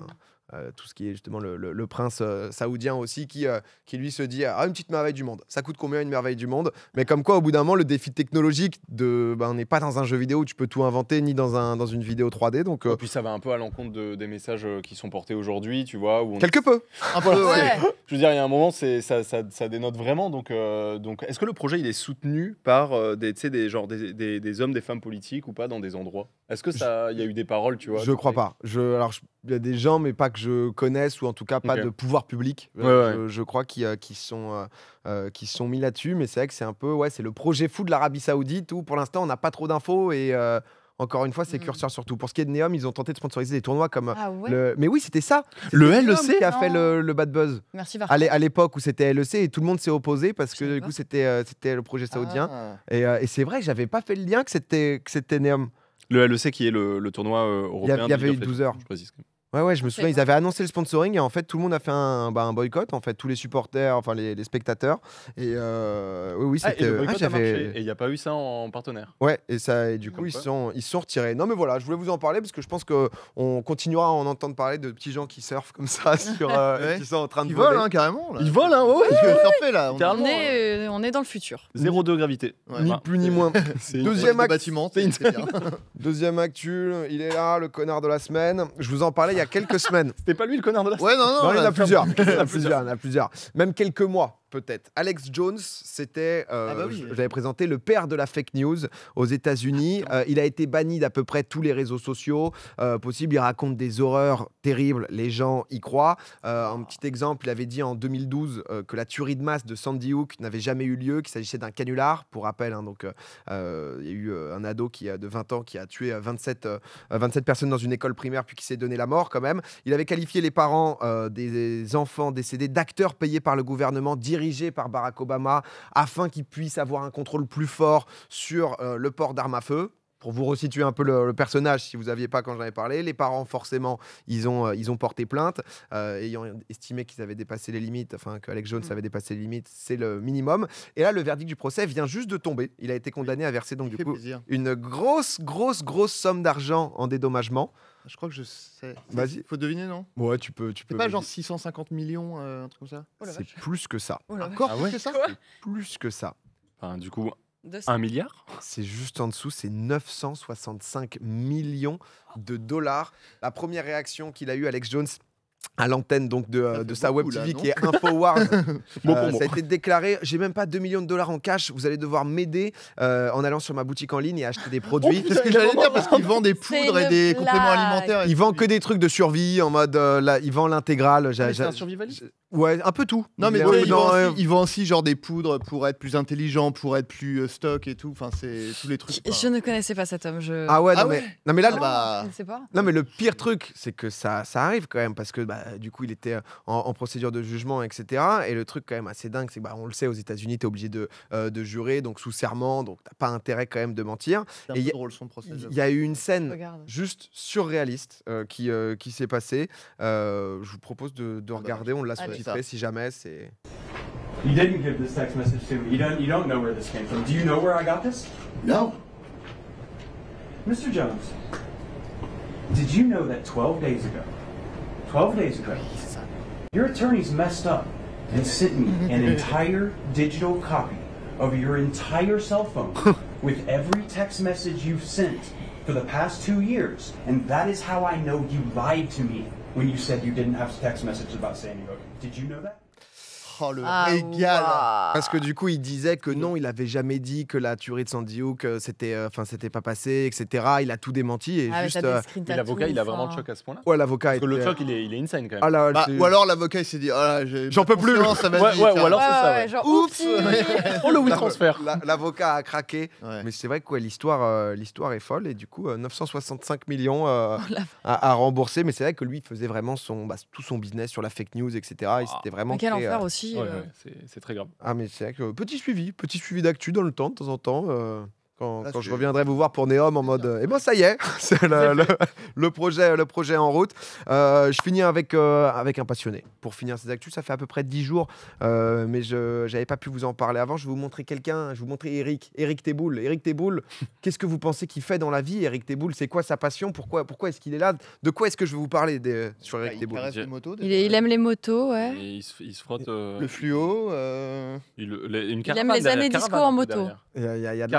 Euh, tout ce qui est justement le, prince euh, saoudien aussi, qui, euh, qui lui se dit Ah, une petite merveille du monde. Ça coûte combien une merveille du monde Mais comme quoi, au bout d'un moment, le défi technologique de. Ben, on n'est pas dans un jeu vidéo où tu peux tout inventer, ni dans, un, dans une vidéo 3D. Donc, Et puis
ça va un peu à l'encontre de, des messages qui sont portés aujourd'hui, tu vois. Quelque peu Un peu, Je veux dire, il y a un moment, ça, ça, ça, dénote vraiment. Donc, donc est-ce que le projet, il est soutenu par des, des, genre, des, des, hommes, des femmes politiques ou pas dans des endroits Est-ce que ça. Il y a eu des paroles, tu vois Je crois pas.
Je, alors, il y a des gens, mais pas que je connaisse, ou en tout cas pas de pouvoir public, euh, je, crois, qui, qui sont, euh, euh, qui sont mis là-dessus. Mais c'est vrai que c'est un peu, ouais, c'est le projet fou de l'Arabie Saoudite où pour l'instant on n'a pas trop d'infos et. encore une fois, c'est hmm. curseur surtout. Pour ce qui est de Neom, ils ont tenté de sponsoriser des tournois comme ah Mais oui, c'était ça. Le LEC qui a fait le, bad buzz.
Merci À
l'époque où c'était LEC et tout le monde s'est opposé parce que du coup c'était c'était le projet saoudien. Ah. Et, c'est vrai, j'avais pas fait le lien que c'était que c'était Neom.
Le LEC qui est le, tournoi européen. Il y, avait eu 12 heures. Je
Ouais, ouais, je me souviens, ils avaient annoncé le sponsoring et en fait, tout le monde a fait un, bah, un boycott, en fait, tous les supporters, enfin les, spectateurs. Et euh, oui, oui, ah, c'était. et ah, et il
n'y a pas eu ça en partenaire.
Ouais, et, ça, et du coup, ils sont, ils sont retirés. Non, mais voilà, je voulais vous en parler parce que je pense qu'on continuera à en entendre parler de petits gens qui surfent comme ça, sur, euh, qui sont en train de. Ils voler. volent, hein, carrément. Ils volent, hein, ouais, ouais, là. On, est,
euh, on, est, dans le futur.
Zéro de gravité. Ni plus ni moins. Deuxième acte. Bâtiment, Deuxième actu, il est là, le connard de la semaine. Je vous en parlais il y a quelques semaines. C'était pas lui le connard de la semaine Ouais, non, non. non en a plusieurs. Il y en a plusieurs. Il y en a plusieurs. Même quelques mois peut-être. Alex Jones, c'était, euh, ah bah présenté, le père de la fake news aux États-Unis. Ah, euh, il a été banni d'à peu près tous les réseaux sociaux euh, possibles. Il raconte des horreurs terribles. Les gens y croient. un petit exemple, il avait dit en 2012 que la tuerie de masse de Sandy Hook n'avait jamais eu lieu, qu'il s'agissait d'un canular. Pour rappel, hein, donc il y a eu un ado qui a de 20 ans qui a tué 27, personnes dans une école primaire puis qui s'est donné la mort quand même. Il avait qualifié les parents des enfants décédés d'acteurs payés par le gouvernement, directement par Barack Obama afin qu'il puisse avoir un contrôle plus fort sur euh, le port d'armes à feu pour vous resituer un peu le, personnage, si vous n'aviez pas quand j'en avais parlé, les parents, forcément, ils ont, euh, ils ont porté plainte, euh, ayant estimé qu'ils avaient dépassé les limites, enfin qu'Alex Jones mm. avait dépassé les limites, c'est le minimum. Et là, le verdict du procès vient juste de tomber. Il a été condamné à verser donc du coup une grosse, grosse, grosse somme d'argent en dédommagement. Je crois que je sais. Vas-y. Faut deviner, non Ouais, tu peux. Tu peux pas genre 650 millions, euh, un truc comme ça C'est plus que ça. Encore plus que ça Plus que ça. du coup, un milliard C'est juste en dessous, c'est 965 millions de dollars. La première réaction qu'il a eue, Alex Jones, à l'antenne donc de, euh, sa web TV qui est InfoWars. Euh, ça a été déclaré, j'ai même pas 2 millions de dollars en cash, vous allez devoir m'aider euh, en allant sur ma boutique en ligne et acheter des produits. c'est ce que j'allais dire parce qu'il vend des poudres et des compléments alimentaires. Ils vend que des trucs de survie en mode il là, ils vendent l'intégrale. Ah, c'est un survivaliste Ouais, un peu tout. Non, mais ils, vendent aussi genre des poudres pour être plus intelligent, pour être plus euh, stock et tout. Enfin, c'est tous les trucs. Je,
je, ne connaissais pas cet homme. Ah ouais, non, ah Mais, non, mais là, ah bah sais pas. non
mais le pire truc, c'est que ça, ça arrive quand même parce que bah, du coup, il était euh, en, procédure de jugement, etc. Et le truc quand même assez dingue, c'est qu'on bah, on le sait aux États-Unis, es obligé de, euh, de jurer, donc sous serment, donc t'as pas intérêt quand même de mentir. Il y a eu une scène juste surréaliste qui qui s'est passée. je vous propose de, de ah, bah, regarder. on l'a sur si jamais c'est.
You didn't give this text message to me. You don't, you don't know where this came from. Do you know where I got
this?
No. Mr. Jones, did you know that 12 days ago, 12 days ago, your attorneys messed up
and sent me an entire digital copy of your entire cell phone
with every text message you've sent for the past two years. And that is how I know you lied to me when you said you didn't have text messages about Sandy Hook. Did you know that? Oh, le ah,
régal Parce que du coup, il disait que non, il avait jamais dit que la tuerie de Sandy Hook, euh, c'était, euh, enfin, c'était pas passé, etc. Il a tout démenti et ah, juste. Euh, l'avocat, il a vraiment le choc à ce point-là. Ouais, l'avocat. Parce le choc, il est, insane quand même. Ah bah, ou alors l'avocat, il s'est dit, j'en peux plus. ou hein. alors c'est ça. Oups. On oh, le oui transfert. L'avocat a craqué. Mais c'est vrai que l'histoire, l'histoire est folle et du coup, 965 millions oh, à, rembourser. Mais c'est vrai que lui, il faisait vraiment son, bah, tout son business sur la fake news, etc. Il s'était vraiment. Quel enfer aussi euh. c'est très grave. Ah, mais c'est vrai euh, petit suivi, petit suivi d'actu dans le temps, de temps en temps. Euh quand, je reviendrai vous voir pour Neom en mode et eh bon ben ça y est, c'est le, projet, le projet en route. Euh, je finis avec, euh, avec un passionné pour finir ces actus. Ça fait à peu près 10 jours, euh, mais je n'avais pas pu vous en parler avant. Je vais vous montrer quelqu'un, je vais vous montrer Eric, Eric Teboul. Eric Teboul, qu'est-ce que vous pensez qu'il fait dans la vie, Eric Teboul C'est quoi sa passion Pourquoi, pourquoi est-ce qu'il est là De quoi est-ce que je vais vous parler des, sur Eric bah, Teboul il,
aime les motos, ouais.
Il se, frotte. le fluo. Il, une il aime les années disco en moto. Il y a, y a de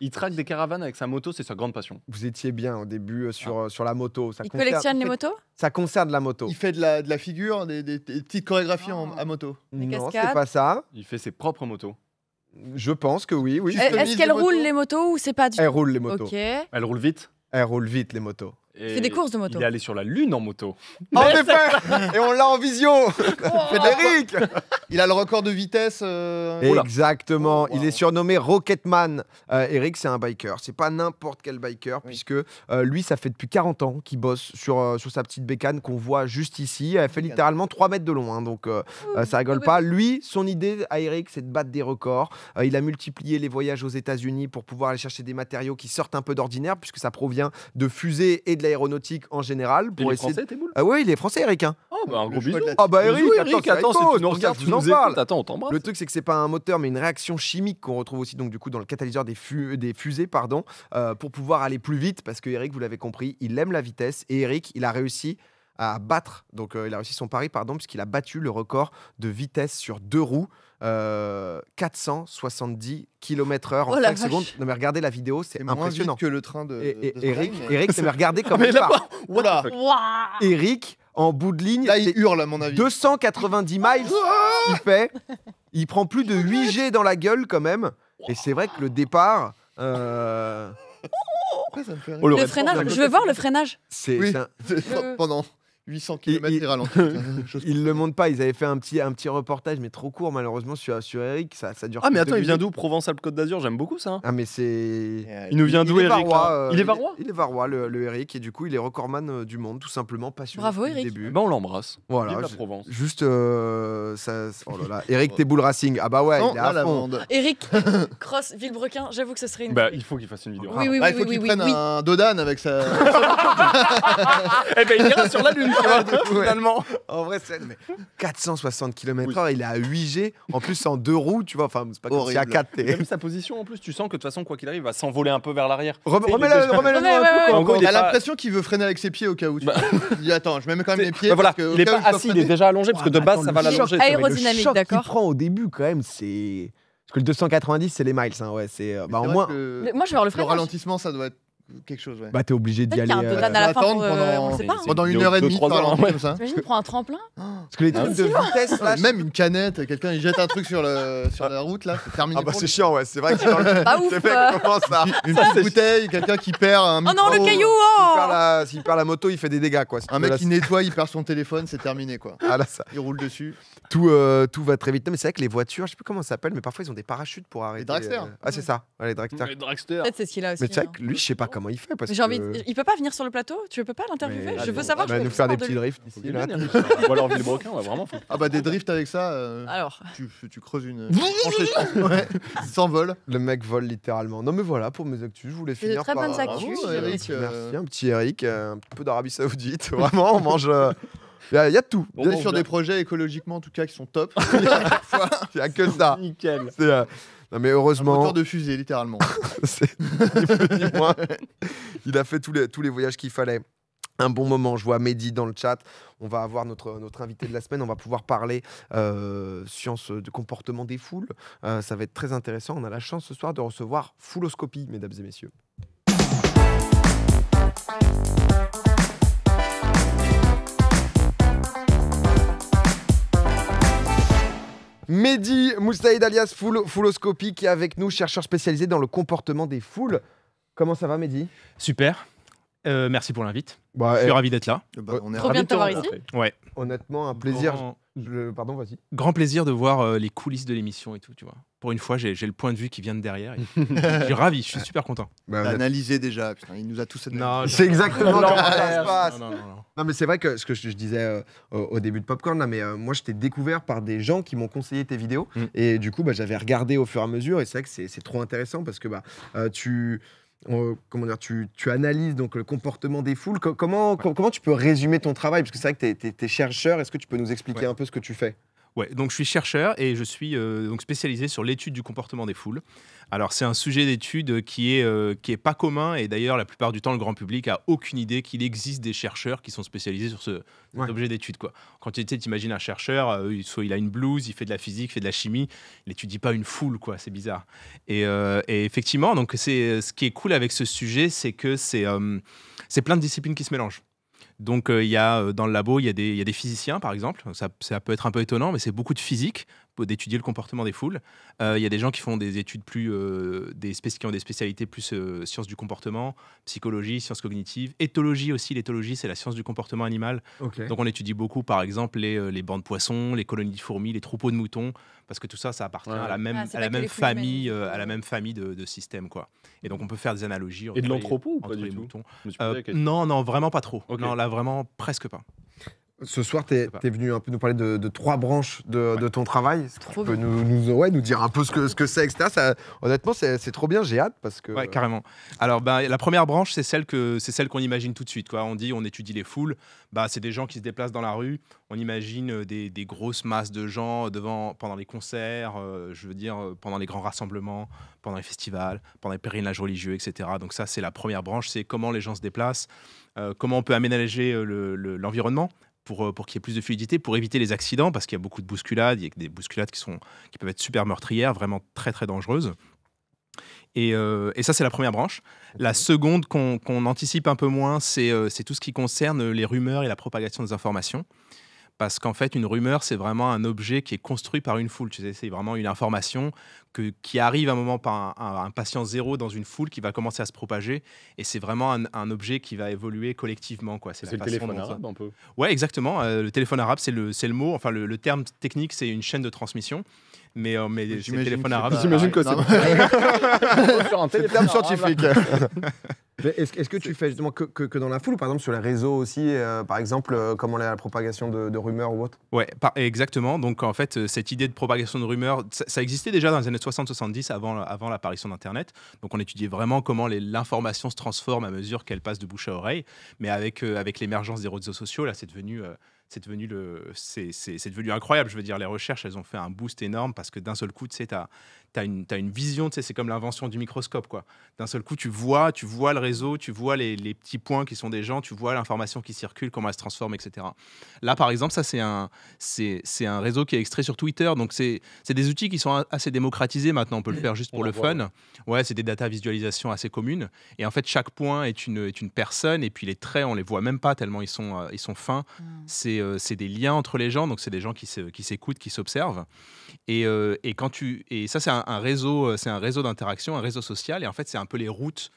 il traque des caravanes avec sa moto, c'est sa grande passion. Vous étiez bien au début euh, sur, ah. euh, sur la moto.
Ça il collectionne les motos Ça concerne la moto. Il fait de la, de la figure, des, des, petites chorégraphies en, oh. à moto. non, c'est pas ça. Il fait ses propres motos. Je pense que oui, oui. Est-ce qu'elle roule les
motos ou c'est pas du Elle roule les motos. Elle
roule vite Elle roule vite les motos. Il fait des courses de moto. Il est allé sur la Lune en moto. En effet Et on l'a en visio Frédéric Il a le record de vitesse. Euh, Exactement. Oh, il est surnommé Rocketman. Euh, Eric, c'est un biker. C'est pas n'importe quel biker, puisque euh, lui, ça fait depuis 40 ans qu'il bosse sur, sur sa petite bécane qu'on voit juste ici. Elle fait littéralement 3 mètres de long, hein, donc ça ah rigole pas. Lui, son idée à Eric, c'est de battre des records. il a multiplié les voyages aux États-Unis pour pouvoir aller chercher des matériaux qui sortent un peu d'ordinaire, puisque ça provient de fusées et de la Aéronautique en général. Pour essayer... français, Ah oui, il est français, Eric. Oh, bah un gros Ah bah Eric, attends, attends, tu nous tu nous parles. Le truc, c'est que c'est pas un moteur, mais une réaction chimique qu'on retrouve aussi donc du coup dans le catalyseur des, des fusées, pardon, euh, pour pouvoir aller plus vite, parce que Eric, vous l'avez compris, il aime la vitesse. Et Eric, il a réussi à battre, donc euh, il a réussi son pari, pardon, puisqu'il a battu le record de vitesse sur deux roues. 470 euh, km/h en 5 secondes. Non, mais regardez la vidéo, c'est impressionnant. Vite que le train de. et, Eric, regardez comme il Voilà. Eric, en bout de ligne. Là, il hurle, à mon avis. 290 ah. miles, il fait. Il prend plus de 8 G dans la gueule, quand même. Et c'est vrai que le départ. Euh,
ça me fait le, freinage, je veux voir le freinage. C'est
pendant. 800 km il, ne ils le monte pas. Ils avaient fait un petit, un petit reportage, mais trop court, malheureusement, sur, Eric. Ça, ça dure. Ah, mais attends, il vient d'où Provence-Alpes-Côte d'Azur J'aime beaucoup ça. Hein. Ah, mais c'est. Euh, il nous vient d'où, Eric euh, Il est varois Il est varois, le, Eric. Et du coup, il est recordman euh, du monde, tout simplement. Passionné. Bravo, Eric. Début. Bah, on l'embrasse. Voilà. Juste. ça, oh Eric, t'es racing. Ah, bah ouais, il est à fond.
Eric, Cross, Villebrequin, j'avoue que ce serait une. Bah,
il faut qu'il fasse une vidéo.
Oui, bah, Il faut qu'il prenne un Dodan avec sa.
Eh ben, il ira sur la lune.
finalement. En vrai, c'est. 460 km/h, il est à 8G, en plus en deux roues, tu vois. Enfin, c'est pas comme si à 4 t'es.
sa position, en plus, tu sens que de toute façon, quoi qu'il arrive, il va s'envoler un peu vers l'arrière. Remets-le remets Il a l'impression
qu'il veut freiner avec ses pieds au cas où. Tu dis, bah, attends, je mets quand même les pieds. Bah, voilà, il est il est déjà allongé, parce que de ah, base, ça va l'allonger. Aérodynamique, d'accord. prend au début, quand même, c'est. Parce que le 290, c'est les miles. Hein, ouais, c'est, bah, au moins... Moi, je vais voir le freinage. Le ralentissement, ça doit être quelque chose. Ouais. Bah, t'es obligé d'y aller. euh, à la fin pour, pendant- euh, on pas. hein. Pendant une heure et demie, trois par exemple comme ça. j'imagine il
prend un tremplin. Parce que
les trucs ah, de vitesse, là, Même une canette, quelqu'un il jette un truc sur, le, sur la route, là, c'est terminé. Ah bah c'est chiant ouais, c'est vrai que c'est Pas ouf, comment ça une petite bouteille, quelqu'un qui perd un Oh non, le caillou oh S'il perd, la... moto, il fait des dégâts quoi. Un mec qui nettoie, il perd son téléphone, c'est terminé quoi. Ah là, ça- Il roule dessus. tout, euh, tout va très vite. mais c'est vrai que les voitures, je sais plus comment ça s'appelle, mais parfois ils ont des parachutes pour arrêter. dragsters. Euh, ah c'est ça, les dragsters.
Peut-être c'est ce qu'il aussi. Mais c'est hein.
lui, je sais pas oh il fait parce J'ai envie. Il
peut pas venir sur le plateau Tu peux pas l'interviewer Je veux savoir. je va nous faire des petits drifts ici, là. Ou alors vraiment.
faut-
Ah bah des drifts avec ça, euh, Alors, tu, tu creuses une. ouais, il s'envole. Le mec vole littéralement. Non, mais voilà pour mes actus. Je voulais finir très par. bonnes actus. Euh, Merci, un petit Eric, euh, un peu d'Arabie Saoudite. Vraiment, on mange. Il y, a tout. On est sur des projets écologiquement en tout cas qui sont top. Il n'y a que ça. Nickel. C'est, mais heureusement. Un de fusée, littéralement. Il a fait tous les, tous les voyages qu'il fallait un bon moment. Je vois Mehdi dans le chat. On va avoir notre, notre invité de la semaine. On va pouvoir parler euh, science de comportement des foules. Euh, ça va être très intéressant. On a la chance ce soir de recevoir Fouloscopie, mesdames et messieurs. Mehdi Moustaïd alias Fouloscopie qui est avec nous, chercheur spécialisé dans le comportement des foules. Comment ça va Mehdi
Super. Euh, merci pour l'invite. Bah, je suis eh, ravi d'être là. Eh bah, on est ravi de t'avoir ici. Ouais.
Honnêtement, un plaisir. Pardon, vas-y.
Grand plaisir de voir euh, les coulisses de l'émission et tout, tu vois. Pour une fois, j'ai le point de vue qui vient de derrière. je suis ravi, je suis super content. Bah, analysé déjà, il nous a tous analysé. C'est
exactement comme ça se passe. Non, mais c'est vrai que ce que je, disais euh, au début de Popcorn, là, mais moi, j'étais découvert par des gens qui m'ont conseillé tes vidéos. Mm. Et du coup, bah, j'avais regardé au fur et à mesure. Et c'est vrai que c'est trop intéressant parce que bah, tu euh, comment dire, tu, tu, analyses donc le comportement des foules. Comment, comment tu peux résumer ton travail Parce que c'est vrai que tu es, chercheur. Est-ce que tu peux nous expliquer un peu ce que tu fais
Ouais, donc je suis chercheur et je suis euh, donc spécialisé sur l'étude du comportement des foules. Alors c'est un sujet d'étude qui est euh, qui est pas commun et d'ailleurs la plupart du temps le grand public a aucune idée qu'il existe des chercheurs qui sont spécialisés sur ce objet d'étude quoi. Quand tu imagines un chercheur, euh, soit il a une blouse, il fait de la physique, il fait de la chimie, il étudie pas une foule quoi, c'est bizarre. Et, et effectivement donc c'est ce qui est cool avec ce sujet, c'est que c'est c'est plein de disciplines qui se mélangent. Donc, euh, il y a, euh, dans le labo, il y, a des physiciens, par exemple. Ça, ça peut être un peu étonnant, mais c'est beaucoup de physique, d'étudier le comportement des foules. Euh, il y a des gens qui font des études plus, euh, des qui ont des spécialités plus euh, sciences du comportement, psychologie, sciences cognitives, éthologie aussi. L'éthologie, c'est la science du comportement animal. Donc on étudie beaucoup, par exemple, les, euh, les bancs de poissons, les colonies de fourmis, les troupeaux de moutons, parce que tout ça, ça appartient à la même, ah, famille, à la même famille de, systèmes, quoi. Et donc on peut faire des analogies. Et de l'anthropo ou pas du moutons. Non, non, vraiment pas trop. Non, là
vraiment presque pas. Ce soir, tu es, venu un peu nous parler de, trois branches de, ton travail. tu peux nous, dire un peu ce que c'est, ce que etc. honnêtement, c'est trop bien, j'ai hâte
parce que. carrément. Alors, bah, la première branche, c'est celle, que, c'est celle qu'on imagine tout de suite. Quoi. On dit, on étudie les foules. Bah, c'est des gens qui se déplacent dans la rue. On imagine euh, des, grosses masses de gens devant, pendant les concerts, euh, je veux dire, euh, pendant les grands rassemblements, pendant les festivals, pendant les pèlerinages religieux, etc. Donc, ça, c'est la première branche c'est comment les gens se déplacent, comment on peut aménager l'environnement. Le, euh, pour, qu'il y ait plus de fluidité, pour éviter les accidents, parce qu'il y a beaucoup de bousculades, il y a des bousculades qui, sont, qui peuvent être super meurtrières, vraiment très très dangereuses. Et, euh, ça, c'est la première branche. La seconde qu'on anticipe un peu moins, euh, c'est tout ce qui concerne les rumeurs et la propagation des informations. Parce qu'en fait, une rumeur, c'est vraiment un objet qui est construit par une foule. Tu sais, c'est vraiment une information que, qui arrive à un moment par un, patient zéro dans une foule qui va commencer à se propager. Et c'est vraiment un, objet qui va évoluer collectivement. Quoi. C'est, le téléphone arabe un peu Ouais, exactement. Euh, le téléphone arabe, c'est le, c'est le mot. Enfin, le, terme technique, c'est une chaîne de transmission mais, euh, mais c'est le téléphone arabe. J'imagine que c'est un scientifique. Est-ce que tu fais justement que, que, dans la foule ou par exemple sur les réseaux
aussi, euh, par exemple, comment la propagation de, rumeurs ou autre
Ouais, exactement. Donc en fait, cette idée de propagation de rumeurs, ça, existait déjà dans les années 60-70 avant, avant l'apparition d'Internet. Donc on étudiait vraiment comment l'information se transforme à mesure qu'elle passe de bouche à oreille. Mais avec, euh, avec l'émergence des réseaux sociaux, là, c'est devenu... Euh, c'est devenu, c'est, devenu incroyable. Je veux dire, les recherches, elles ont fait un boost énorme parce que d'un seul coup, tu sais, tu as, une vision, tu sais, c'est comme l'invention du microscope. quoi. D'un seul coup, tu vois, tu vois le réseau, tu vois les, les petits points qui sont des gens, tu vois l'information qui circule, comment elle se transforme, etc. Là, par exemple, ça, c'est un, c'est un réseau qui est extrait sur Twitter. Donc, c'est des outils qui sont assez démocratisés maintenant. On peut le faire juste pour le fun. Ouais, c'est des data visualisations assez communes. Et en fait, chaque point est une, est une personne. Et puis, les traits, on les voit même pas tellement ils sont, euh, ils sont fins. Hmm. Euh, c'est des liens entre les gens. Donc, c'est des gens qui s'écoutent, qui s'observent. Et, euh, et quand tu. Et ça, c'est un un, réseau, euh, c'est un réseau d'interaction, un réseau social, et en fait, c'est un peu les routes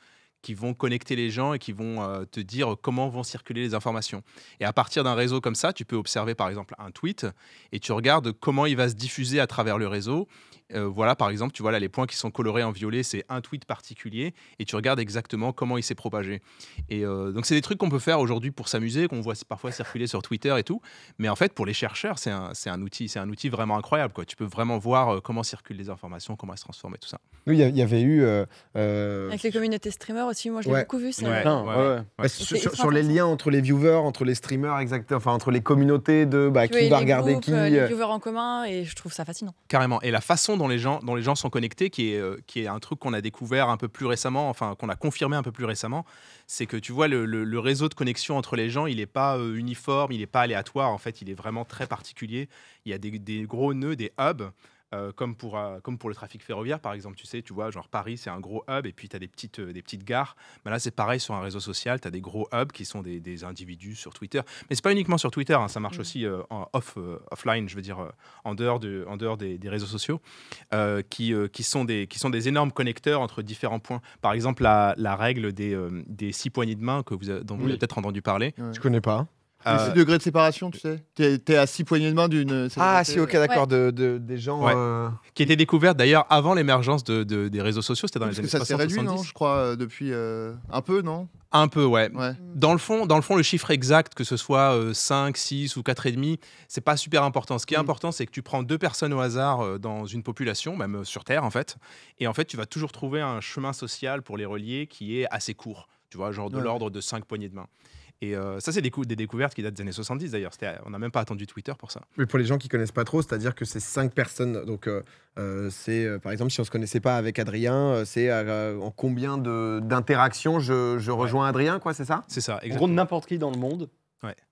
qui vont connecter les gens et qui vont euh, te dire comment vont circuler les informations. Et à partir d'un réseau comme ça, tu peux observer par exemple un tweet et tu regardes comment il va se diffuser à travers le réseau. Euh, voilà, par exemple, tu vois là les points qui sont colorés en violet, c'est un tweet particulier et tu regardes exactement comment il s'est propagé. Et euh, donc c'est des trucs qu'on peut faire aujourd'hui pour s'amuser, qu'on voit parfois circuler sur Twitter et tout. Mais en fait, pour les chercheurs, c'est un, outil, c'est un outil vraiment incroyable. Quoi. Tu peux vraiment voir comment circulent les informations, comment elles se transforment et tout ça.
Oui, il y, avait eu avec
les communautés streamers moi, je l'ai beaucoup vu
sur, les liens entre les viewers, entre les streamers, exactement, enfin entre les communautés de bah,
qui va regarder qui. Euh, les euh. en commun, et je trouve ça fascinant.
Carrément. Et la façon dont les gens, sont connectés, qui est, euh, qui est un truc qu'on a découvert un peu plus récemment, enfin qu'on a confirmé un peu plus récemment, c'est que tu vois le, réseau de connexion entre les gens, il n'est pas uniforme, il n'est pas aléatoire. En fait, il est vraiment très particulier. Il y a des, des gros nœuds, des hubs. Euh, comme, pour, euh, comme pour le trafic ferroviaire, par exemple. Tu sais, tu vois, genre Paris, c'est un gros hub, et puis tu as des petites, euh, des petites gares. Mais ben là, c'est pareil sur un réseau social, tu as des gros hubs qui sont des, des individus sur Twitter. Mais c'est pas uniquement sur Twitter, hein, ça marche mm. aussi en off, offline, je veux dire, en dehors, de, en dehors des, des réseaux sociaux, qui, qui, sont des, qui sont des énormes connecteurs entre différents points. Par exemple, la, la règle des, des six poignées de main que vous, dont vous avez peut-être entendu parler. Je connais pas. Euh... 6
de séparation, tu sais tu es à six poignées de main d'une. Euh, ah, si, ok, euh, d'accord, des gens. Euh,
qui étaient découverts d'ailleurs avant l'émergence de, des réseaux sociaux, c'était dans les années Ça s'est réduit, Je
crois, depuis. un peu, non
un peu, ouais. Mm. Dans, le fond, dans le fond, le chiffre exact, que ce soit 5, 6 ou 4,5, c'est pas super important. Ce qui est mm. important, c'est que tu prends deux personnes au hasard dans une population, même sur Terre en fait, et en fait, tu vas toujours trouver un chemin social pour les relier qui est assez court, tu vois, genre de l'ordre de 5 poignées de main. Et euh, ça, c'est des, découvertes qui datent des années 70 d'ailleurs. On n'a même pas attendu Twitter pour ça.
Mais pour les gens qui connaissent pas trop, c'est-à-dire que c'est cinq personnes. Donc, euh, euh, c'est par exemple, si on se connaissait pas avec Adrien, c'est en combien d'interactions je, rejoins Adrien, quoi, c'est ça C'est ça, exactement. En gros, n'importe qui dans le monde,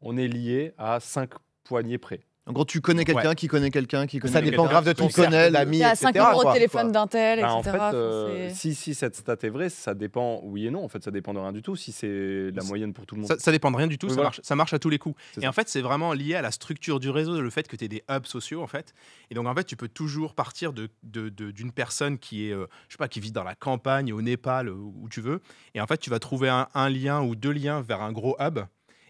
on est lié à cinq poignées près. En gros, tu connais quelqu'un qui connaît quelqu'un qui connaît. Ça dépend grave de ton connais, l'ami. Il y a 5 euros de téléphone d'Intel, etc. Bah, en fait, euh, si, si cette stat est vraie, ça dépend oui et non. En fait, ça dépend de rien du tout. Si c'est la moyenne pour tout le monde. Ça, dépend de rien du tout. ça, marche,
ça marche à tous les coups. Et en fait, c'est vraiment lié à la structure du réseau, le fait que tu aies des hubs sociaux, en fait. Et donc, en fait, tu peux toujours partir d'une de, de, personne qui est, euh, je sais pas, qui vit dans la campagne, au Népal, euh, où tu veux. Et en fait, tu vas trouver un lien ou deux liens vers un gros hub.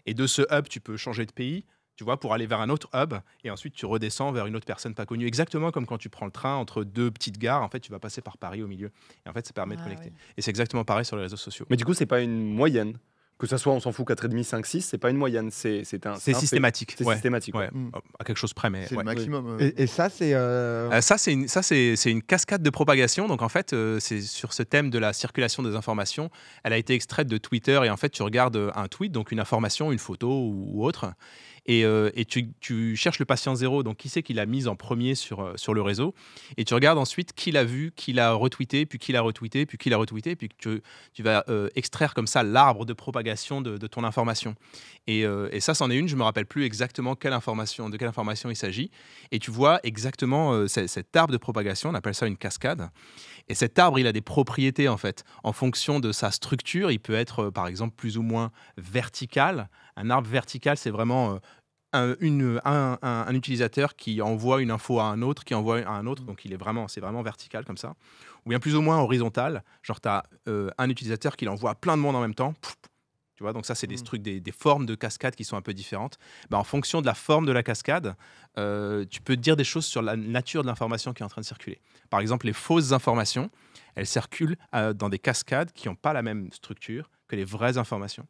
Et de ce hub, tu peux changer de pays tu vois, pour aller vers un autre hub, et ensuite tu redescends vers une autre personne pas connue. Exactement comme quand tu prends le train entre deux petites gares, en fait, tu vas passer par Paris au milieu. Et en fait, ça permet de ah connecter. Et c'est exactement pareil sur les réseaux sociaux. Mais du coup,
c'est pas une moyenne. Que ça soit, on s'en fout, 4,5, 5, 6, c'est pas une moyenne, c'est un. C'est systématique. C'est systématique. Mm. Oh, à quelque chose près, mais. C'est le maximum. Euh. Et, ça, c'est. Euh,
euh, ça, c'est une, ça, une cascade de propagation. Donc, en fait, c'est sur ce thème de la circulation des informations. Elle a été extraite de Twitter, et en fait, tu regardes un tweet, donc une information, une photo ou autre et, euh, tu, cherches le patient zéro, donc qui c'est qui l'a mise en premier sur, euh, sur le réseau, et tu regardes ensuite qui l'a vu, qui l'a retweeté, puis qui l'a retweeté, puis qui l'a retweeté, puis tu, tu vas euh, extraire comme ça l'arbre de propagation de, ton information. Et, ça, c'en est une, je me rappelle plus exactement quelle information, de quelle information il s'agit, et tu vois exactement cet arbre de propagation, on appelle ça une cascade, et cet arbre, il a des propriétés en fait, en fonction de sa structure, il peut être par exemple plus ou moins vertical, un arbre vertical, c'est vraiment euh, un, utilisateur qui envoie une info à un autre, qui envoie à un autre, mm. donc il est vraiment, c'est vraiment vertical comme ça. Ou bien plus ou moins horizontal, genre tu as euh, un utilisateur qui l'envoie à plein de monde en même temps. tu vois, donc ça, c'est des mm. trucs, des, formes de cascades qui sont un peu différentes. Bah, en fonction de la forme de la cascade, euh, tu peux dire des choses sur la nature de l'information qui est en train de circuler. Par exemple, les fausses informations, elles circulent dans des cascades qui n'ont pas la même structure que les vraies informations.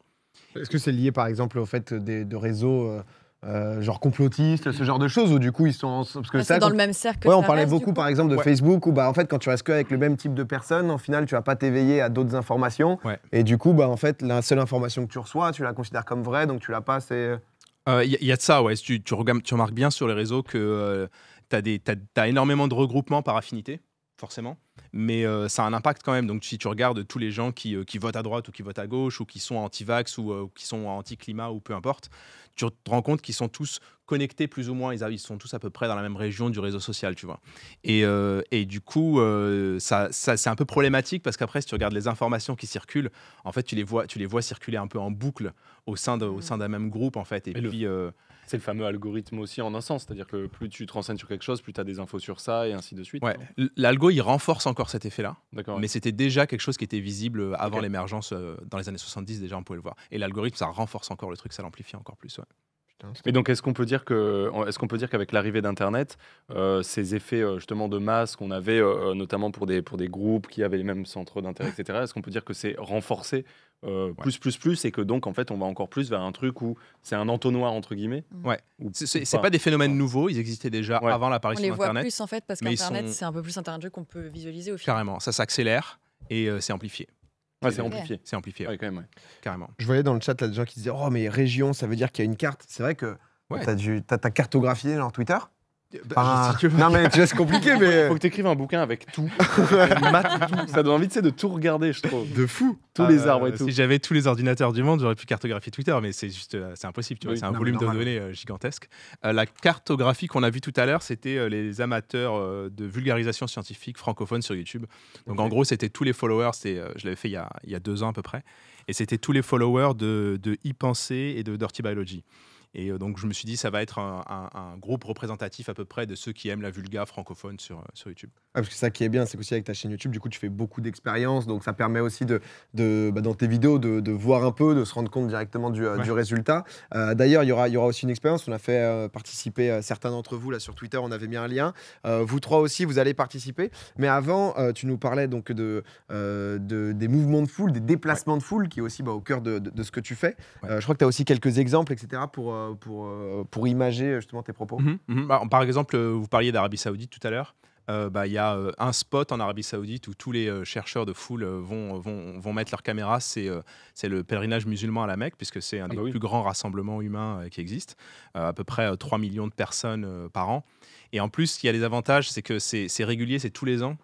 Est-ce que c'est lié par exemple au fait de réseaux euh, euh, genre complotistes, ce genre de choses, ou du coup ils sont parce que ah, ça, dans le même cercle. Ouais, on parlait beaucoup par exemple de Facebook où bah en fait quand tu restes qu'avec avec le même type de personnes, en final tu vas pas t'éveiller à d'autres informations et du coup bah en fait la seule information que tu reçois, tu la considères comme vraie donc tu la passes
et euh, il y, a de ça, ouais. Tu, remarques bien sur les réseaux que tu as, as, énormément de regroupements par affinité, forcément mais euh, ça a un impact quand même. Donc si tu regardes tous les gens qui, euh, qui votent à droite ou qui votent à gauche ou qui sont anti-vax euh, ou qui sont anti-climat ou peu importe, tu te rends compte qu'ils sont tous connectés plus ou moins, ils, sont tous à peu près dans la même région du réseau social, tu vois. Et, et du coup, ça, ça c'est un peu problématique parce qu'après, si tu regardes les informations qui circulent, en fait, tu les vois, tu les vois circuler un peu en boucle au sein mmh. d'un au sein même groupe,
en fait. Et, puis... C'est le fameux algorithme aussi en un sens, c'est-à-dire que plus tu te renseignes sur quelque chose, plus tu as des infos sur ça et ainsi de suite.
l'algo il renforce encore cet effet-là, mais c'était déjà quelque chose qui était visible euh, avant l'émergence euh, dans les années 70 déjà on pouvait le voir. Et l'algorithme ça renforce encore le truc, ça l'amplifie
encore plus. Ouais. Mais donc, est-ce qu'on peut dire qu'avec l'arrivée d'Internet, euh, ces effets justement de masse qu'on avait, notamment pour des pour des groupes qui avaient les mêmes centres d'intérêt, etc. Est-ce qu'on peut dire que c'est renforcé euh, plus, plus, plus, et que donc, en fait, on va encore plus vers un truc où c'est un entonnoir, entre guillemets.
Mmh.
Ouais.
C'est pas, pas des phénomènes nouveaux, ils existaient déjà avant l'apparition
d'Internet. On les voit plus, en fait, parce qu'Internet, c'est
un peu plus Internet qu'on peut visualiser au
final. Carrément, ça s'accélère et euh, c'est amplifié. Ouais, c'est amplifié. C'est amplifié. Ouais, quand même, Carrément.
Je voyais dans le chat là des gens qui disaient Oh, mais région, ça veut dire qu'il y a une carte. C'est vrai que t'as tu as, cartographié leur Twitter. Bah, ah. tu Non, mais tu c'est compliqué, mais. Faut que
t'écrives un bouquin avec tout.
Ça donne envie, de tout regarder, je trouve. De fou. Tous les ah, arbres et tout. Si j'avais tous les ordinateurs du monde, j'aurais pu cartographier Twitter, mais c'est juste, euh, c'est impossible, C'est un volume de données euh, gigantesque. Euh, la cartographie qu'on a vue tout à l'heure, c'était les amateurs de vulgarisation scientifique francophone sur YouTube. Donc, en gros, c'était tous les followers, je l'avais fait il y, a, deux ans à peu près, et c'était tous les followers de, de e et de Dirty Biology. Et euh, donc, je me suis dit, ça va être un, groupe représentatif à peu près de ceux qui aiment la vulga francophone sur, euh, sur YouTube.
Ah, parce que ça qui est bien, c'est qu'aussi avec ta chaîne YouTube, du coup, tu fais beaucoup d'expériences. Donc, ça permet aussi de, bah, dans tes vidéos de, voir un peu, de se rendre compte directement du, euh, résultat. D'ailleurs, il y aura, y aura aussi une expérience. On a fait participer certains d'entre vous là sur Twitter. On avait mis un lien. vous trois aussi, vous allez participer. Mais avant, tu nous parlais donc de, des mouvements de foule, des déplacements de foule, qui est aussi bah, au cœur de, ce que tu fais. je crois que tu as aussi quelques exemples,
etc. pour euh, pour, euh, pour imager euh, justement tes propos mhm, mhm. Bah, Par exemple, vous parliez d'Arabie Saoudite tout à l'heure. Bah, il y a un spot en Arabie Saoudite où tous les chercheurs de foule vont, vont, vont, mettre leurs caméras. C'est le pèlerinage musulman à la Mecque, puisque c'est un ah des bah plus grands rassemblements humains qui existe. à peu près 3 millions de personnes par an. Et en plus, il y a les avantages c'est que c'est régulier, c'est tous les ans.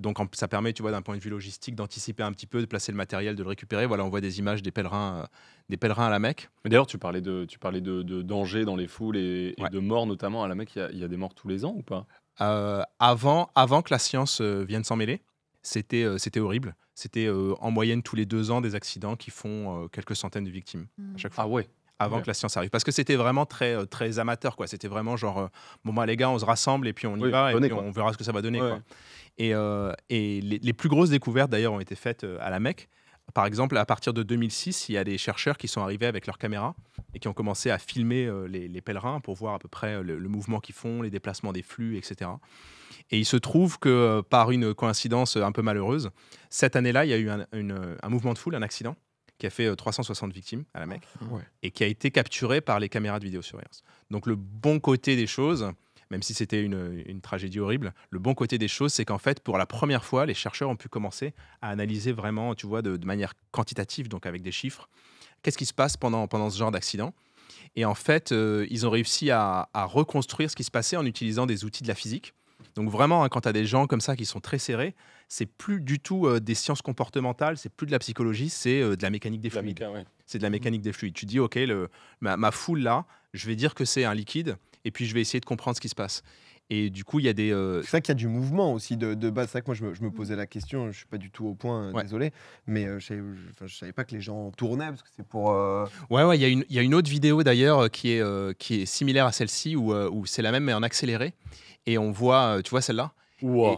Donc ça permet, tu vois, d'un point de vue logistique, d'anticiper un petit peu, de placer le matériel, de le récupérer. Voilà, on voit des images des pèlerins, euh, des pèlerins à la Mecque. D'ailleurs, tu parlais de,
tu parlais de, danger dans les foules et, de morts notamment à la Mecque. Il y, a, des morts tous les ans ou pas
euh, Avant, avant que la science euh, vienne s'en mêler, c'était horrible. C'était en moyenne tous les deux ans des accidents qui font quelques centaines de victimes à hmm. chaque fois. Ah ouais avant que la science arrive. Parce que c'était vraiment très, euh, très amateur, quoi. C'était vraiment genre, euh, bon, les gars, on se rassemble et puis on y va et on verra ce que ça va donner, Et, euh, et les, plus grosses découvertes, d'ailleurs, ont été faites à la Mecque. Par exemple, à partir de 2006, il y a des chercheurs qui sont arrivés avec leurs caméras et qui ont commencé à filmer les, pèlerins pour voir à peu près le, mouvement qu'ils font, les déplacements des flux, etc. Et il se trouve que par une coïncidence un peu malheureuse, cette année-là, il y a eu un mouvement de foule, un accident, qui a fait 360 euh, victimes à la Mecque ah, et qui a été capturé par les caméras de vidéosurveillance. Donc le bon côté des choses, même si c'était une, une, tragédie horrible, le bon côté des choses, c'est qu'en fait, pour la première fois, les chercheurs ont pu commencer à analyser vraiment, tu vois, de, manière quantitative, donc avec des chiffres, qu'est-ce qui se passe pendant, pendant ce genre d'accident. Et en fait, euh, ils ont réussi à, à, reconstruire ce qui se passait en utilisant des outils de la physique. Donc vraiment, hein, quand tu as des gens comme ça qui sont très serrés, c'est plus du tout euh, des sciences comportementales, c'est plus de la psychologie, c'est euh, de la mécanique des fluides. C'est de la mmh. mécanique des fluides. Tu dis, OK, ma, foule là, je vais dire que c'est un liquide, et puis je vais essayer de comprendre ce qui se passe. Et du coup, il y a des. Euh, c'est
ça qu'il y a du mouvement aussi de, base. C'est moi, je me, posais la question. Je ne suis pas du tout au point, désolé. Mais je ne savais pas que les gens tournaient parce que c'est pour.
Ouais, Il y, a une autre vidéo d'ailleurs qui, est qui est similaire à celle-ci où, où c'est la même mais en accéléré. Et on voit, tu vois celle-là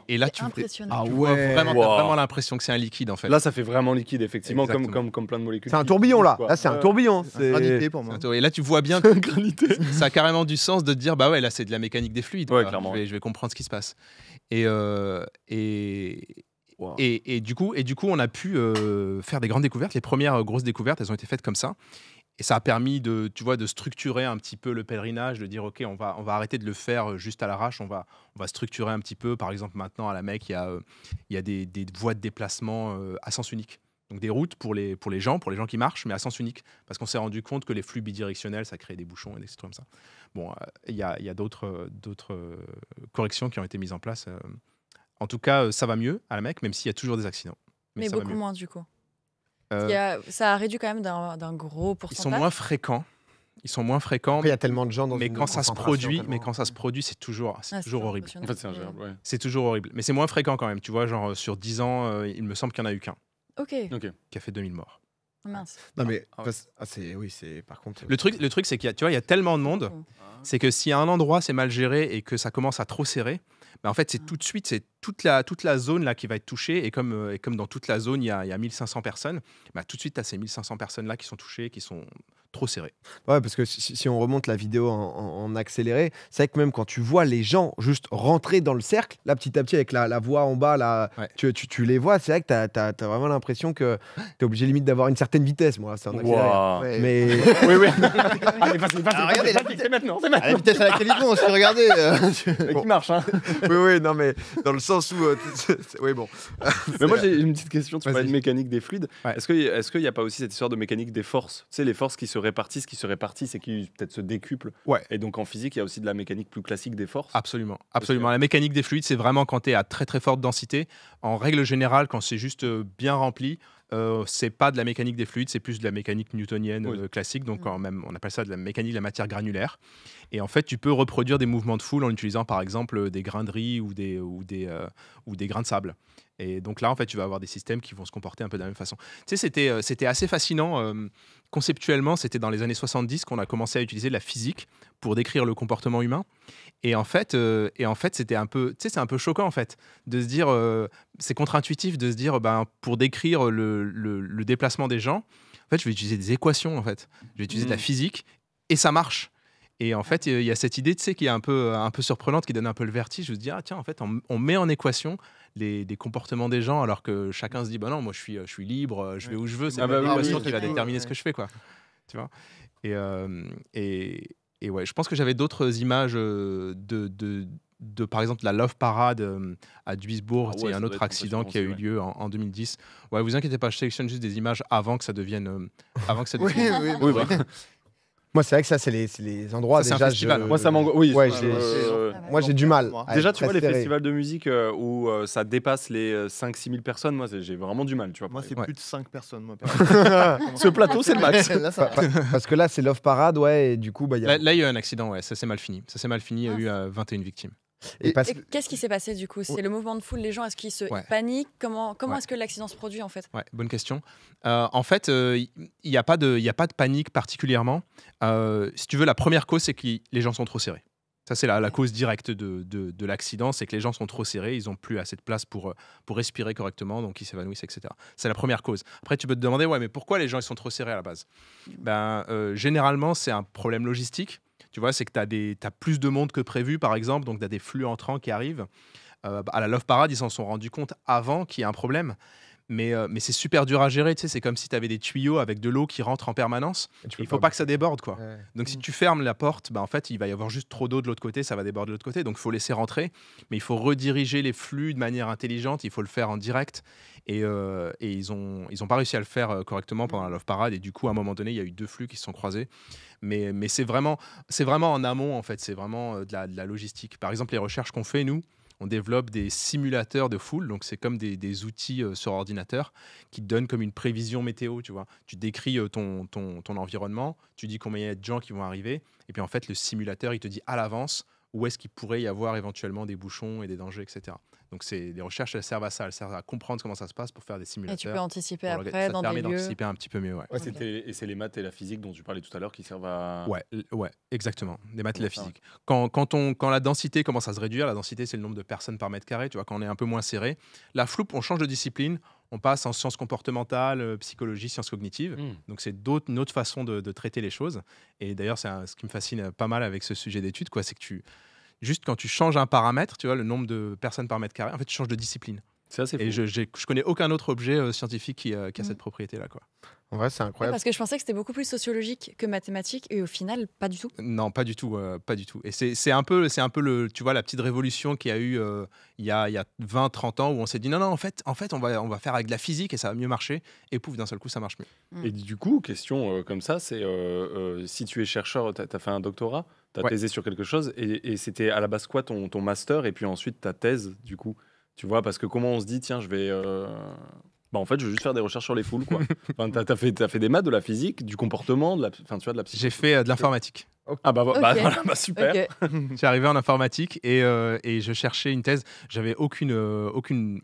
et, là, tu, ah vraiment, vraiment l'impression que c'est un liquide en fait. Là, ça fait
vraiment liquide, effectivement, comme, comme, comme, plein de molécules. C'est un tourbillon là. Là, c'est un tourbillon. C'est granité pour moi.
Et là, tu vois bien. ça a carrément du sens de te dire bah ouais, là, c'est de la mécanique des fluides. je, vais, je, vais, comprendre ce qui se passe. Et, euh, et, et, du coup, et du coup, on a pu euh, faire des grandes découvertes. Les premières euh, grosses découvertes, elles ont été faites comme ça et ça a permis de, tu vois, de structurer un petit peu le pèlerinage, de dire ok, on va, on va arrêter de le faire euh, juste à l'arrache, on va, on va structurer un petit peu. Par exemple, maintenant à la Mecque, il y a, euh, il y des, voies de déplacement euh, à sens unique, donc des routes pour les, pour les gens, pour les gens qui marchent, mais à sens unique, parce qu'on s'est rendu compte que les flux bidirectionnels, ça crée des bouchons et des trucs comme ça. Bon, il y a, d'autres, d'autres corrections qui ont été mises en place. En tout cas, ça va mieux à la Mecque, même s'il y a toujours des accidents. mais beaucoup moins du coup. Euh,
ça a réduit quand même d'un gros pourcentage. Ils sont moins
fréquents. Ils sont moins fréquents. il y a tellement de gens dans mais quand ça se produit, mais quand ça se produit, c'est toujours, c'est ah, toujours horrible. En fait, c'est ouais. C'est toujours horrible, mais c'est moins fréquent quand même. Tu vois, genre euh, sur 10 ans, euh, il me semble qu'il n'y en a eu qu'un. Ok. Ok. Qui a fait 2000 morts. Ah, non mais ah,
c'est oui c'est par contre. Le truc le truc
c'est qu'il y a tu vois il y a tellement de monde, c'est que si à un endroit c'est mal géré et que ça commence à trop serrer, en fait, c'est tout de suite, c'est toute la, toute la zone là qui va être touchée. Et comme, euh, et comme dans toute la zone, il y a, 1500 personnes, bah, tout de suite, tu as ces 1500 personnes là qui sont touchées, qui sont trop serré. Ouais, parce
que si, on remonte la vidéo en, accéléré, c'est vrai que même quand tu vois les gens juste rentrer dans le cercle, là petit à petit avec la, voix en bas, là, tu, les vois, c'est vrai que tu as, vraiment l'impression que tu es obligé limite d'avoir une certaine vitesse. Moi, c'est un accéléré. Mais... oui, oui.
maintenant. vitesse à laquelle ils vont, si regardez.
Qui marche, hein. oui, oui, non, mais dans le sens où. Euh, oui, bon. mais moi, j'ai une petite question. sur la mécanique
des fluides. Est-ce qu'il n'y a pas aussi cette histoire de mécanique des forces C'est les forces qui se répartissent, qui se répartissent et qui peut-être se décuplent. Ouais. Et donc en physique, il y a aussi de la mécanique plus classique des forces. Absolument, absolument.
La mécanique des fluides, c'est vraiment quand tu es à très très forte densité. En règle générale, quand c'est juste euh, bien rempli, ce euh, c'est pas de la mécanique des fluides, c'est plus de la mécanique newtonienne euh, classique. Donc, quand mm. même, on appelle ça de la mécanique de la matière granulaire. Et en fait, tu peux reproduire des mouvements de foule en utilisant, par exemple, euh, des grains de riz ou des, ou des, ou des grains de sable. Et donc là, en fait, tu vas avoir des systèmes qui vont se comporter un peu de la même façon. Tu sais, c'était, c'était assez fascinant. conceptuellement, c'était dans les années 70 qu'on a commencé à utiliser la physique pour décrire le comportement humain. Et en fait, euh, et en fait, c'était un peu, c'est un peu choquant en fait de se dire, euh, c'est contre-intuitif de se dire, ben pour décrire le, le, déplacement des gens, en fait, je vais utiliser des équations en fait, je vais utiliser de la mmh. physique et ça marche. Et en fait, il y a cette idée, tu sais, qui est un peu, un peu surprenante, qui donne un peu le vertige. Je me dis, ah tiens, en fait, on, met en équation les, comportements des gens, alors que chacun se dit, bah non, moi je suis, je suis libre, je vais où je veux. C'est pas ah bah l'équation qui va déterminer ce que je fais, quoi. Tu vois et, euh, et, et ouais, je pense que j'avais d'autres images euh, de, de, de, par exemple, la Love Parade euh, à Duisbourg. Ah C'est un autre accident qui a eu lieu en, 2010. Ouais, vous inquiétez pas, je sélectionne juste des images avant que ça devienne. Euh, avant que ça devienne... oui, oui, oui,
moi, c'est vrai que ça, c'est les, les, endroits. déjà, hein. Moi, ça Oui, Moi, j'ai du mal. Déjà, tu vois, les festivals
de musique euh, où euh, ça dépasse les 5-6 euh, 000 personnes, moi, j'ai vraiment du mal. Tu vois, moi, c'est plus de 5 personnes. Ce plateau, c'est le max.
Parce que là, c'est Love Parade, ouais,
et du coup, bah, y a... là, il y a eu un accident, ouais, ça s'est mal fini. Ça s'est mal fini, il y a ah, eu 21 victimes. Et,
qu'est-ce qui s'est passé du coup C'est le mouvement de foule, les gens, est-ce qu'ils se paniquent Comment, comment est-ce que l'accident se produit en fait
Bonne question. Euh, en fait, il euh, n'y a, pas de, y a pas de panique particulièrement. Euh, si tu veux, la première cause, c'est que les gens sont trop serrés. Ça, c'est la, cause directe de, de, de l'accident, c'est que les gens sont trop serrés, ils n'ont plus assez de place pour, pour respirer correctement, donc ils s'évanouissent, etc. C'est la première cause. Après, tu peux te demander, ouais, mais pourquoi les gens ils sont trop serrés à la base ben, Généralement, c'est un problème logistique. Tu vois, c'est que tu as, plus de monde que prévu, par exemple, donc tu as des flux entrants qui arrivent. Euh, bah, à la Love Parade, ils s'en sont rendus compte avant qu'il y ait un problème. Mais, euh, c'est super dur à gérer, tu sais, c'est comme si tu avais des tuyaux avec de l'eau qui rentre en permanence. Il ne faut pas, que ça déborde, quoi. Donc si mm. tu fermes la porte, bah, en fait, il va y avoir juste trop d'eau de l'autre côté, ça va déborder de l'autre côté. Donc il faut laisser rentrer, mais il faut rediriger les flux de manière intelligente, il faut le faire en direct. Et, euh, ils n'ont ont pas réussi à le faire correctement pendant la Love Parade. Et du coup, à un moment donné, il y a eu deux flux qui se sont croisés. Mais, c'est vraiment, en amont, en fait. C'est vraiment euh, de la, logistique. Par exemple, les recherches qu'on fait, nous, on développe des simulateurs de foule. Donc, c'est comme des, outils euh, sur ordinateur qui te donnent comme une prévision météo, tu vois. Tu décris euh, ton, ton, ton, environnement, tu dis combien il y a de gens qui vont arriver. Et puis, en fait, le simulateur, il te dit à l'avance où est-ce qu'il pourrait y avoir éventuellement des bouchons et des dangers, etc. Donc, c'est les recherches, elles servent à ça. Elles servent à comprendre comment ça se passe pour faire des simulateurs. Et tu peux anticiper après ça permet d'anticiper un petit peu mieux.
Et c'est les maths et la physique dont tu parlais tout à l'heure qui servent à. Ouais,
ouais, exactement. Les maths et la physique. Quand, on, quand la densité commence à se réduire, la densité, c'est le nombre de personnes par mètre carré. Tu vois, quand on est un peu moins serré, la floupe, on change de discipline on passe en sciences comportementales, euh, psychologie, sciences cognitives. Hmm. Donc c'est une autre façon de, traiter les choses. Et d'ailleurs, c'est ce qui me fascine pas mal avec ce sujet d'étude, quoi, c'est que tu Juste quand tu changes un paramètre, tu vois, le nombre de personnes par mètre carré, en fait, tu changes de discipline. Ça, Et je, je, connais aucun autre objet euh, scientifique qui, euh, a mm. cette propriété-là. Quoi. En vrai, c'est incroyable. parce que
je pensais que c'était beaucoup plus sociologique que mathématique, et au final, pas du tout.
Non, pas du tout, euh, pas du tout. Et c'est un peu, c'est un peu le, tu vois, la petite révolution qu'il y a eu il y a, 20, 30 ans, où on s'est dit, non, non, en fait, en fait on, va, on va faire avec de la physique, et ça va mieux marcher, et pouf, d'un seul coup, ça marche mieux.
Mm. Et du coup, question comme ça, c'est si tu es chercheur, tu as fait un doctorat tu as sur quelque chose et, c'était à la base quoi ton, master et puis ensuite ta thèse du coup Tu vois, parce que comment on se dit, tiens, je vais. Euh, bah en fait, je vais juste faire des recherches sur les foules, quoi. enfin, t'as as fait, fait des maths, de la physique, du comportement, de la, enfin, de la J'ai fait euh, de
l'informatique. Ah bah,
bah voilà, bah, super.
J'ai arrivé en informatique euh, et, je cherchais une thèse. J'avais aucune, aucune,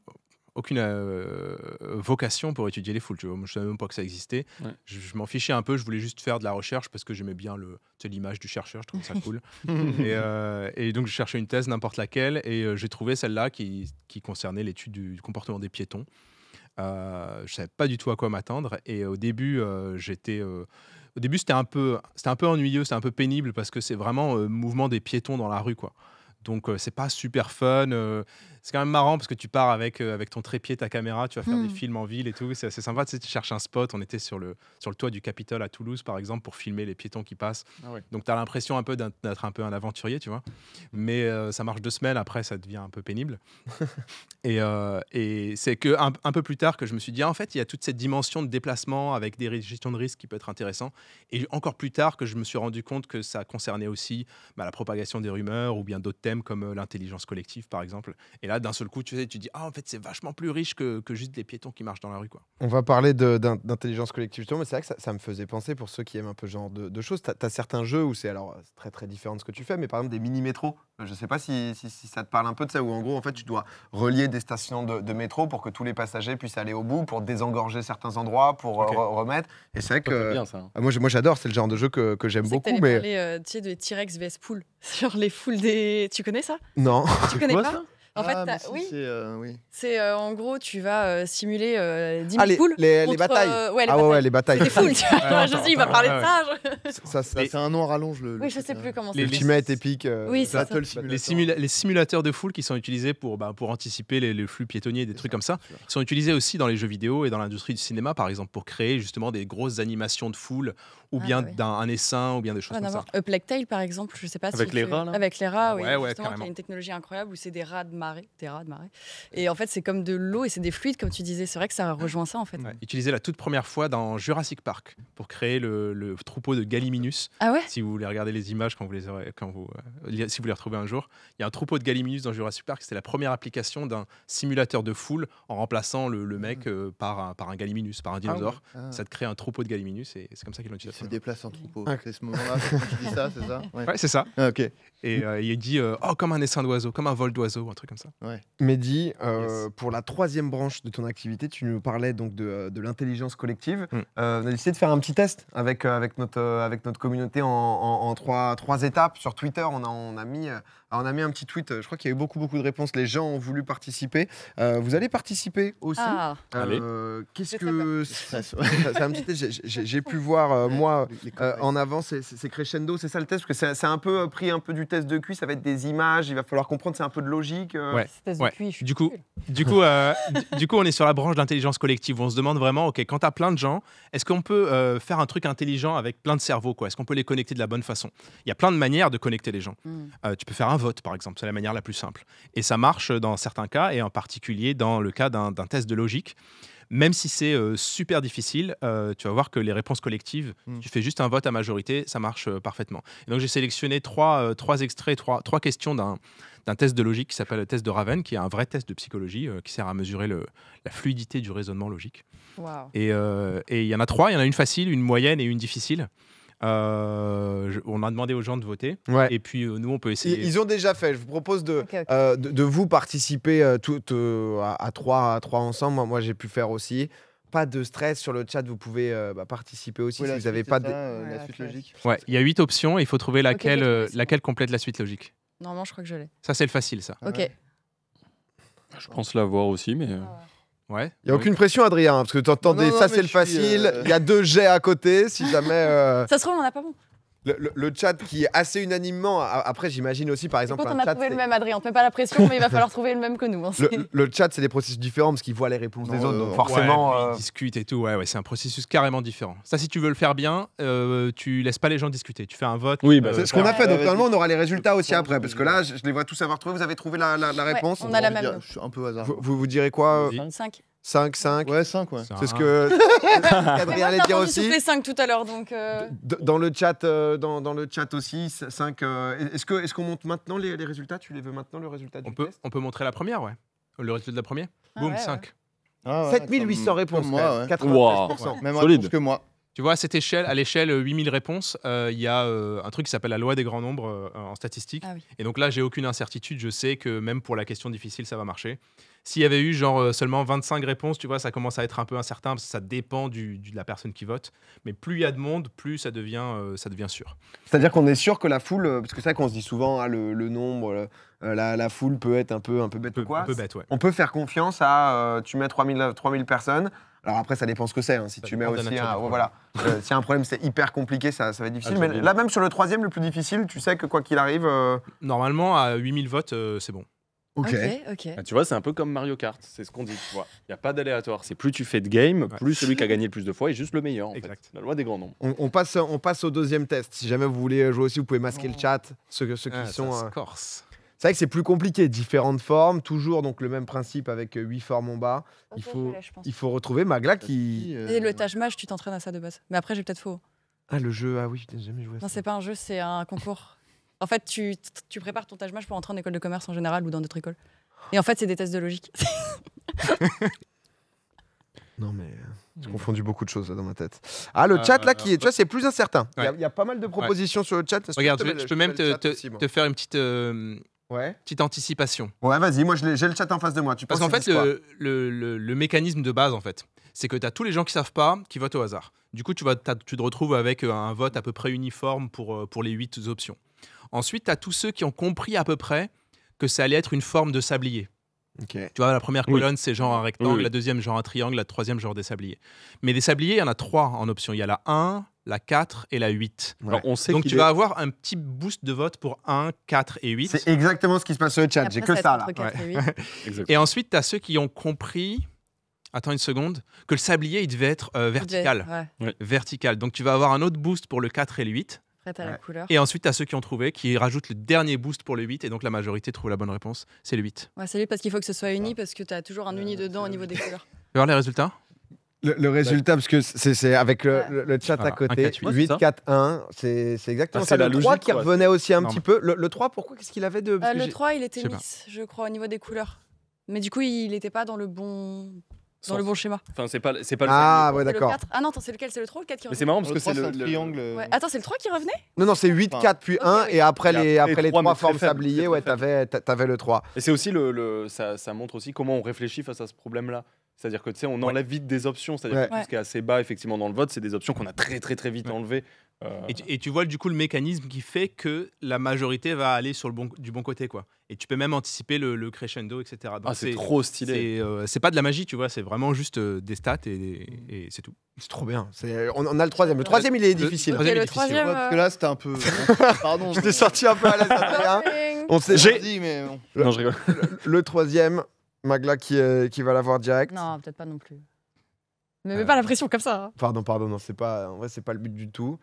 aucune euh, vocation pour étudier les foules. Tu vois. je ne savais même pas que ça existait. Je, m'en fichais un peu. Je voulais juste faire de la recherche parce que j'aimais bien l'image du chercheur. Je trouve ça cool. Euh, et, donc, je cherchais une thèse, n'importe laquelle. Et euh, j'ai trouvé celle-là qui, concernait l'étude du, comportement des piétons. je ne savais pas du tout à quoi m'attendre. Et au début, j'étais. au début, c'était un, peu, un peu ennuyeux, c'était un peu pénible parce que c'est vraiment mouvement des piétons dans la rue. quoi. Donc, euh, c'est pas super fun. Euh, c'est quand même marrant parce que tu pars avec, euh, ton trépied, ta caméra, tu vas faire des hmm. films en ville et tout. C'est sympa. Tu, sais, tu cherches un spot. On était sur le, toit du Capitole à Toulouse, par exemple, pour filmer les piétons qui passent. Ah Donc, tu as l'impression un peu d'être un peu un aventurier, tu vois. Mais ça marche deux semaines. Après, ça devient un peu pénible. et, c'est que un, peu plus tard que je me suis dit, ah, en fait, il y a toute cette dimension de déplacement avec des gestions de risque qui peut être intéressant. Et encore plus tard que je me suis rendu compte que ça concernait aussi bah, la propagation des rumeurs ou bien d'autres comme euh, l'intelligence collective, par exemple. Et là, d'un seul coup, tu sais, tu dis, ah, en fait, c'est vachement plus riche que, que, juste les piétons qui marchent dans la rue. Quoi.
On va parler d'intelligence collective, justement, mais c'est vrai que ça, ça, me faisait penser, pour ceux qui aiment un peu ce genre de, choses, tu as, certains jeux où c'est alors très très différent de ce que tu fais, mais par exemple des mini-métros. Euh, je sais pas si, si, ça te parle un peu de ça, où en gros, en fait, tu dois relier des stations de, métro pour que tous les passagers puissent aller au bout, pour désengorger certains endroits, pour euh, remettre. Et c'est vrai que. Bien, ça, hein. ah, Moi, j'adore, c'est le genre de jeu que, que j'aime beaucoup. mais...
parlé, tu de T-Rex vs Pool. sur les foules des. Tu connais ça
Non. Tu connais pas en fait, ah, euh, oui.
C'est euh, en gros, tu vas euh, simuler 10 000 ah, les, Les, batailles. les ah ouais, les batailles. Les foules, tu
je sais, il va
parler
de
ça. Ça, c'est un nom rallonge. Le, oui, je sais plus comment c'est. L'ultimate épique. oui, ça. Les, les, simulateurs de foules qui sont utilisés pour, bah, pour anticiper les, flux piétonniers, des trucs comme ça, sont utilisés aussi dans les jeux vidéo et dans l'industrie du cinéma, par exemple, pour créer justement des grosses animations de foules ou ah, bien bah d'un essaim, ou bien des choses comme ça.
Euh, a par exemple, je sais pas Avec si les rats, Avec les rats, ah oui. il y a une technologie incroyable où c'est des rats de marée, des rats de marée. Et en fait, c'est comme de l'eau et c'est des fluides, comme tu disais. C'est vrai que ça rejoint ça, en fait.
utilisé la toute première fois dans Jurassic Park pour créer le, troupeau de Galliminus. Ah ouais Si vous voulez regarder les images quand vous les quand vous, euh, si vous les retrouvez un jour, il y a un troupeau de Galliminus dans Jurassic Park. C'était la première application d'un simulateur de foule en remplaçant le, mec ah. euh, par, un, par un Galliminus, par un dinosaure. Ça te crée un troupeau de Galliminus et c'est comme ça qu'ils l'ont utilisé se déplace en troupeau. C'est ce moment-là tu dis ça, c'est ça Ouais, c'est ça. Ah, ok. Et euh, il il dit euh, Oh, comme un essaim d'oiseau, comme un vol d'oiseau, un truc comme ça.
Ouais. Mehdi, euh, pour la troisième branche de ton activité, tu nous parlais donc de, euh, de l'intelligence collective. Mm. on a décidé de faire un petit test avec, avec, notre, avec notre communauté en, en, trois, trois, étapes. Sur Twitter, on a, on a, mis, on a mis un petit tweet. Je crois qu'il y a eu beaucoup, beaucoup de réponses. Les gens ont voulu participer. vous allez participer aussi. Ah. Qu'est-ce que. C'est un petit J'ai pu voir, moi, euh, en avant c'est crescendo, c'est ça le test Parce que c'est un peu euh, pris un peu du test de QI, ça va être des images, il va falloir comprendre, c'est un peu de logique. Euh.
du coup, du coup, du coup, on est sur la branche de l'intelligence collective. On se demande vraiment, ok, quand t'as plein de gens, est-ce qu'on peut faire un truc intelligent avec plein de cerveaux Est-ce qu'on peut les connecter de la bonne façon Il y a plein de manières de connecter les gens. Hmm. tu peux faire un vote, par exemple, c'est la manière la plus simple. Et ça marche dans certains cas, et en particulier dans le cas d'un test de logique même si c'est euh, super difficile, euh, tu vas voir que les réponses collectives, hmm. tu fais juste un vote à majorité, ça marche euh, parfaitement. donc j'ai sélectionné trois, trois extraits, trois, trois questions d'un test de logique qui s'appelle le test de Raven, qui est un vrai test de psychologie qui sert à mesurer la fluidité du raisonnement logique. Et il y en a trois, il y en a une facile, une moyenne et une difficile. Euh, on a demandé aux gens de voter. Et puis euh, nous, on peut essayer. Ils, ont déjà fait. Je vous
propose de, euh, De, vous participer à, trois, à trois ensemble. Moi, j'ai pu faire aussi pas de stress sur le chat, vous pouvez bah, participer aussi si vous n'avez pas de...
il y a huit options il faut trouver laquelle, laquelle complète la suite logique. Normalement, je crois que je l'ai. Ça, c'est le facile, ça. Ok. Je
pense l'avoir aussi, mais. Ah
Ouais. Il n'y a aucune pression, Adrien, hein, parce que tu entends des ça c'est le facile, euh, il y a deux jets à côté, si jamais. Euh, ça se trouve, on n'a pas bon le, chat qui est assez unanimement. Après, j'imagine aussi, par exemple. on a trouvé le
même, Adrien. On ne pas la pression, mais il va falloir trouver le même que nous. Hein,
le, chat, c'est des processus différents parce qu'ils voient les réponses des euh, autres. Donc, forcément. Euh, ils discutent et tout. Ouais, ouais, c'est un processus carrément différent. Ça, si tu veux le faire bien, euh, tu laisses pas les gens discuter. Tu fais un vote. Oui, bah, c'est ce qu'on a fait. Donc, normalement,
on aura les résultats aussi après. Parce que là, je, les vois tous avoir trouvé. Vous avez trouvé la, réponse On a la même. Je suis un peu hasard. Vous, vous, direz quoi 25. 5, 5. Ouais, 5, C'est ce que Adrien allait dire aussi.
5 tout à l'heure, donc. Euh,
dans, le chat, euh, dans, dans, le chat aussi, 5. Euh, est-ce qu'on est qu'on monte maintenant les, résultats Tu les veux maintenant, le résultat du on peut, On peut montrer
la première, ouais. Le résultat de la première
ah Boum, 5. 7800 ah réponses, moi, ouais.
93%. Même que moi. Tu vois, à cette échelle, à l'échelle 8000 réponses, il y a un truc qui s'appelle la loi des grands nombres en statistique. Ah Et donc là, j'ai aucune incertitude. Je sais que même pour la question difficile, ça va marcher. S'il y avait eu genre euh, seulement 25 réponses, tu vois, ça commence à être un peu incertain parce que ça dépend de la personne qui vote. Mais plus il y a de monde, plus ça devient, euh, ça devient sûr. C'est-à-dire
qu'on est sûr que la foule, euh, parce que c'est vrai qu'on se dit souvent ah, le, nombre, la, foule peut être un peu, un peu bête quoi. On peut faire confiance à tu mets 3000, 3000 personnes. Alors après, ça dépend ce que c'est. Hein. Si tu mets aussi un, voilà, si un problème, c'est hyper compliqué, ça, va être difficile. Ah, Mais là, même
sur le troisième, le plus difficile, tu sais que quoi qu'il arrive. Normalement, à 8000 votes, c'est bon. Ok,
ok.
Bah, tu vois, c'est un peu comme Mario Kart, c'est ce qu'on dit. Il n'y a pas d'aléatoire. C'est plus tu fais de game, plus celui qui a gagné le plus de fois est juste le meilleur. exact. La loi des grands nombres.
On, passe, on passe au deuxième test. Si jamais vous voulez jouer aussi, vous pouvez masquer le oh. chat. Ceux, qui ah, sont. Euh, c'est vrai que c'est plus compliqué, différentes formes, toujours donc le même principe avec euh, huit formes en bas. il, faut, il faut retrouver Magla qui. Euh, Et le tâche
Mahal, tu t'entraînes à ça de base. Mais après, j'ai peut-être faux.
Ah, le jeu, ah oui, j'ai jamais joué ça. Non,
c'est pas un jeu, c'est un concours. En fait, tu, prépares ton tâche pour entrer en école de commerce en général ou dans d'autres écoles. Et en fait, c'est des tests de logique.
non, mais euh, j'ai hmm.
confondu beaucoup de choses là, dans ma tête. Ah, le ah, chat là, ah, qui est, tu vois, ah. c'est plus incertain. Il y, a pas mal de propositions
sur le chat. Regarde, je, peux même te, faire une petite. Euh, ouais. Petite anticipation. Ouais, vas-y, moi
j'ai le chat en face de moi. Tu Parce qu'en fait,
le, mécanisme de base, en fait, c'est que tu as tous les gens qui savent pas, qui votent au hasard. Du coup, tu, vas, tu te retrouves avec euh, un vote à peu près uniforme pour, pour les huit options. Ensuite, tu as tous ceux qui ont compris à peu près que ça allait être une forme de sablier. Tu vois, la première colonne, c'est genre un rectangle, la deuxième, genre un triangle, la troisième, genre des sabliers. Mais des sabliers, il y en a trois en option. Il y a la 1, la 4 et la 8. Alors on sait Donc tu vas avoir un petit boost de vote pour 1, 4 et 8. C'est exactement ce qui se passe sur le chat, j'ai que ça là. et, ensuite, tu as ceux qui ont compris, attends une seconde, que le sablier, il devait être euh, vertical. Vertical. Donc tu vas avoir un autre boost pour le 4 et le 8. Et ensuite, à ceux qui ont trouvé, qui rajoutent le dernier boost pour le 8, et donc la majorité trouve la bonne réponse. C'est le 8.
c'est lui parce qu'il faut que ce soit uni, parce que tu as toujours un uni euh, dedans au niveau des couleurs. Tu
voir les résultats le, résultat,
parce que c'est avec le, chat à côté, 8-4-1, c'est exactement ah, ça. le 3 qui revenait aussi un petit peu. Le, 3, pourquoi Qu'est-ce qu'il avait de. Euh, le 3, il était mis,
je crois, au niveau des couleurs. Mais du coup, il n'était pas dans le bon, dans le bon schéma.
Enfin, c'est pas, c'est pas le Ah, ouais, d'accord.
Ah non, attends, c'est lequel C'est le 3 ou le 4 qui revenait C'est marrant parce que c'est le triangle. Euh, attends, c'est le 3 qui revenait
Non, non, c'est 8,
4, puis 1, et après les, après les 3 formes sabliers, ouais, t'avais, le 3.
Et c'est aussi le. ça montre aussi comment on réfléchit face à ce problème-là. C'est-à-dire que tu sais, on enlève vite des options. C'est-à-dire ouais. que ce qui est assez bas, effectivement, dans le vote, c'est des options qu'on a très très très vite enlevées euh, et tu, vois du coup le mécanisme qui
fait que la majorité va aller sur le du bon côté quoi. Et tu peux même anticiper le, crescendo etc. Ah, c'est trop stylé. Euh, c'est pas de la magie tu vois, c'est vraiment juste euh, des stats et, c'est tout. C'est trop
bien. On, a le troisième. Le troisième il est difficile. Le, troisième, parce que là c'était un peu. Hein. Pardon. je t'ai sorti un peu à la
On s'est dit
mais Non je rigole. Le, troisième, Magla qui, va l'avoir direct.
Non peut-être pas non plus. Mais pas la pression comme ça. Hein.
Pardon pardon non c'est pas en vrai c'est pas le but du tout.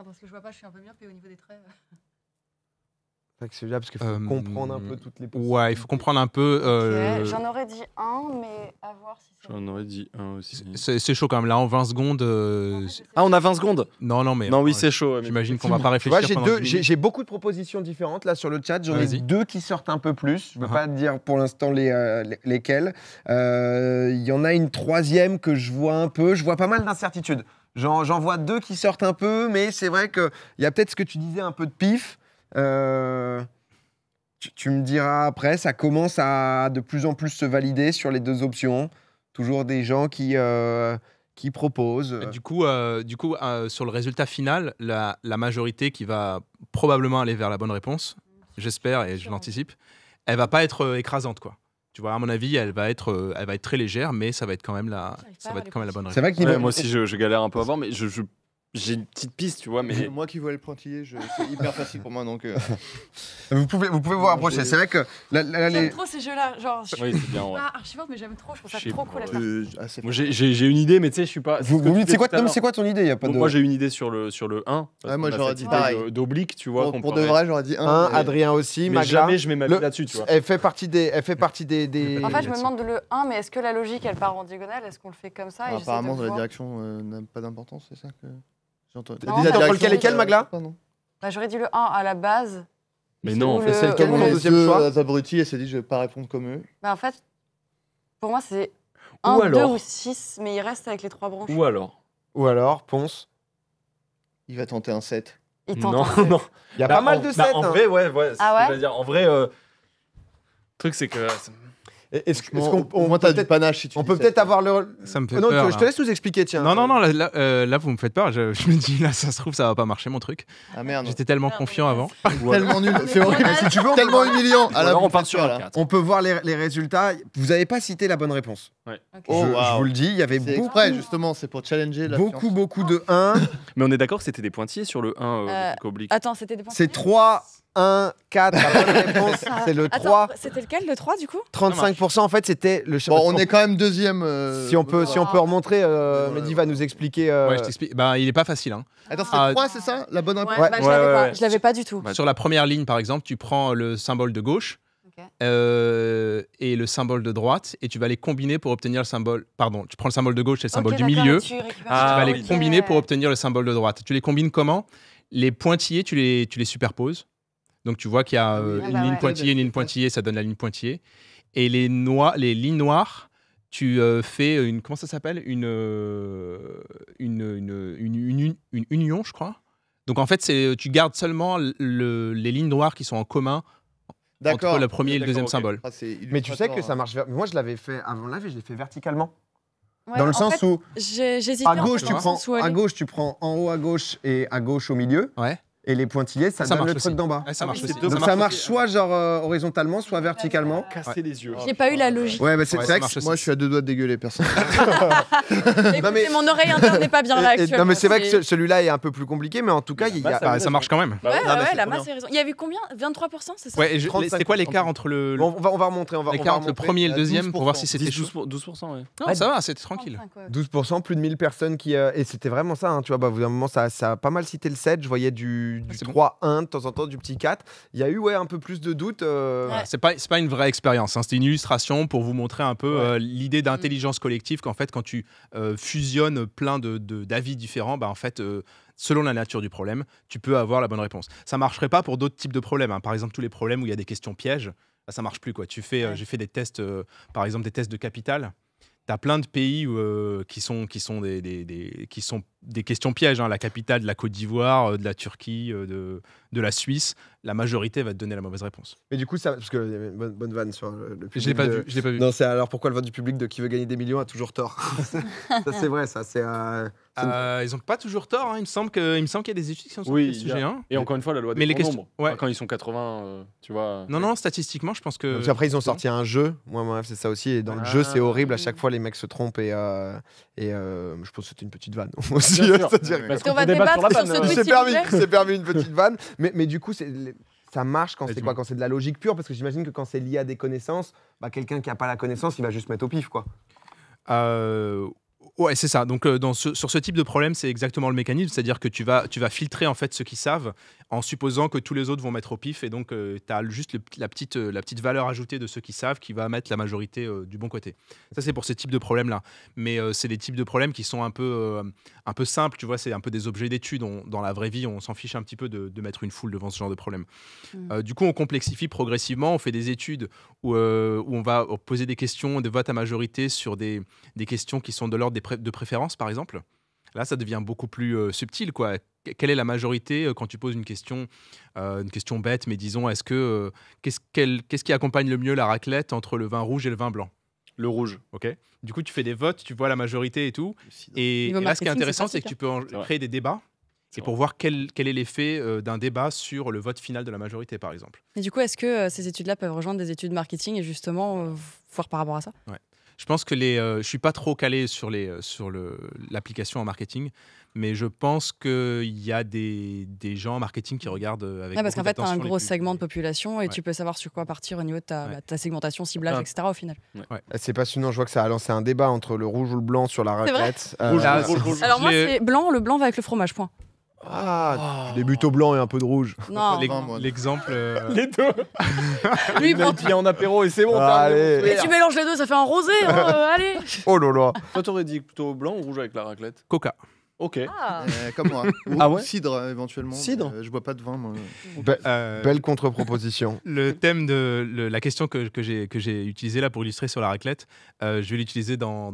Ah, parce que je vois pas, je suis un peu mieux mais au niveau des traits. Euh.
C'est bien parce qu'il faut euh, comprendre un peu mm, toutes les Ouais, il faut comprendre un
peu. Euh, j'en
aurais dit un, mais à
voir si c'est. J'en aurais dit un aussi. C'est chaud quand même. Là, en 20 secondes. ah, on a 20 secondes Non, non, mais. Non, oui, c'est chaud. J'imagine qu'on va pas réfléchir. J'ai
beaucoup de propositions différentes là sur le chat. J'en ai deux qui sortent un peu plus. Je ne veux ah. pas dire pour l'instant les, lesquelles. Il y en a une troisième que je vois un peu. Je vois pas mal d'incertitudes. J'en vois deux qui sortent un peu, mais c'est vrai qu'il y a peut-être ce que tu disais, un peu de pif. Euh, tu, me diras après, ça commence à de plus en plus se valider sur les deux options. Toujours des gens qui, euh, qui proposent. Du
coup, euh, du coup sur le résultat final, la, la, majorité qui va probablement aller vers la bonne réponse, j'espère et je l'anticipe, elle va pas être écrasante. quoi tu vois, à mon avis, elle va être, euh, elle va être très légère, mais ça va être quand même la, ça va être quand même la bonne réponse. C'est vrai
moi aussi,
je, je, galère un peu avant, mais je, je j'ai une petite piste, tu vois, mais...
Moi qui vois le pointillé, je... c'est
hyper facile pour moi, donc... Euh. vous, pouvez, vous pouvez vous rapprocher, c'est vrai que... j'aime
trop
ces jeux-là, genre... Je bien, ouais. Ah, mais j'aime trop, je trouve ça trop cool faire.
Euh, ah, j'ai une idée, mais tu sais, je suis pas... c'est quoi, ton idée Moi, j'ai une idée sur le, sur le 1. Ah, moi, j'aurais dit D'oblique, tu vois. Pour, de vrai, j'aurais dit 1. Adrien aussi, mais jamais je mets ma vie là-dessus, tu vois.
Elle fait partie des... Elle fait partie des, En fait, je me demande
le 1, mais est-ce que la logique, elle part en diagonale Est-ce qu'on le fait comme ça Apparemment, la
direction euh, n'a pas d'importance, c'est ça que... J'entends. tu as dit entre lequel et quel, Magla
euh, Bah, J'aurais dit le 1 à la base. Mais non, on fait celle qui a le deuxième choix.
abrutis, elle s'est dit, je vais pas répondre comme eux.
Bah, en fait, pour moi, c'est 1, 2 ou 6, mais il reste avec les trois branches. Ou
alors alors, Ponce Il va tenter un 7. Il tente non, un 7. non. Il y a pas bah, mal de 7. Bah, en, hein. vrai, ouais, ouais, ah dire,
En vrai, euh, le truc, c'est que. Est-ce qu'on on,
panache On peut peut-être avoir le.
Ça me non, je te
laisse nous expliquer, tiens. Non, non, non, là, euh, vous me faites peur. Je, me dis, là, ça se trouve, ça va pas marcher mon truc. Ah merde. J'étais tellement confiant avant. tellement nul.
C'est horrible. si tu veux, tellement humiliant. on part sur
On peut voir les,
résultats. Vous n'avez pas cité la bonne réponse. Oh, je, vous le
dis, il y avait beaucoup. Exprès, justement, c'est pour challenger Beaucoup, beaucoup de 1. Mais on est d'accord que c'était des pointiers sur le 1, euh, euh, Attends, c'était des C'est 3.
1, 4, la
réponse, c'est le 3. C'était lequel, le 3 du coup
35% en fait, c'était le Bon, on est quand même deuxième. Euh, si on peut, si on peut remontrer, euh, euh, Mehdi
va nous expliquer. Ben, il est pas facile. Hein. Attends, c'est 3,
c'est ça La bonne réponse bah, je ouais, l'avais
pas, du tout. Sur la première ligne, par exemple, tu prends le symbole de gauche et le symbole de droite, et tu vas les combiner pour obtenir le symbole. Pardon, tu prends le symbole de gauche et le symbole du milieu. tu vas les combiner pour obtenir le symbole de droite. Tu les combines comment Les pointillés, tu les, tu les superposes. Donc tu vois qu'il y a euh, ah une bah ligne pointillée, une ligne pointillée, ça donne la ligne pointillée. Et les, noix les lignes noires, tu euh, fais une. Comment ça s'appelle une, euh, une, une, union, je crois. Donc en fait, tu gardes seulement les lignes noires qui sont en commun entre le premier et le deuxième symbole. Ah, Mais tu
sais que ça marche. Moi, je l'avais fait avant la je l'ai fait verticalement.
dans le sens fait, où à gauche tu prends, à
gauche, tu prends en haut à gauche et à gauche au milieu. Ouais. Et les pointillés, ça, ça donne le truc d'en bas. Ah, ça ah marche Donc ça marche, soit genre euh, horizontalement, soit verticalement. Casser les yeux.
J'ai pas eu la logique. Ouais, bah,
c'est moi je suis à deux doigts de dégueuler, personne.
mais... mon oreille interne n'est pas bien là actuellement. Non mais c'est vrai que
celui-là est un peu plus compliqué, mais en tout cas, il y a... Bah, ça bah, marche quand même. Ouais, la masse
raison. Il y avait combien 23%, c'est ça Ouais, c'était quoi l'écart
entre le On va on va on va
le premier et le deuxième pour voir si c'était 12%
ouais.
Non, ça
va,
c'était tranquille.
12% plus de 1000 personnes qui euh, et c'était vraiment ça, hein, tu vois, bah un moment ça a pas mal cité le 7, je voyais du du, 3-1, ah,
de temps en temps du petit 4. Il y a eu ouais, un peu plus de doutes. Euh... Ouais. C'est pas, une vraie expérience, hein. c'est une illustration pour vous montrer un peu euh, l'idée mm. d'intelligence collective qu'en fait, quand tu euh, fusionnes plein d'avis de, d'avis différents, bah, en fait euh, selon la nature du problème, tu peux avoir la bonne réponse. Ça marcherait pas pour d'autres types de problèmes. Hein. Par exemple, tous les problèmes où il y a des questions pièges, bah, ça marche plus. Quoi. Tu fais, j'ai fait des tests, par exemple des tests de capital. Tu as plein de pays qui sont qui sont des, qui sont des questions pièges. Hein. La capitale de la Côte d'Ivoire, euh, de la Turquie, euh, de, de, la Suisse, la majorité va te donner la mauvaise réponse.
Mais du coup, ça, parce que euh, bonne, bonne vanne sur le public. Je l'ai pas, vu, je l'ai pas vu. Non, c'est alors pourquoi le vote du public de qui veut gagner des millions a toujours tort. ça, c'est
vrai, ça. C'est. ils ont pas toujours tort. Hein. Il me semble que, il me semble qu'il y a des études qui sont sur oui, ce sujet. Hein. Et encore une fois, la loi des Mais les questions...
quand ils sont 80, tu vois. Non, non, statistiquement,
je pense que. après, ils ont sorti un jeu.
Moi, moi c'est ça aussi. Et dans le jeu, c'est ah, horrible. À chaque fois, les mecs se trompent et et je pense que c'était une petite vanne. Parce qu'on va débattre permis, une petite vanne. Mais, mais du coup, c'est, ça marche quand c'est quoi Quand c'est de la logique pure Parce que j'imagine que quand c'est lié à des connaissances, bah,
quelqu'un qui n'a pas la connaissance, il va juste mettre au pif, quoi. Euh, Ouais, c'est ça. Donc, euh, dans sur ce type de problème, c'est exactement le mécanisme, c'est-à-dire que tu vas, tu vas filtrer en fait ceux qui savent en supposant que tous les autres vont mettre au pif, et donc euh, tu as juste la, petite, euh, la petite valeur ajoutée de ceux qui savent qui va mettre la majorité du bon côté. Ça, c'est pour ce type de problème-là. Mais c'est des types de problèmes qui sont un peu, un peu simples, tu vois, c'est un peu des objets d'étude. Dans la vraie vie, on s'en fiche un petit peu de, mettre une foule devant ce genre de problème. Mmh. du coup, on complexifie progressivement, on fait des études où, où on va poser des questions, des votes à majorité sur des, des questions qui sont de l'ordre des de préférence, par exemple. Là, ça devient beaucoup plus euh, subtil, quoi. Quelle est la majorité euh, quand tu poses une question, euh, une question bête, mais disons, est-ce que qu'est-ce qui accompagne le mieux la raclette entre le vin rouge et le vin blanc Le rouge. Ok. Du coup, tu fais des votes, tu vois la majorité et tout. Et, là, ce qui est intéressant, c'est que tu peux créer des débats. Et pour voir quel, est l'effet d'un débat sur le vote final de la majorité, par exemple.
Et du coup, est-ce que ces études-là peuvent rejoindre des études marketing et justement voir par rapport à ça
ouais. Je pense que les, euh, je suis pas trop calé sur les euh, sur le l'application en marketing, mais je pense qu'il y a des, des, gens en marketing qui regardent euh, avec. parce qu'en fait, tu as un gros
segment de population et tu peux savoir sur quoi partir au niveau de ta, bah, segmentation, ciblage, etc. au final.
Ouais. Ah, c'est passionnant, je vois que ça a lancé un débat entre le rouge ou le blanc sur la raclette. Alors,
moi, c'est blanc, le blanc va avec le fromage, point. Ah,
des oh. butos blancs et un peu de rouge.
l'exemple. Euh, les deux. Lui, en apéro et c'est bon. Et tu mélanges
les deux, ça fait un rosé. Hein, euh, allez.
Oh là là. Toi, t'aurais dit plutôt blanc ou rouge avec la raclette Coca. Ok. Euh, ah. comme moi. Ou ah cidre éventuellement. Cidre. Euh, je bois pas de vin. Euh,
belle
contre-proposition.
Le thème de la question que, j'ai utilisée là pour illustrer sur la raclette, je vais l'utiliser dans,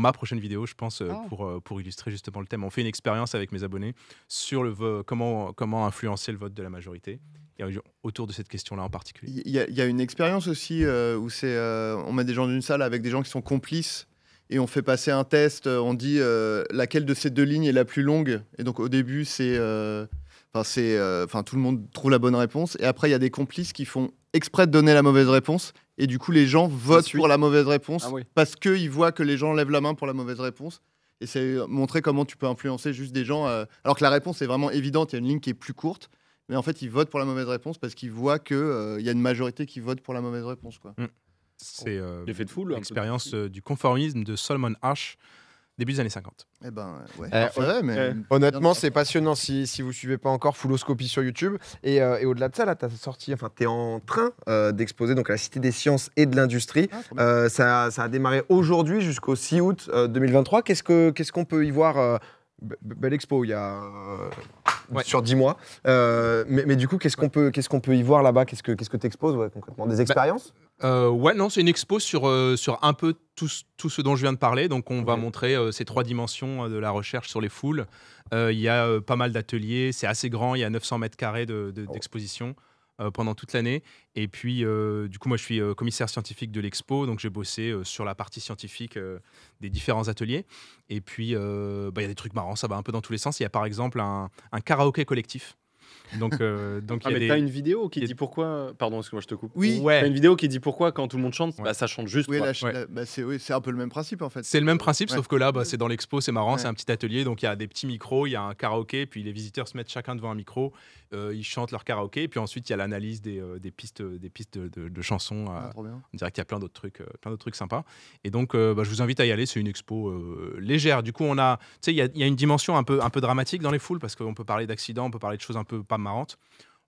ma prochaine vidéo, je pense, oh. pour, illustrer justement le thème. On fait une expérience avec mes abonnés sur le comment, comment influencer le vote de la majorité. autour de cette question-là en particulier.
Il y, a une expérience aussi où on met des gens d'une salle avec des gens qui sont complices et on fait passer un test. Euh, on dit euh, laquelle de ces deux lignes est la plus longue. Et donc au début, c'est, euh, enfin c'est, tout le monde trouve la bonne réponse. Et après, il y a des complices qui font exprès de donner la mauvaise réponse. Et du coup, les gens votent pour la mauvaise réponse ah parce qu'ils voient que les gens lèvent la main pour la mauvaise réponse. Et c'est montrer comment tu peux influencer juste des gens. alors que la réponse est vraiment évidente. Il y a une ligne qui est plus courte mais en fait, ils votent pour la mauvaise réponse parce qu'ils voient qu'il y a une majorité qui vote pour la mauvaise réponse. Quoi. Mm.
C'est euh, l'expérience euh, du conformisme de Solomon Ash, début des années 50. Eh ben, euh, honnêtement, c'est
passionnant si, si vous suivez pas encore Fulloscopie sur YouTube. Et, au-delà de ça, là, tu sorti, enfin, tu es en train d'exposer donc, à la Cité des sciences et de l'industrie. Ah, ça, a démarré aujourd'hui jusqu'au 6 août 2023. Qu'est-ce, que, qu'est-ce qu'on peut y voir Belle expo, il y a. sur 10 mois. mais, du coup, qu'est-ce qu'on peut, qu'est-ce qu'on peut y voir là-bas Qu'est-ce que tu que exposes concrètement Des bah, expériences
euh, ouais, non, c'est une expo sur, euh, sur un peu tout, ce dont je viens de parler. Donc, on va montrer euh, ces trois dimensions de la recherche sur les foules. Il y a pas mal d'ateliers, c'est assez grand, il y a 900 mètres carrés oh. d'exposition pendant toute l'année. Et puis, du coup, moi, je suis commissaire scientifique de l'expo, donc j'ai bossé sur la partie scientifique des différents ateliers. Et puis, bah, il y a des trucs marrants, ça va un peu dans tous les sens. Il y a par exemple un, un karaoké collectif. Donc, euh,
donc ah, il y a une vidéo qui dit pourquoi. Pardon, parce que moi je te coupe. Oui, ouais. t'as une vidéo qui dit pourquoi quand tout le monde chante, bah, ça chante juste. Bah,
c'est un peu le même principe en fait. C'est le même principe, sauf que là, bah,
c'est dans l'expo, c'est marrant, c'est un
petit atelier, donc il y a des petits micros, il y a un karaoké, puis les visiteurs se mettent chacun devant un micro, euh, ils chantent leur karaoké, et puis ensuite il y a l'analyse des, euh, pistes, des pistes de, chansons. direct ah, on dirait qu'il y a plein d'autres trucs, plein d'autres trucs sympas. Et donc, bah, je vous invite à y aller. C'est une expo légère. Du coup, on a, tu sais, il y, a une dimension un peu, un peu dramatique dans les foules parce qu'on peut parler d'accidents, on peut parler de choses un peu pas marrante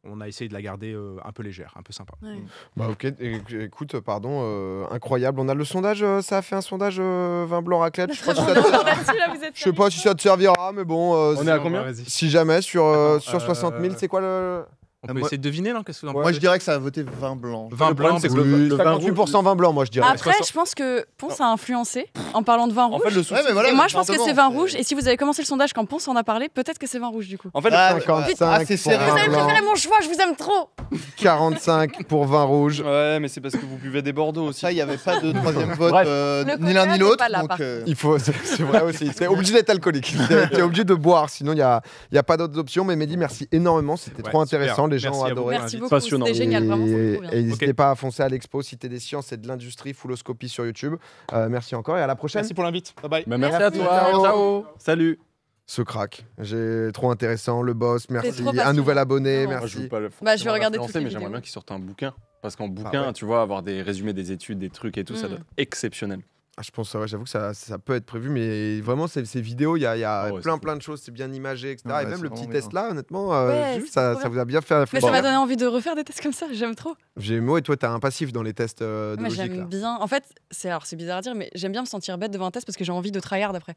on a essayé de la garder euh, un peu légère, un peu sympa. Mm. Bah, ok, écoute, pardon, euh,
incroyable. On a le sondage, euh, ça a fait un sondage vin blanc raclette. Je sais
pas, si, ça sais pas
si ça te servira, mais bon. on est à combien Si jamais, sur, sur 60 000, c'est quoi le.
On euh, peut essayer de deviner, là, qu'est-ce que Moi, je dirais
que ça a voté 20 blanc. 20 blanc, c'est le, 28% 20 blanc, moi, je dirais. Après, je
pense que Ponce a influencé en parlant de vin rouge. En fait, le et moi, je pense que c'est vin rouge. Et si vous avez commencé le sondage quand Ponce en a parlé, peut-être que c'est vin rouge, du coup. En fait, ah, 55 serré. Vous avez préféré mon choix, je vous aime trop
45 pour vin rouge. Ouais, mais
c'est parce que vous buvez des Bordeaux aussi. Ça, il n'y avait pas de troisième
vote, euh, ni l'un ni l'autre. Euh, il faut, c'est vrai aussi. C'est obligé d'être alcoolique. T'es obligé de boire, sinon, il n'y a pas d'autres options. Mais Mehdi, merci énormément. C'était trop intéressant les gens ont adoré. Merci beaucoup, passionnant. génial, hein. Et n'hésitez pas à foncer à l'expo Cité des sciences et de l'industrie Fouloscopie sur YouTube. Euh, merci encore et à la prochaine. Merci pour
l'invite. Bye bye. Bah, merci, à toi.
Ciao. Salut ce crack. J'ai trop intéressant, le boss, merci. Un nouvel abonné, merci. je, bah, je vais regarder tout mais j'aimerais bien
qu'il sorte un bouquin. Parce qu'en bah bouquin, tu vois, avoir des résumés des études, des trucs et tout, ça mm. doit être exceptionnel.
Ah, je pense, j'avoue que ça, peut être prévu, mais vraiment, ces, vidéos, il y a, ah plein, plein de choses, c'est bien imagé, etc. et même le petit test là, honnêtement, euh, ça, vous a bien fait Mais ça m'a donné
envie de refaire des tests comme ça, j'aime trop.
J'ai mot et toi, t'as un passif dans les tests euh, j'aime
bien. En fait, c'est bizarre à dire, mais j'aime bien me sentir bête devant un test parce que j'ai envie de tryhard d'après.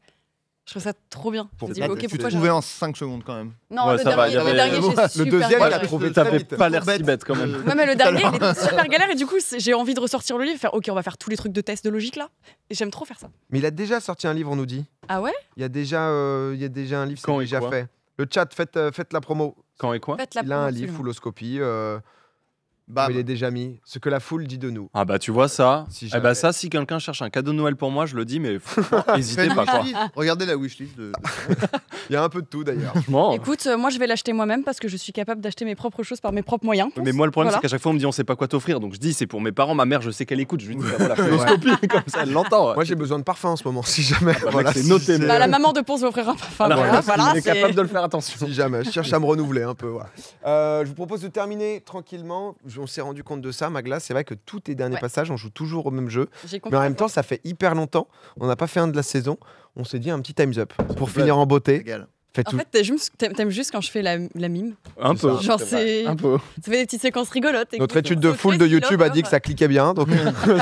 Je trouve ça trop bien. Pour, dit, okay, tu l'as trouvé
en 5 secondes quand même.
Non, le, ça dernier, va, le, le, deuxième, il a trouvé. T'avais pas l'air si bête quand même. ouais, mais le dernier, il était super
galère et du coup, j'ai envie de ressortir le livre faire OK, on va faire tous les trucs de test de logique là. Et j'aime trop faire ça.
Mais il a déjà sorti un livre, on nous dit. Ah ouais Il y a déjà, euh, il y a déjà un livre quand est déjà fait. Le chat, euh, faites, la promo. Quand et quoi faites la Il a un livre, Fulloscopie. Euh, il est déjà mis. Ce que la foule dit de nous.
Ah bah tu vois ça. Si eh bah ça, si quelqu'un cherche un cadeau de Noël pour moi, je le dis, mais n'hésitez pas. Quoi. Regardez la wishlist. il y a un peu de tout d'ailleurs.
Écoute, euh, moi je vais l'acheter moi-même parce que je suis capable d'acheter mes propres choses par mes propres moyens. Mais
moi le problème c'est qu'à chaque fois on me dit on sait pas quoi t'offrir, donc je dis c'est pour mes parents, ma mère je sais qu'elle écoute, je lui dis la bah, voilà, comme ça elle l'entend. Moi j'ai besoin de parfum en ce moment, si jamais. Ah bah, voilà, c'est noté. Bah, la
maman de Ponce va offrir un parfum.
Voilà, voilà, est capable de le faire attention. Si jamais, je cherche à me renouveler un peu. Euh, je vous propose de terminer tranquillement on s'est rendu compte de ça, Magla. C'est vrai que tous tes derniers passages, on joue toujours au même jeu. Mais en même temps, ça fait hyper longtemps. On n'a pas fait un de la saison. On s'est dit un petit time's up pour finir en beauté. Fait en fait,
t'aimes juste quand je fais la, mime. Un peu. Genre, c'est. Ça fait des petites séquences rigolotes. Notre étude de foule de YouTube
a dit que ça hein. cliquait bien. Donc,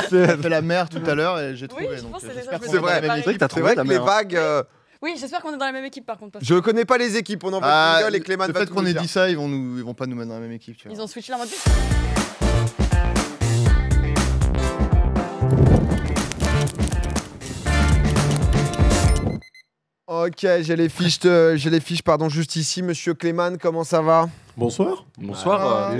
c'est. fait la mer tout à l'heure et j'ai trouvé. Oui, c'est vrai. C'est trouvé que les vagues. Euh,
oui, j'espère qu'on est dans la même équipe par contre. Je
connais pas les équipes, on en fait Clément. Ah, le fait qu'on ait dit ça, ils vont, vont pas nous mettre dans la même équipe. Ils ont switché la mode. Ok, j'ai les fiches, j'ai les fiches, pardon, juste ici. Monsieur Clément, comment ça va Bonsoir. Bonsoir. Ah,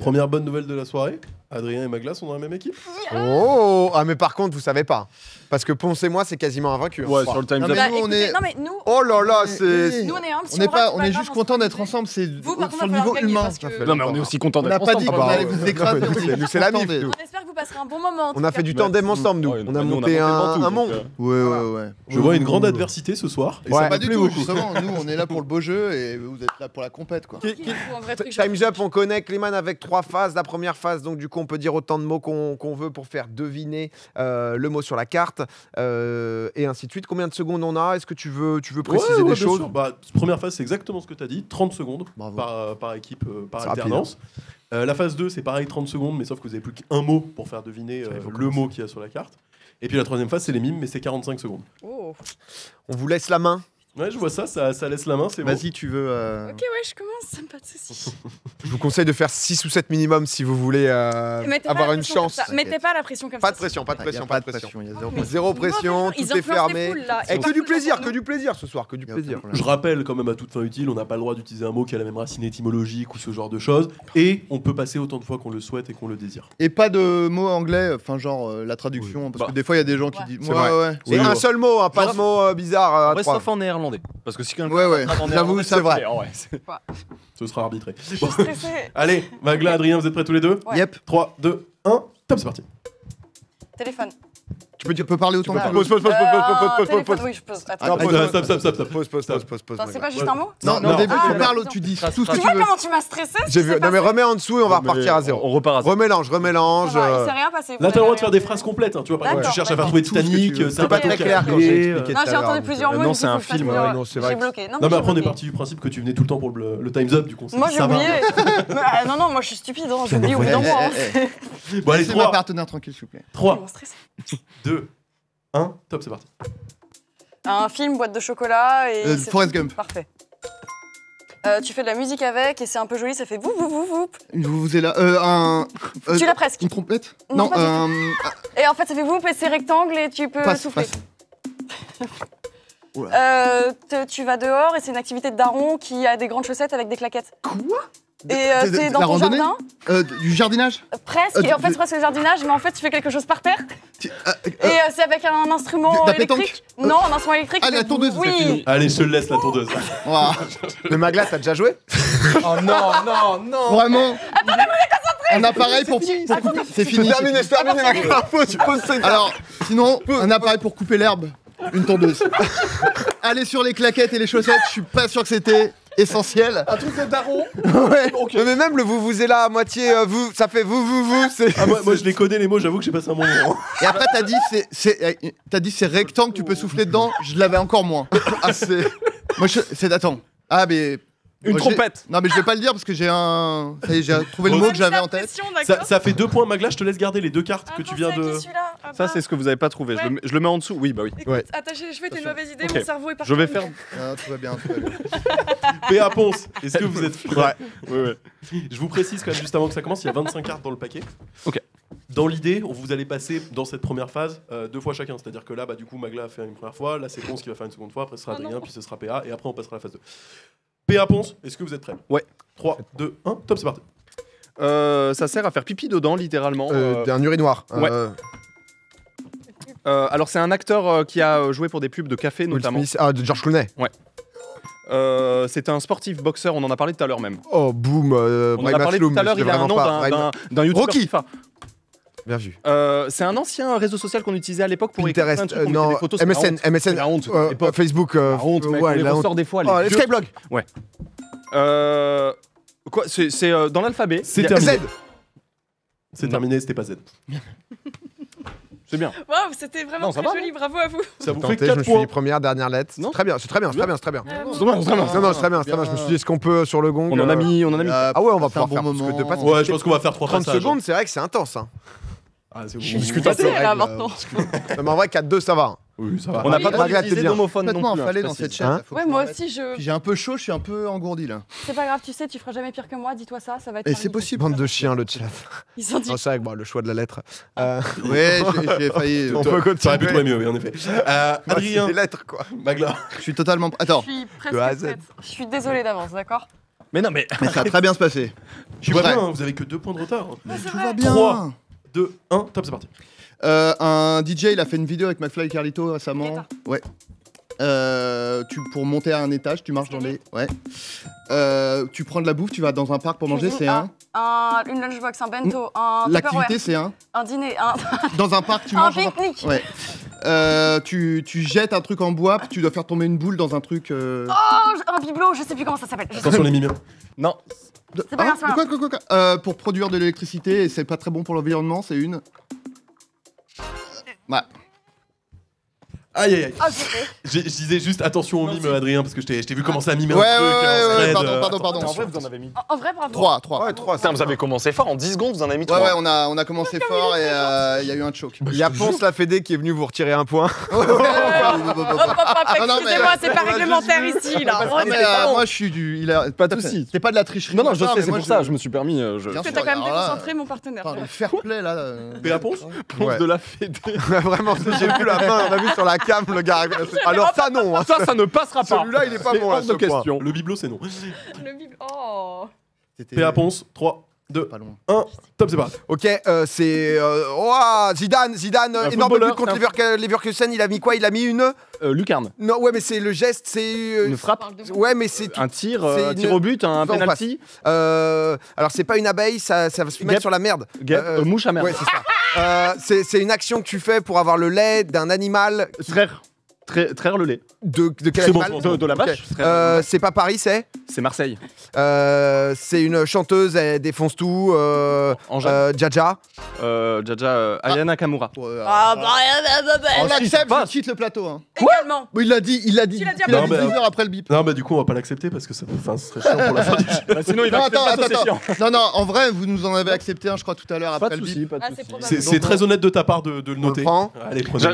Première bonne nouvelle de la soirée Adrien et Magla sont dans la même équipe Oh Ah, mais par contre, vous savez pas. Parce que Ponce et moi, c'est quasiment invaincu. Hein. Ouais, sur le time Non, nous, on bah, est. Non, mais nous. Oh là là, c'est. Nous, on est un On est on est juste content d'être ensemble. C'est
sur le niveau humain.
Non,
mais
on
est aussi content d'être ensemble. On n'a pas dit qu'on hein. allait vous écraser. Nous, c'est la mif. On
espère que vous passerez un bon moment. On a fait du tandem
ensemble, nous. On a monté un monde. Euh. Ouais, ouais, ouais. Je vois une grande adversité ce soir. Ouais, pas du tout. Justement, nous,
on est là pour le beau jeu et vous êtes là pour la compète, quoi. Time's up, on connaît Clément avec trois phases. La première phase, donc, du coup, on peut dire autant de mots qu'on veut pour faire deviner euh, le mot sur la carte euh, et ainsi de suite. Combien de secondes on a Est-ce que tu veux, tu veux préciser des choses
bah, Première phase, c'est exactement ce que tu as dit 30 secondes euh, par, équipe, par alternance. la phase 2, c'est pareil, 30 secondes, mais sauf que vous n'avez plus qu'un mot pour faire deviner le mot qui y a sur la carte. Et puis la troisième phase, c'est les mimes, mais c'est 45 secondes. On vous laisse la main Ouais, je vois ça, ça, laisse
la main, c'est bon. Vas-y, tu veux. Euh,
ok,
ouais, je commence, pas de soucis.
Je vous conseille de faire 6 ou 7 minimum si vous voulez euh, avoir une chance. Mettez
pas la pression comme Pas de pression, pas de ah,
pression, pas de pression. zéro pression. tout est fermé. Et que du plaisir, que du plaisir ce soir, que du
plaisir. Je rappelle quand même à toute fin utile, on n'a pas le droit d'utiliser un mot qui a la même racine étymologique ou ce genre de choses, et on peut passer autant de fois qu'on le souhaite et qu'on le désire.
Et pas de mots anglais, enfin genre euh, la traduction, parce que bah. des fois il y a des gens qui disent. C'est Ouais, ouais. C'est un seul mot, hein, pas de mot bizarre.
bizarres. Parce que si quelqu'un ouais, ouais. j'avoue, c'est vrai. Ce sera arbitré. Allez, Magla, Adrien, vous êtes prêts tous les deux Yep. 3, 2, 1, top, c'est parti.
Téléphone.
Tu peux, tu peux parler autant
que Pause, pause, pause,
pause, pause, pause, Oui,
je pose. Attends, stop,
stop, stop. Pause, pause, pause, pause. C'est pas juste un mot Non, au début, ah, tu parles, tu dis tout ce que tu veux. Tu vois comment
tu m'as stressé J'ai vu. Non, mais
remets en dessous et on va repartir à zéro. On repart à zéro. Remélange, remélange. Il s'est euh. rien passé. Là, t'as le droit de faire des phrases complètes. Hein, tu vois, par tu cherches à faire trouver Titanic. Euh, c'est pas très clair quand j'ai expliqué. Non, j'ai entendu
plusieurs euh. mots. Non, c'est un film. Non, c'est vrai. Non, mais après, on est parti du principe que tu venais tout le temps pour le Time's Up, du concert. Moi, j'ai oublié. Ah, non,
non, moi, je suis stupide. J'oublie hein, au non. d'un
Bon, allez, 3. partenaire tranquille,
s'il vous plaît. 3.
2. 1, hein top, c'est parti.
Un film, boîte de chocolat et. Euh, Forrest Gump. Parfait. Euh, tu fais de la musique avec et c'est un peu joli, ça fait vous vous vous vous.
Vous là. Euh, un. Euh, tu l'as presque. Une trompette Non,
Et en fait, ça fait vous et c'est rectangle et tu peux passe, souffler. tu vas dehors et c'est une activité de daron qui a des grandes chaussettes avec des claquettes. Quoi et c'est euh, dans ton jardin
euh, Du jardinage euh, Presque, et en fait, c'est
presque le jardinage, mais en fait, tu fais quelque chose par terre. et c'est avec un instrument électrique. Non, un instrument électrique. allez ah, la tondeuse Oui
Allez, je
laisse la tondeuse.
le Magla, t'as déjà joué Oh
non, non, non Vraiment
un appareil pour. C'est fini. C'est fini. Terminé, terminé, la Faut, tu Alors, sinon, un appareil pour couper l'herbe, une tondeuse. Allez sur les claquettes et les chaussettes, je suis pas sûr que c'était essentiel. Un truc de daron Ouais. Mais même le vous vous est là à moitié, euh, vous, ça fait vous vous vous. Ah, moi, je les connais les mots, j'avoue que j'ai passé un bon moment. Et après, t'as dit c'est, euh, dit c'est rectangle, tu peux souffler dedans, je l'avais encore moins. Ah, Moi, c'est. Attends. Ah, mais
une trompette
Non, mais je vais pas le dire parce que j'ai un. j'ai
trouvé le mot que j'avais en tête. Ça, fait deux points, Magla. Je te laisse garder les deux cartes ah, que tu viens de. Ah, ça, bah.
c'est ce que vous avez pas trouvé. Je, le, mets- en dessous. Oui, bah oui. Ouais.
les cheveux, t'es une mauvaise idée, mon cerveau est parti. Je vais faire.
Ah, tout va bien.
Ponce, est-ce que vous êtes Je vous
précise quand même juste avant que ça commence, il y a 25 cartes dans le paquet. Ok. Dans l'idée, vous allez passer dans cette première phase euh, deux fois chacun. C'est-à-dire que là, bah, du coup, Magla a fait une première fois, là c'est Ponce qui va faire une seconde fois, après ce sera Adrien, puis ce sera PA, et après on passera à la phase 2. PA Ponce, est-ce que vous êtes prêts Ouais. 3, 2, 1, top, c'est parti.
Euh, ça sert à faire pipi dedans, littéralement. Euh, euh. Un urinoir. Ouais. Euh, alors, c'est un acteur qui a joué pour des pubs de café, notamment. Ah, de George Clooney. Ouais. c'est un sportif boxeur, on en a parlé tout à l'heure même.
Oh, boum. On a parlé tout à l'heure, il a un nom d'un-
Rocky. Euh, c'est un ancien réseau social qu'on utilisait à l'époque pour Pinterest, euh, non, des photos, MSN, la honte. la
honte, euh, euh Facebook, euh, la honte, mec, ouais,
on des fois. Les oh, Skyblog. Ouais. Euh, quoi, c'est, euh, dans l'alphabet. C'est Z
C'est terminé, c'était pas Z.
C'est bien.
Waouh, c'était vraiment joli, bravo à vous.
Ça vous fait Tenté, je me suis dit première, dernière lettre. très bien, c'est très bien, c'est très bien, c'est très bien. Ah, bravo. C'est dommage, c'est dommage. Non, non, c'est très bien, c'est très bien. Je me suis dit, ce qu'on peut sur le gong On en a mis, on en a mis. Ah ouais, on va C'est un bon moment. de Ouais, je pense qu'on va faire 3 30 hein. secondes, c'est vrai que c'est intense. hein. Ah, je suis discuté là maintenant. mais en vrai, 4-2, ça va. Oui, ça va. On n'a oui, hein, pas de te d'homophone non plus. fallait dans cette chaîne.
ouais,
moi aussi, je.
J'ai un peu chaud, je suis un peu engourdi là.
C'est pas grave, tu sais, tu feras jamais pire que moi, dis-toi ça, ça va être. Et eh, c'est
possible. Bande de chiens, le chat. Ils sont dit. Oh, c'est le choix de la lettre. Ah. Euh, ouais, j'ai failli. On peut continuer. aurait pu trouver mieux, oui, en effet. Euh, bah, Adrien. lettres, quoi. Magla. Je suis totalement. Attends. Je
suis presque. Je suis désolé d'avance, d'accord
Mais non, mais. Ça va très bien se passer. Je suis bien, vous avez que deux points de retard.
Tout va bien.
2, 1, top, c'est parti. Euh, un DJ, il a fait une vidéo avec McFly et Carlito récemment. Ouais. Euh, tu, pour monter à un étage, tu marches dans les. Ouais. Euh, tu prends de la bouffe, tu vas dans un parc pour manger, c'est un.
un- Une lunchbox, un bento, mm. un L'activité, c'est un. un dîner, un, Dans un parc, tu manges. un- pique-nique. Ouais.
Euh, tu, tu jettes un truc en bois, tu dois faire tomber une boule dans un truc. euh,
Oh, un bibelot, je sais plus comment ça s'appelle. Attention les
mimiens. Non, pour produire de l'électricité, et c'est pas très bon pour l'environnement, c'est une. Euh. Ouais. Aïe aïe aïe.
Ah, je disais juste attention au mime, Adrien, parce
que je t'ai vu ah. commencer à mimer ouais, un truc. Ouais, ouais, ouais, pardon, euh, pardon, pardon. En vrai, vous en avez mis.
En vrai, bravo. 3,
3. Ouais, 3. vous avez commencé fort. En 10 secondes, vous en avez mis 3. Ouais, ouais, on a, on a commencé fort et euh, il y a eu un choke. Il y a Ponce
la Fédé qui est venu vous retirer un point. Excusez-moi,
c'est pas réglementaire ici, là. Euh, moi,
je suis du. Pas de C'est pas de la tricherie. Non, non, je sais, c'est pour ça, je me suis permis. Parce que quand même déconcentré
mon partenaire.
Fair play, là.
Et la Ponce
de la Fédé.
Vraiment, j'ai vu la main, on a vu sur la cam, le gars. Alors ça, non. Hein. Ça, ça ne passera pas. Celui-là, il est pas bon. là, question. Le bibelot, c'est non.
Le bibelot.
Oh P.A. Ponce, 3.
2,
1, top, c'est pas. Ok, euh, c'est. Euh, Zidane, Zidane,
énorme but contre
Leverkusen. Il a mis quoi Il a mis une. Euh, lucarne. Non, ouais, mais c'est le geste, c'est. Euh, une frappe Ouais, mais c'est. Un tir, un tir au but, un penalty. alors, c'est pas une abeille, ça, va se mettre sur la merde. mouche à merde. Ouais, c'est ça. c'est une action que tu fais pour avoir le lait d'un animal. Frère très très le De, de quel animal bon, de, la vache. Euh, c'est pas Paris, c'est C'est Marseille. Euh, c'est une chanteuse, elle défonce tout. Euh, euh Jaja.
Euh, Ayana ah. Kamura. Ah, ah,
bah, bah, bah, bah on l'accepte,
Je quitte le plateau. Hein. Également. il l'a dit, il l'a dit. il l'a dit mais, heures après le
bip. Non, mais du coup, on va pas l'accepter parce que ça, ça serait chiant pour la fin sinon, il va non, attends,
c'est Non, non, en vrai, vous nous en avez accepté un, je crois, tout à l'heure après le bip. Ah, c'est très
honnête de ta part de le noter.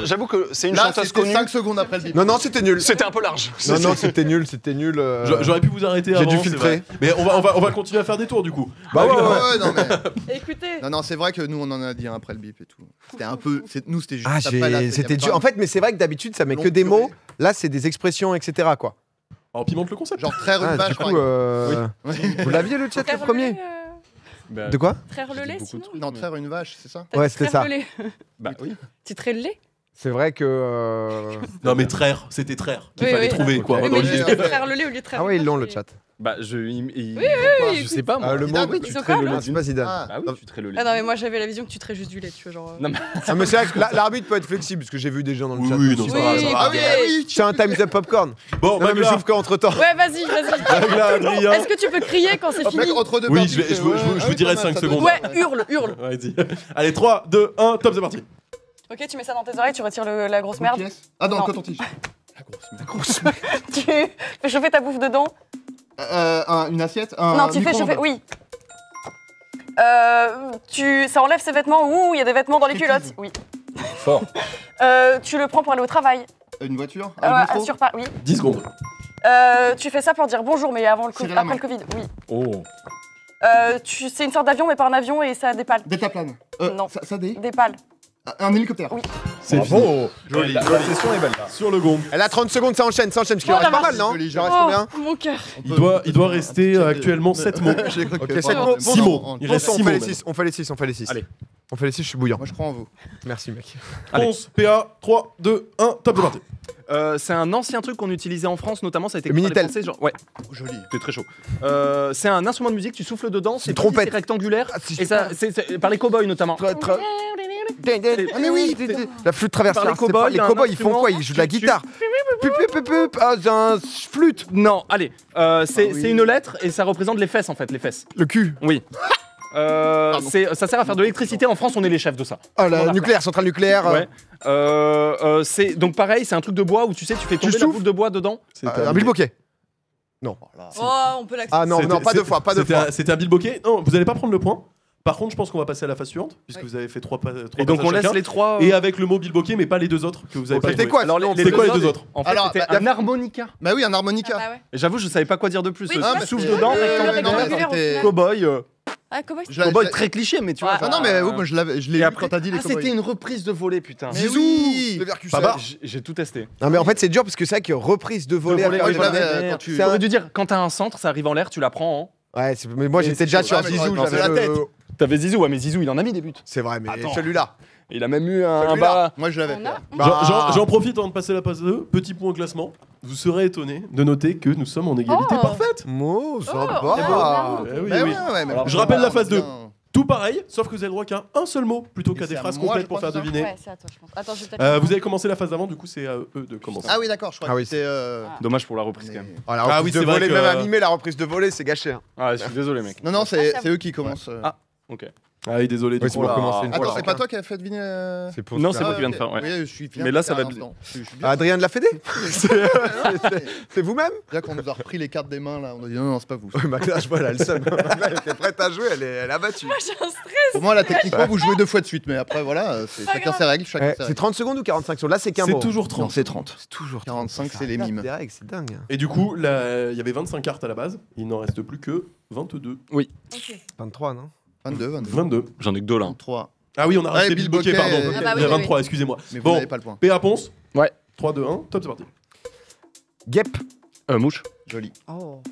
J'avoue que c'est une chanteuse connue. 5
secondes non,
non, c'était nul. C'était un peu large. Non, non, c'était
nul, c'était nul. Euh, j'aurais pu vous arrêter J'ai dû filtrer. Mais on va, on, va, on va
continuer à faire des tours du coup. Bah ouais, ah non,
mais- Écoutez, non, non, c'est vrai que nous, on en a dit après le bip et tout. C'était un peu. Nous, c'était juste. Ah, j'ai- c'était dur. En fait, mais c'est vrai que d'habitude, ça met que des mots. Là, c'est des expressions, etc. Quoi. Alors pimente le concept. Genre très rude ah, vache, euh, vous l'aviez le chat le premier
euh, De quoi
Traire le lait sinon Non, traire une vache, c'est ça Ouais, c'était ça. Bah oui. le lait
c'est vrai que. Euh, non, mais traire, c'était traire
qu'il fallait trouver, quoi. mais juste
traire le lait au lieu de traire Ah oui, ils
l'ont le chat. Bah, je. je sais pas, moi. Ah, oui, tu trais le lait. Ah, oui, tu traites le lait. Ah non,
mais moi j'avais la vision que tu traites juste du lait, tu vois. Genre... Euh.
Non, mais- Ah, mais c'est vrai que l'arbitre peut être flexible, parce que j'ai vu des gens dans le chat. oui, non, ah ça va, Ah oui, ah oui C'est un time's up popcorn. Bon, mais je trouve qu'entre
temps. Ouais,
vas-y, vas-y. Est-ce que tu peux crier quand c'est fini entre deux Oui, je je vous- je ah dirai cinq secondes. Ouais, hurle, hurle.
Allez, 3, 2, 1, top, c'est parti.
Ok, tu mets ça dans tes oreilles, tu retires la grosse merde. Ah non, Non. coton-tige. La grosse merde. La grosse tu fais chauffer ta bouffe dedans.
Euh, euh, une assiette non, tu fais chauffer. Oui.
Euh, tu, ça enlève ses vêtements. Ouh, il y a des vêtements dans les culottes. Oui. Fort. tu le prends pour aller au travail.
Une voiture Un Euh, pas, sur pas. Oui. 10 secondes.
tu fais ça pour dire bonjour, mais avant le après le Covid. Oui. Oh. c'est une sorte d'avion, mais pas un avion, et ça dépale. des pales. Non. Ça, ça des Des un hélicoptère.
C'est bon Joli. La, session est belle. Sur le gong. Elle a 30 secondes, ça enchaîne, ça enchaîne. Parce qu'il oh reste pas mal, non Il reste hein. oh, Mon cœur. Il doit, rester euh, actuellement 7 mots. ok, 7 mots. 6 mots. Il reste 6 mots. On fait les 6, on fait les 6. Allez. On fait les 6, je suis bouillant. Moi, je prends en vous. Merci, mec. 11,
PA, 3, 2, 1, top de partie. Euh, c'est un ancien truc qu'on utilisait en France, notamment ça a été le Minitel. genre... Ouais. Oh, joli. T'es très chaud. Euh, c'est un instrument de musique, tu souffles dedans, c'est trompette rectangulaire ah, et ça, c'est par les cowboys notamment. Ah, mais oui, la flûte traversière. Les cowboys, les cowboys ils font quoi Ils jouent de la guitare. Ah, j'ai un flûte. Non, allez, euh, c'est ah une lettre et ça représente les fesses en fait, les fesses. Le cul. Oui. Euh, ça sert à faire de l'électricité. En France, on est les chefs de ça.
Ah, la nucléaire, centrale nucléaire. Euh.
Euh, donc pareil, c'est un truc de bois où tu sais, tu fais tomber tu la boule de bois dedans. un bilboquet. Non. Oh,
oh
on peut l'accepter. Ah non, non, pas deux fois, pas deux
fois. C'était un bilboquet. Non, vous allez pas prendre le point. Par contre, je pense qu'on va passer à la phase suivante, puisque vous avez fait trois, trois Et donc on laisse les trois. Et avec le mot bilboquet, mais pas les deux autres que vous avez C'était quoi Alors, les, deux quoi, les, deux autres Alors, bah, un harmonica. Bah oui, un harmonica.
Ah bah
j'avoue, je savais pas quoi dire de plus. souffle dedans, cowboy.
Ah, cowboy, c'est- Cowboy très cliché, mais tu vois.
Ah, non, mais euh, oui, moi, je l'avais- je l'ai appris quand t'as dit les Ah, c'était une reprise de volée, putain. Zizou J'ai tout testé.
Non, mais en fait, c'est dur parce que c'est vrai que reprise de volée. De tu- C'est à
dire, quand t'as un centre, ça arrive en l'air, tu la prends hein. Ouais, mais moi, j'étais déjà sur ah, Zizou. j'avais la tête. T'avais Zizou, ouais, mais Zizou, il en a mis des buts. C'est vrai, mais celui-là. Il a même eu un, bar. Moi,
je l'avais. Bah, j'en- profite avant de passer la phase 2. Petit point au classement. Vous serez étonné de noter que nous sommes en égalité oh. parfaite. Oh ça Eh, ben, eh, ben eh je rappelle la phase 2. Tout pareil, sauf que vous avez le droit qu'à un seul mot plutôt qu'à des phrases complètes pour faire deviner. Euh, vous avez commencé la phase d'avant, du coup c'est à eux de commencer. Ah oui, d'accord, je crois ah que c'est. Euh, ah. Dommage pour la reprise quand même. Oh, ah, la reprise oui, de c'est même à mimer
la reprise de volée, c'est gâché. Hein. Ah, je suis désolé, mec. Non, non, ah, c'est eux qui commencent. Euh.
Ah. Ok.
Ah oui, désolé. c'est commencer ah, Attends, c'est pas toi qui
as fait deviner. Euh, non, c'est pas moi qui viens de faire, ah Mais là, ça va hein, bien. Adrien de la Fédé euh, C'est vous-même
Là, qu'on nous a repris les cartes des mains, là, on a dit non, non, c'est pas vous. Ma là, je vois, elle a Elle était prête à jouer, elle est, elle abattue. Moi, j'ai un stress. Pour moi, là, techniquement, vous jouez deux fois de suite, mais après, voilà, euh, chacun ses règles, c'est 30 secondes ou 45 secondes Là, c'est qu'un C'est toujours 30. Non, c'est 30. C'est toujours 45, c'est les mimes. c'est dingue. Et du coup,
il y avait 25 cartes à la base. Il n'en reste plus que 22. Oui. 23, non 22, 22. 22. J'en ai que deux là. 3. Ah oui, on a resté ah, Bill pardon. 23, euh, ah bah excusez-moi. Mais bon, n'avez pas le point. PA Ponce Ouais. 3, 2, 1, top, c'est parti. Guêpe. Euh, mouche.
Joli. Oh.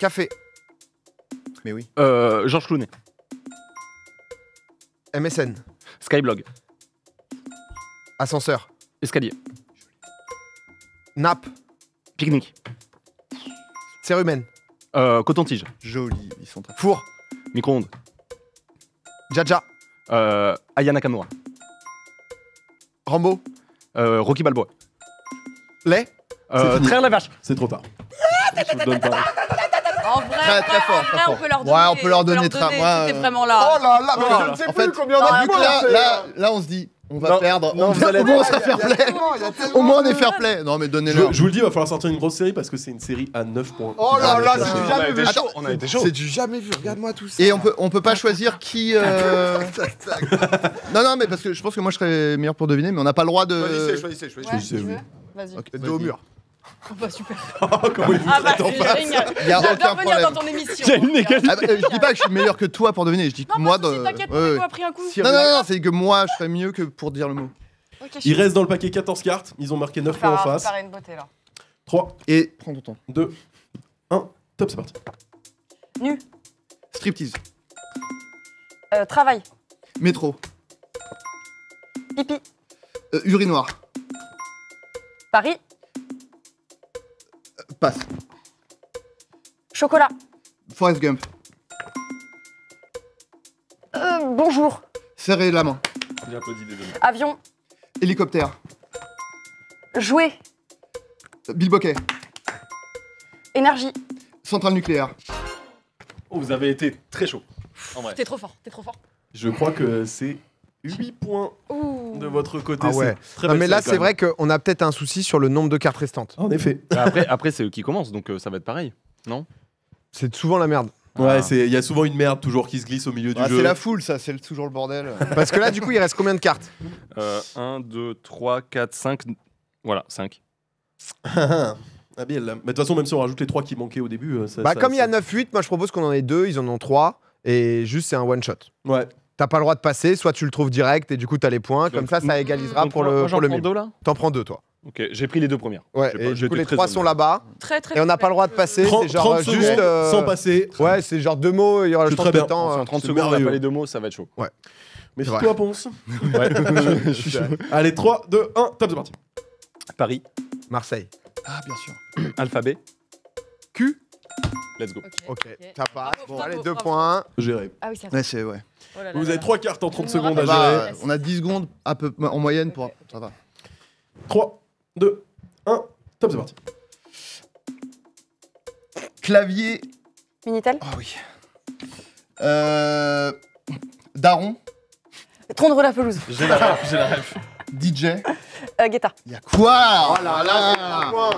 Café. Mais oui. Euh, Georges Clooney. MSN. Skyblog. Ascenseur. Escalier. Nap. Pique-nique.
Cérumen. Coton-tige. Joli, ils sont très. Four. Micro-ondes. Jaja. Euh, Aya Nakamura. Rambo. Euh, Rocky Balboa. Les. Euh, fini. Traire la vache. C'est trop tard.
Je vous le donne pas. En vrai, Très, très fort, très vrai, fort. on peut leur donner. Ouais, on peut leur donner. tra- ouais, C'était euh. vraiment là. Oh là là, mais je ne sais En plus fait, combien on a vu, là, là,
là, on se dit, on va perdre. on vous allez on sera fair play. Au moins, on est fair play. Non, mais donnez-le. Je, vous le dis, il va falloir sortir une grosse série parce que c'est une série
à 9 points.
Oh là
là,
c'est du jamais vu. on a été chaud. C'est du
jamais vu. Regarde-moi tout ça. Et on peut, on peut pas choisir qui.
Euh,
non, non, mais parce que je pense que moi, je serais meilleur pour deviner, mais on n'a pas le droit de. Choisissez, choisissez, choisissez. Vas-y. au mur.
Oh bah super. Oh, comment il vous ah, traite bah, en face. Il y a aucun problème. dans ton émission. J'ai une égalité. Ah, bah, je
dis pas que je suis meilleur que toi pour deviner. Je dis
que non, moi. de si pris un coup. Non, non, non, c'est
que moi, je ferais mieux que pour dire le mot.
il reste dans le
paquet 14 cartes. Ils ont marqué 9 points en face. Ça une beauté là. 3 et. Prends ton temps. 2, 1, top, c'est parti. Nu. Striptease.
Euh, travail. Métro. Pipi. Euh, urinoir. Paris. Passe. Chocolat. Forrest Gump. Euh, bonjour.
Serrez la main.
Avion. Hélicoptère. Jouer. Bill Énergie.
Centrale nucléaire. Oh, vous avez été très chaud.
T'es trop fort, t'es trop fort.
Je crois que c'est
8 points de
votre côté.
Ah
ouais. Très non, mais là, c'est vrai
qu'on a peut-être un souci sur le nombre de cartes restantes. En effet. Bah, après,
après c'est eux qui commencent, donc euh, ça va être pareil, non
C'est souvent la merde.
Ah. Ouais, il y a souvent une merde toujours qui se glisse au milieu du ah, jeu. C'est la
foule, ça, c'est toujours le bordel. Parce que là, du
coup, il reste combien de cartes 1, 2, 3, 4, 5. Voilà, 5.
Ah bien, mais de
toute
façon, même si on rajoute les 3 qui manquaient au début. Euh, ça, bah, comme il y
a 9-8, moi je propose qu'on en ait 2, ils en ont 3. Et juste, c'est un one shot. Ouais. T'as pas le droit de passer, soit tu le trouves direct et du coup t'as les points. Comme ça, ça égalisera pour le. genre prends deux là T'en prends deux, toi. Ok, j'ai pris les deux
premières. Ouais, du coup, les trois sont là-bas.
Très, très et on n'a
pas le droit de passer. C'est genre juste. Euh, sans passer. Ouais, c'est genre deux mots, il y aura le temps de temps. En 30 euh,
secondes, on n'a pas les deux mots, ça va être chaud. Ouais. Mais toi, Ponce. Allez, 3, 2, 1, top, de parti. Paris. Marseille. Ah, bien sûr. Alphabet.
Q. Let's go. Ok, ça passe. Bon, allez, deux points. Géré. Ah oui, c'est vrai. Oh Vous avez trois cartes en 30 bah, secondes à gérer. on a 10 secondes en moyenne pour. Ça
va. 3, 2, 1, top, c'est parti.
Clavier.
Minitel Ah oui.
Euh, Daron. Trondre la pelouse. J'ai la ref, j'ai la ref. DJ. Euh, Guetta. Y'a quoi Oh là là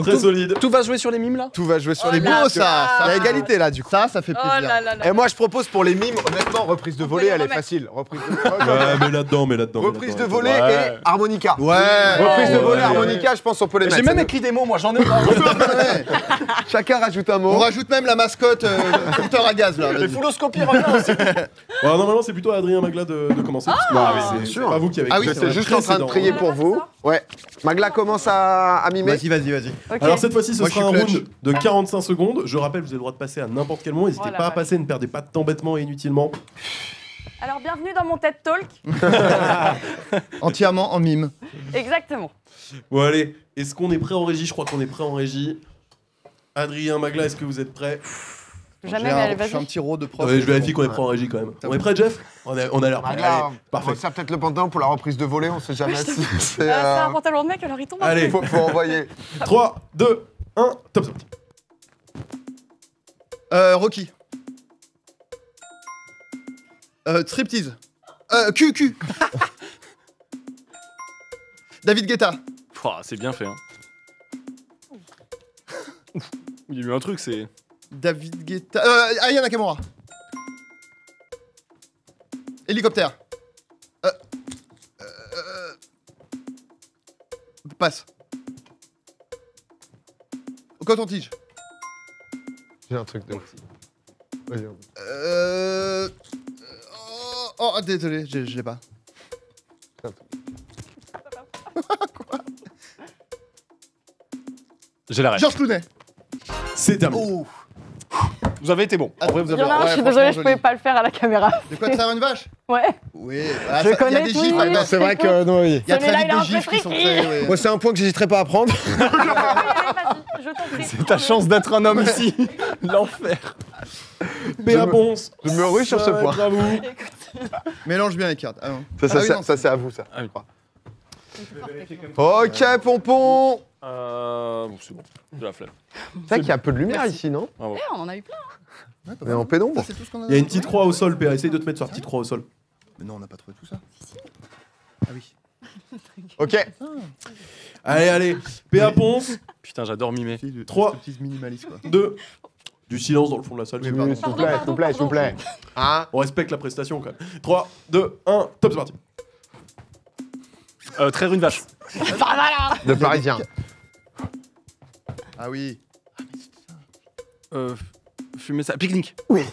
Très tout, solide. Tout va jouer sur les mimes là Tout va jouer sur oh les mimes. ça La égalité là du coup. Ça, ça fait oh plaisir. Et moi je propose pour les mimes, honnêtement, reprise de volée, elle est facile. Reprise de
Ouais, mais là-dedans, mais là-dedans.
Reprise de volée et harmonica. Ouais. Reprise de volée, harmonica, je pense on peut les mettre. J'ai même écrit des mots, moi j'en ai Chacun rajoute un mot. On rajoute même la mascotte euh, compteur à gaz là.
Les
fouloscopies reviennent aussi.
Normalement, c'est plutôt Adrien Magla de commencer. Ah, c'est sûr. vous qui Ah oui, c'est juste en train de prier pour
vous. Ah, Ouais. Magla commence à, mimer. Vas-y, vas-y, vas-y. Alors cette fois-ci, ce sera
un round de 45 secondes. Je rappelle, vous avez le droit de passer à n'importe quel moment. N'hésitez oh pas à passer, ne perdez pas de temps bêtement et inutilement.
Alors, bienvenue dans mon TED Talk.
Entièrement
en mime.
Exactement.
Bon allez, est-ce qu'on est prêt en régie Je crois qu'on est prêt en régie. Adrien, Magla, est-ce que vous êtes prêts
Jamais, un, allez, je suis un
petit rôle de prof. Ouais, je vérifie qu'on est prêt en régie quand même. On est prêt, Jeff On a, on a l'air prêt. Allez,
parfait. On peut-être le pantalon pour la reprise de volée, on sait jamais si c'est.
Ah, euh... un
pantalon de mec, alors il tombe. Allez, faut, faut
envoyer. 3, 2, 1, top 5. Euh, Rocky. Euh, striptease. Euh, QQ. David Guetta.
Pouah, c'est bien fait. Hein.
Il y a eu un truc, c'est. David Guetta. ah Euh, Aya Nakamura. Hélicoptère. Euh, euh, passe. Coton-tige. J'ai un truc de Vas-y, Euh. Oh, oh désolé, je l'ai pas. j'ai J'ai la règle. Georges Clooney.
C'est terminé. Vous avez été bon. Ah, en vous avez... Non, je suis désolé, je pouvais pas
le faire à la caméra. De quoi ça savoir une vache Ouais.
Oui,
bah, Je ça- connais il y a des chiffres. c'est vrai que
Il
y a très des peu qui sont très. Moi, c'est un point que j'hésiterai pas à prendre. C'est ta chance d'être un homme ici. L'enfer. Mais bon. Je me rue sur ce point. Mélange bien les cartes. Ah ça, ah c'est à vous, ça. Ok, Pompon
Euh. Bon, c'est bon, de la flemme.
C'est vrai qu'il y a un peu de lumière ici, non
Bravo. Ah
eh, on en a eu plein. On est en pénombre. Il y a une petite croix au sol,
Père. Essaye de te mettre sur petite croix au sol.
Mais non, on n'a pas trouvé tout ça. Ah oui.
Ok, Allez, allez. PA Ponce, Putain, j'adore mimer. 3. Trois. 2. Du silence dans le fond de la salle. s'il vous plaît, s'il vous plaît, s'il vous plaît. Hein On respecte la prestation quand même. 3, 2, 1, top, c'est parti.
Euh, traire une vache.
De hein.
Parisien. Ah oui. Euh, fumer ça. Pique-nique. Oui.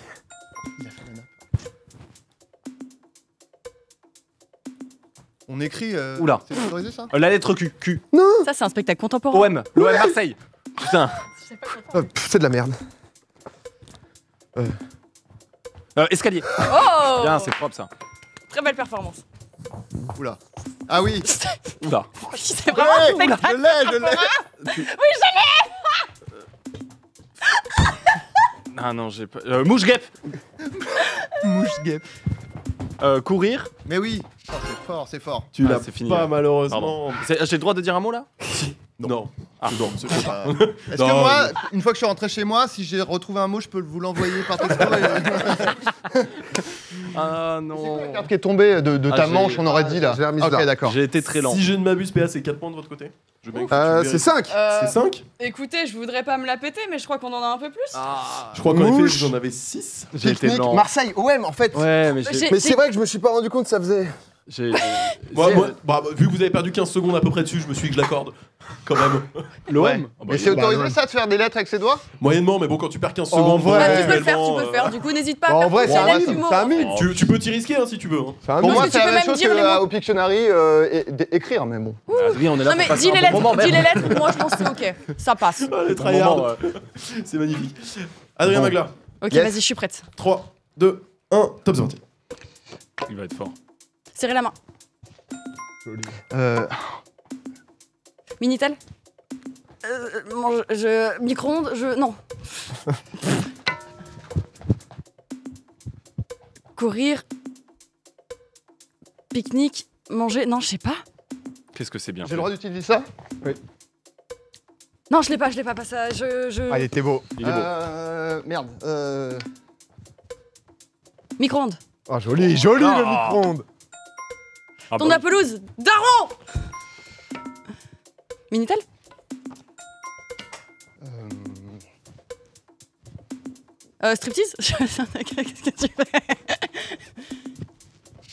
On écrit. Euh, Oula. C'est ça euh, La lettre Q. Q.
Non Ça, c'est un spectacle contemporain. OM.
L'OM Marseille. Putain.
Euh, c'est de la merde. Euh,
escalier.
Oh Bien, c'est propre ça. Très belle performance.
Oula. Ah oui Oula c'est vraiment je l'ai, je l'ai.
Oui,
je l'ai
Ah non, j'ai pas. Euh, mouche guêpe Mouche guêpe. Euh, Courir Mais oui.
Oh, c'est fort, c'est fort. Tu ah, l'as c'est fini, pas
malheureusement. Euh, j'ai le droit de dire un mot là Non. Non. Ah. Non, c'est- Est-ce que
moi, une fois que je suis rentré chez moi, si j'ai retrouvé un mot, je peux vous l'envoyer par texto et- ah, ah non. La carte qui est tombée de, ah, ta manche, on aurait ah, dit là. Ok, d'accord. J'ai été très lent. Si je ne
m'abuse, PA, c'est 4 points de votre côté.
Je Euh, c'est 5 C'est 5
euh, écoutez, je voudrais pas me la péter, mais je crois qu'on en a un peu plus. Je
crois qu'en effet, j'en avais 6. J'ai été lent. Marseille, OM en fait. Ouais, mais euh, c'est vrai
que je me suis pas rendu compte, ça faisait.
J'ai- Moi, bah, vu que vous avez perdu 15 secondes à peu près dessus, je me suis dit que je l'accorde. Quand même. L'OM ah, bah, c'est autorisé bah, ça
de faire des lettres avec ses doigts
Moyennement, mais bon, quand tu perds 15 secondes. tu peux le faire, tu peux le faire. Euh,
du coup, n'hésite pas à en faire vrai, c'est un
C'est un oh. Tu, tu peux
t'y risquer hein, si tu veux. hein.
Pour moi, c'est la même chose qu'au Pictionary, euh, écrire, mais bon. Ah, on est là pour dis les lettres,
Moi, je pense que c'est ok. Ça passe. les
C'est magnifique. Adrien Magla, Ok, vas-y, je suis prête. 3, 2, 1, top 20. Il va être fort.
Serrez la main. Euh... Minitel euh, euh, je, Micro-ondes Je. Non. Courir. Pique-nique. Manger. Non, je sais pas.
Qu'est-ce que c'est bien J'ai le droit d'utiliser ça Oui.
Non, je l'ai pas, je l'ai pas, pas ça. Je, je... Ah, il était beau. Il est beau. Euh, merde. Euh... Micro-ondes.
Oh, joli, joli le micro-ondes ah Ton bah
pelouse Daron Minitel euh... euh... striptease Qu'est-ce que tu fais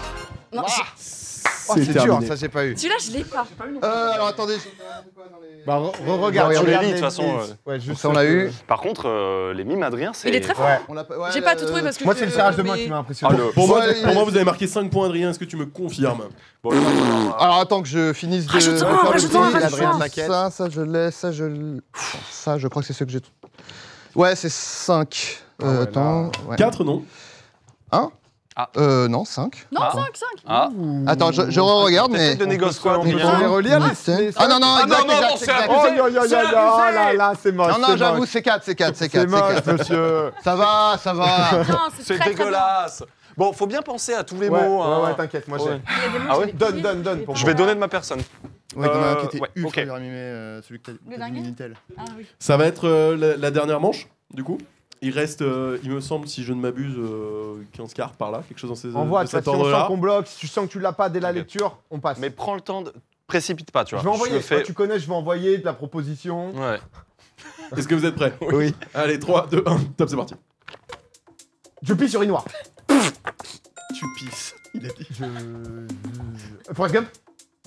ah. Non. Ah Oh, c'est dur, ça
j'ai pas eu. Celui-là, je l'ai pas. Euh, alors attendez. Bah, regarde, bah, regarde les de toute façon. Euh,
ouais, juste ça, on l'a eu. Par contre, euh, les mimes Adrien, c'est. Il est très fort. Ouais. j'ai pas tout euh, trouvé parce que. Moi, c'est le serrage de main qui m'a impressionné. Ah, pour moi,
vous avez marqué 5 points, Adrien. Est-ce que tu me confirmes Alors attends que
je finisse de. Ça, ça je l'ai, ça je l'ai. Ça, je crois que c'est ce que j'ai. Ouais, c'est 5. Euh, ah attends. 4, non 1 hein ah. Euh, non, 5.
Non, 5, 5. Ah. ah. Attends, je, je regarde, mais. de négocier quoi on peut les relire, les Ah non, non, ah exact, non, non, exact, exact. Oh là là, c'est moche. Non,
non, j'avoue, c'est 4, c'est 4, c'est 4. C'est moche, monsieur. Ça va, ça va. C'est dégueulasse.
Bon, faut bien penser à tous les mots. Ouais, hein. ouais, t'inquiète, moi j'ai. Ah ouais Donne, donne, donne. Pour je vais donner de ma personne. Ouais, euh, un qui était ouais, ultra okay. euh, celui que t'as dit, Minitel. Ah,
oui.
Ça va être euh, la, la dernière manche, du coup il reste, euh, il me semble, si je ne m'abuse, 15 euh, quarts par là, quelque chose dans ces Envoie, de cet ordre-là. Si qu'on
bloque, si tu sens que tu l'as pas dès la lecture, on passe. Mais prends le temps, de...
précipite pas, tu vois. Je vais envoyer, tu
connais, je vais envoyer de la proposition. Ouais.
Est-ce que vous êtes prêts oui. Allez, 3, 2, 1, top, c'est parti.
Je pisse sur une noire. tu pisses. Il a dit. Je... Forrest Gump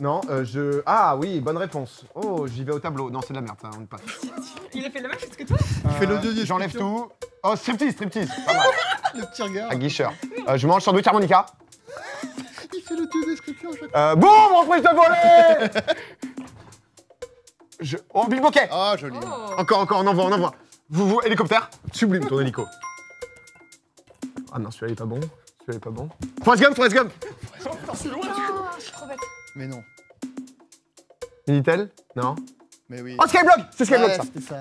non, euh, je. Ah oui, bonne réponse. Oh, j'y vais au tableau. Non, c'est de la merde, on ne passe.
Il a fait la même
chose que toi Il euh, fait J'enlève tout. Oh, striptease, striptease. Le petit regard. Un guicheur. Euh, je mange sandwich harmonica. Il fait le description à chaque fois. Euh, boum, on de voler je... Oh, Bill Bokeh ah, joli. Oh. Encore, encore, on envoie, on envoie. Vous, vous, hélicoptère Sublime ton hélico. Ah non, celui-là, est pas bon. Celui-là, il est pas bon. Forrest Gump, Forrest Gump
C'est oh, je trop bête.
Mais non. Minitel Non
Mais oui.
Oh,
Skyblock C'est Skyblock, ouais, ça C'est ça.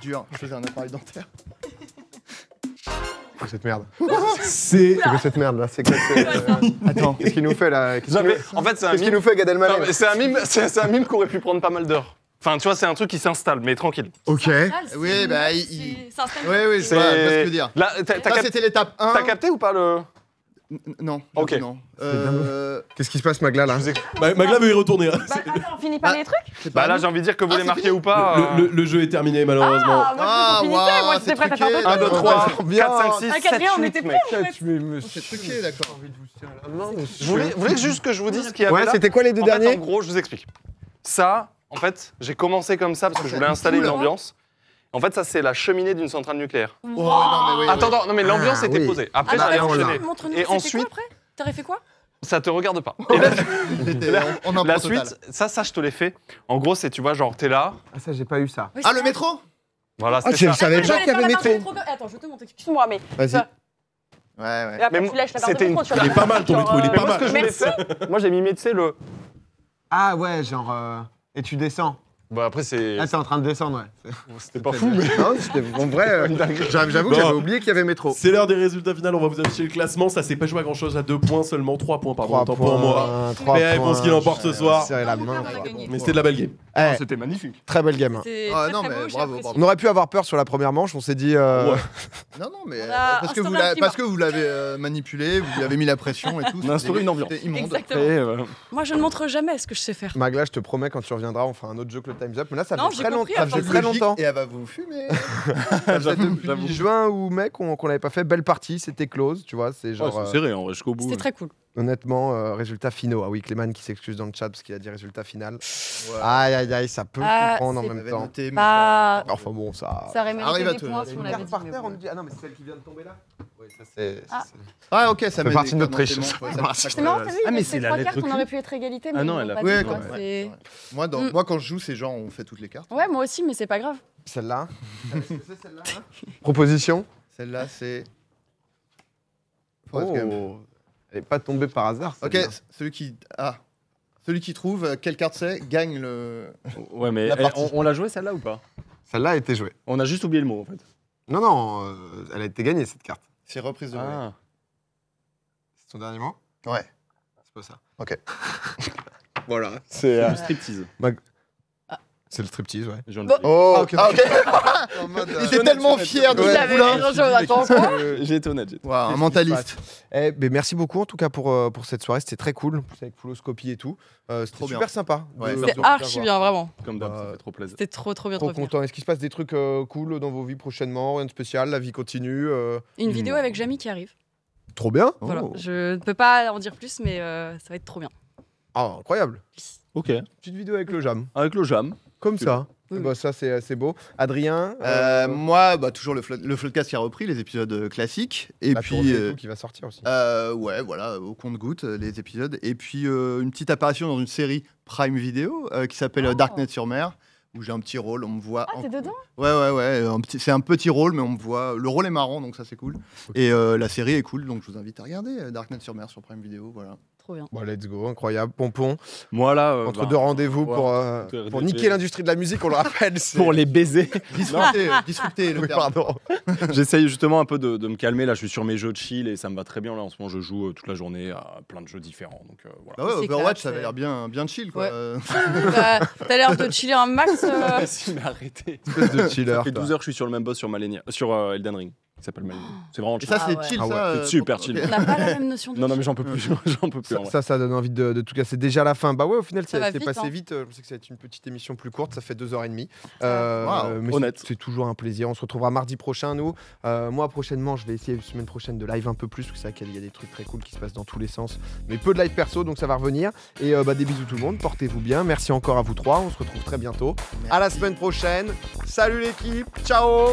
Dur, je faisais un appareil dentaire. C'est cette merde C'est c'est cette merde là C'est quoi Attends, qu'est-ce qu'il nous fait là Qu'est-ce qu'il nous... En
fait, c'est un, quest C'est un mime, c'est, qui aurait pu prendre pas mal d'heures. Enfin, tu vois, c'est un truc qui s'installe, mais tranquille. Ok. Oui, bah, il... s'installe Oui, oui, C'est. vois, ce que dire. Là, c'était l'étape 1. T'as capté ou pas le... Non. Ok. Euh,
Qu'est-ce qui se passe, Magla, là bah, Magla
veut y retourner. Hein. Bah,
on finit pas bah, les trucs
Bah là, j'ai
envie de dire que vous ah, les marquez ou pas.
Euh le, jeu est terminé, malheureusement. Ah, moi, ah, wow, moi j'étais prête à ah, faire 1, 2, 3, 4, 5, 6, 7, 8, on était
C'est truqué, d'accord. Vous voulez juste que je vous dise ce qu'il y avait Ouais, c'était quoi les deux derniers En
gros, je vous explique. Ça, en fait, j'ai commencé comme ça parce que je voulais installer une hein. ambiance. En fait, ça, c'est la cheminée d'une centrale nucléaire. Oh,
non, mais oui,
Attends, non, mais l'ambiance ah, était posée. Après, ah, j'allais enchaîner. Et ensuite.
Quoi, après T'aurais fait quoi
ça te regarde pas. Oh, et là, on en la suite, ça, ça, je te l'ai fait. En gros, c'est, tu vois, genre, t'es là. Ah, ça, j'ai pas eu ça. ah, le métro Voilà, ah, c'est ah, ça. Je savais déjà qu'il y avait métro.
Attends, je te montre, excuse-moi, mais.
Vas-y. Ouais, ouais. Là, mais tu lèches la barre de métro, Il est euh, pas mal ton métro, il est pas mal. Moi, j'ai mis tu le.
Ah, ouais, genre. Euh, et tu descends. Bah
après, c'est. Ah,
c'est en train de descendre, ouais. C'était
pas fou, mais. Non, vrai, euh, j'avoue que j'avais oublié qu'il y avait métro. C'est l'heure des résultats finaux, on va vous afficher le classement. Ça s'est pas joué à grand chose, à deux points seulement, trois points, par tant pour moi. Mais pour ce qu'il emporte ce soir. La main, mais c'était de la belle game. Eh, ah, c'était
magnifique. Très belle game. Ah, on aurait pu avoir peur sur la première manche, on s'est dit. Euh,
non, non, mais. Parce que, vous parce que
vous l'avez euh, manipulé, vous lui avez mis la pression et tout. On a instauré une ambiance. C'était
Moi, je ne montre jamais ce que je sais faire.
Magla, je te promets, quand tu reviendras, on fera un autre jeu que le mais là, ça fait très, longtemps. Et elle va vous fumer. juin ou mai qu'on n'avait pas fait. Belle partie, c'était close, tu vois. C'est euh, bout. C'était hein. très cool. Honnêtement, euh, résultat finaux. Ah oui, Clément qui s'excuse dans le chat parce qu'il a dit résultat final. Aïe, aïe, aïe, ça peut le ah, comprendre en même temps. Bah, enfin bon, ça. Arrive à tout. on Par terre, on dit... Ah non, mais c'est celle qui vient de tomber là Oui, ça c'est. Ah. ok, ça fait partie de notre triche. Ah, c'est marrant, Ah, mais c'est la lettre. On aurait pu être égalité, ah mais. Ah non, elle a Ouais, Moi, mm. moi, quand je joue, ces genre, on fait toutes les cartes.
Ouais, moi aussi, mais c'est pas grave. Celle-là Celle-là. Hein.
Proposition Celle-là, c'est. Oh. Elle n'est pas tombée par hasard. Ok, celui qui. Ah, celui qui trouve euh, quelle carte c'est gagne le. Ouais, mais on, l'a joué celle-là ou pas Celle-là a été jouée. On a juste oublié le mot en fait. Non, non, euh, elle a été gagnée cette carte. C'est reprise de ah. C'est ton dernier mot Ouais. C'est pas ça. Ok. voilà. C'est euh, striptease. Bah, c'est le striptease, ouais. oh, ok. Ah, il euh, était tellement fier de boule. Euh,
j'ai été honnête. un mentaliste.
Eh, ben, merci beaucoup en tout cas pour, euh, pour cette soirée. C'était très cool. Avec Fulloscopie et tout. Euh, C'était super sympa. C'était archi bien, vraiment.
Comme d'hab, ça bah, fait trop plaisir. C'était trop,
trop bien. Trop content. Est-ce qu'il se passe des trucs cool dans vos vies prochainement Rien de spécial La vie continue Une mm. vidéo
avec Jamie qui arrive.
Trop bien. Oh.
Je ne peux pas en dire plus, mais ça va être trop bien.
Ah, incroyable. Ok. Petite vidéo avec le jam. Avec le jam. Comme ça. Eh ben, ça, c'est assez beau. Adrien euh, euh, Moi, bah, toujours le, le Floodcast qui a repris les épisodes euh, classiques. Et bah, puis. qui va sortir aussi. ouais, voilà, au compte-goutte, les épisodes. Et puis, une petite apparition dans une série Prime Video qui s'appelle oh. Darknet sur mer où j'ai un petit rôle, on me voit. Ah, en... t'es dedans Ouais, ouais, ouais. C'est un petit rôle, mais on me voit. Le rôle est marrant, donc ça, c'est cool. Et la série est cool, donc je vous invite à regarder Darknet sur mer sur Prime Video. Voilà let's go, incroyable, pompon. Moi
là, euh, entre bah, deux
rendez-vous pour, euh, niquer l'industrie de la musique, on le rappelle. pour les baisers. disrupter, disrupter pardon.
J'essaye justement un peu de, me calmer. Là, je suis sur mes jeux de chill et ça me va très bien. Là, en ce moment, je joue euh, toute la journée à plein de jeux différents. Donc voilà. Ah Overwatch, ça a l'air bien, bien chill
quoi. Bah, t'as l'air de chiller un max. arrêtez. Ça fait 12
heures je suis sur le même boss sur, Malenia, sur Elden Ring qui s'appelle C'est vraiment ça, c'est ah chill, ah euh, super chill. On n'a pas la même notion de Non, non, mais j'en
peux plus. J'en peux plus. Ça, ça, donne envie de, de tout casser. Déjà la fin. Bah ouais, au final, Ça c'est passé hein. vite. Euh, je sais que ça va être une petite émission plus courte. Ça fait deux heures et demie. Euh, honnête. C'est toujours un plaisir. On se retrouvera mardi prochain, nous. Euh, moi, prochainement, je vais essayer la semaine prochaine de live un peu plus, parce que c'est vrai qu'il y a des trucs très cool qui se passent dans tous les sens. Mais peu de live perso, donc ça va revenir. Et euh, bah, des bisous tout le monde. Portez-vous bien. Merci encore à vous trois. On se retrouve très bientôt. À la semaine prochaine. Salut l'équipe. Ciao.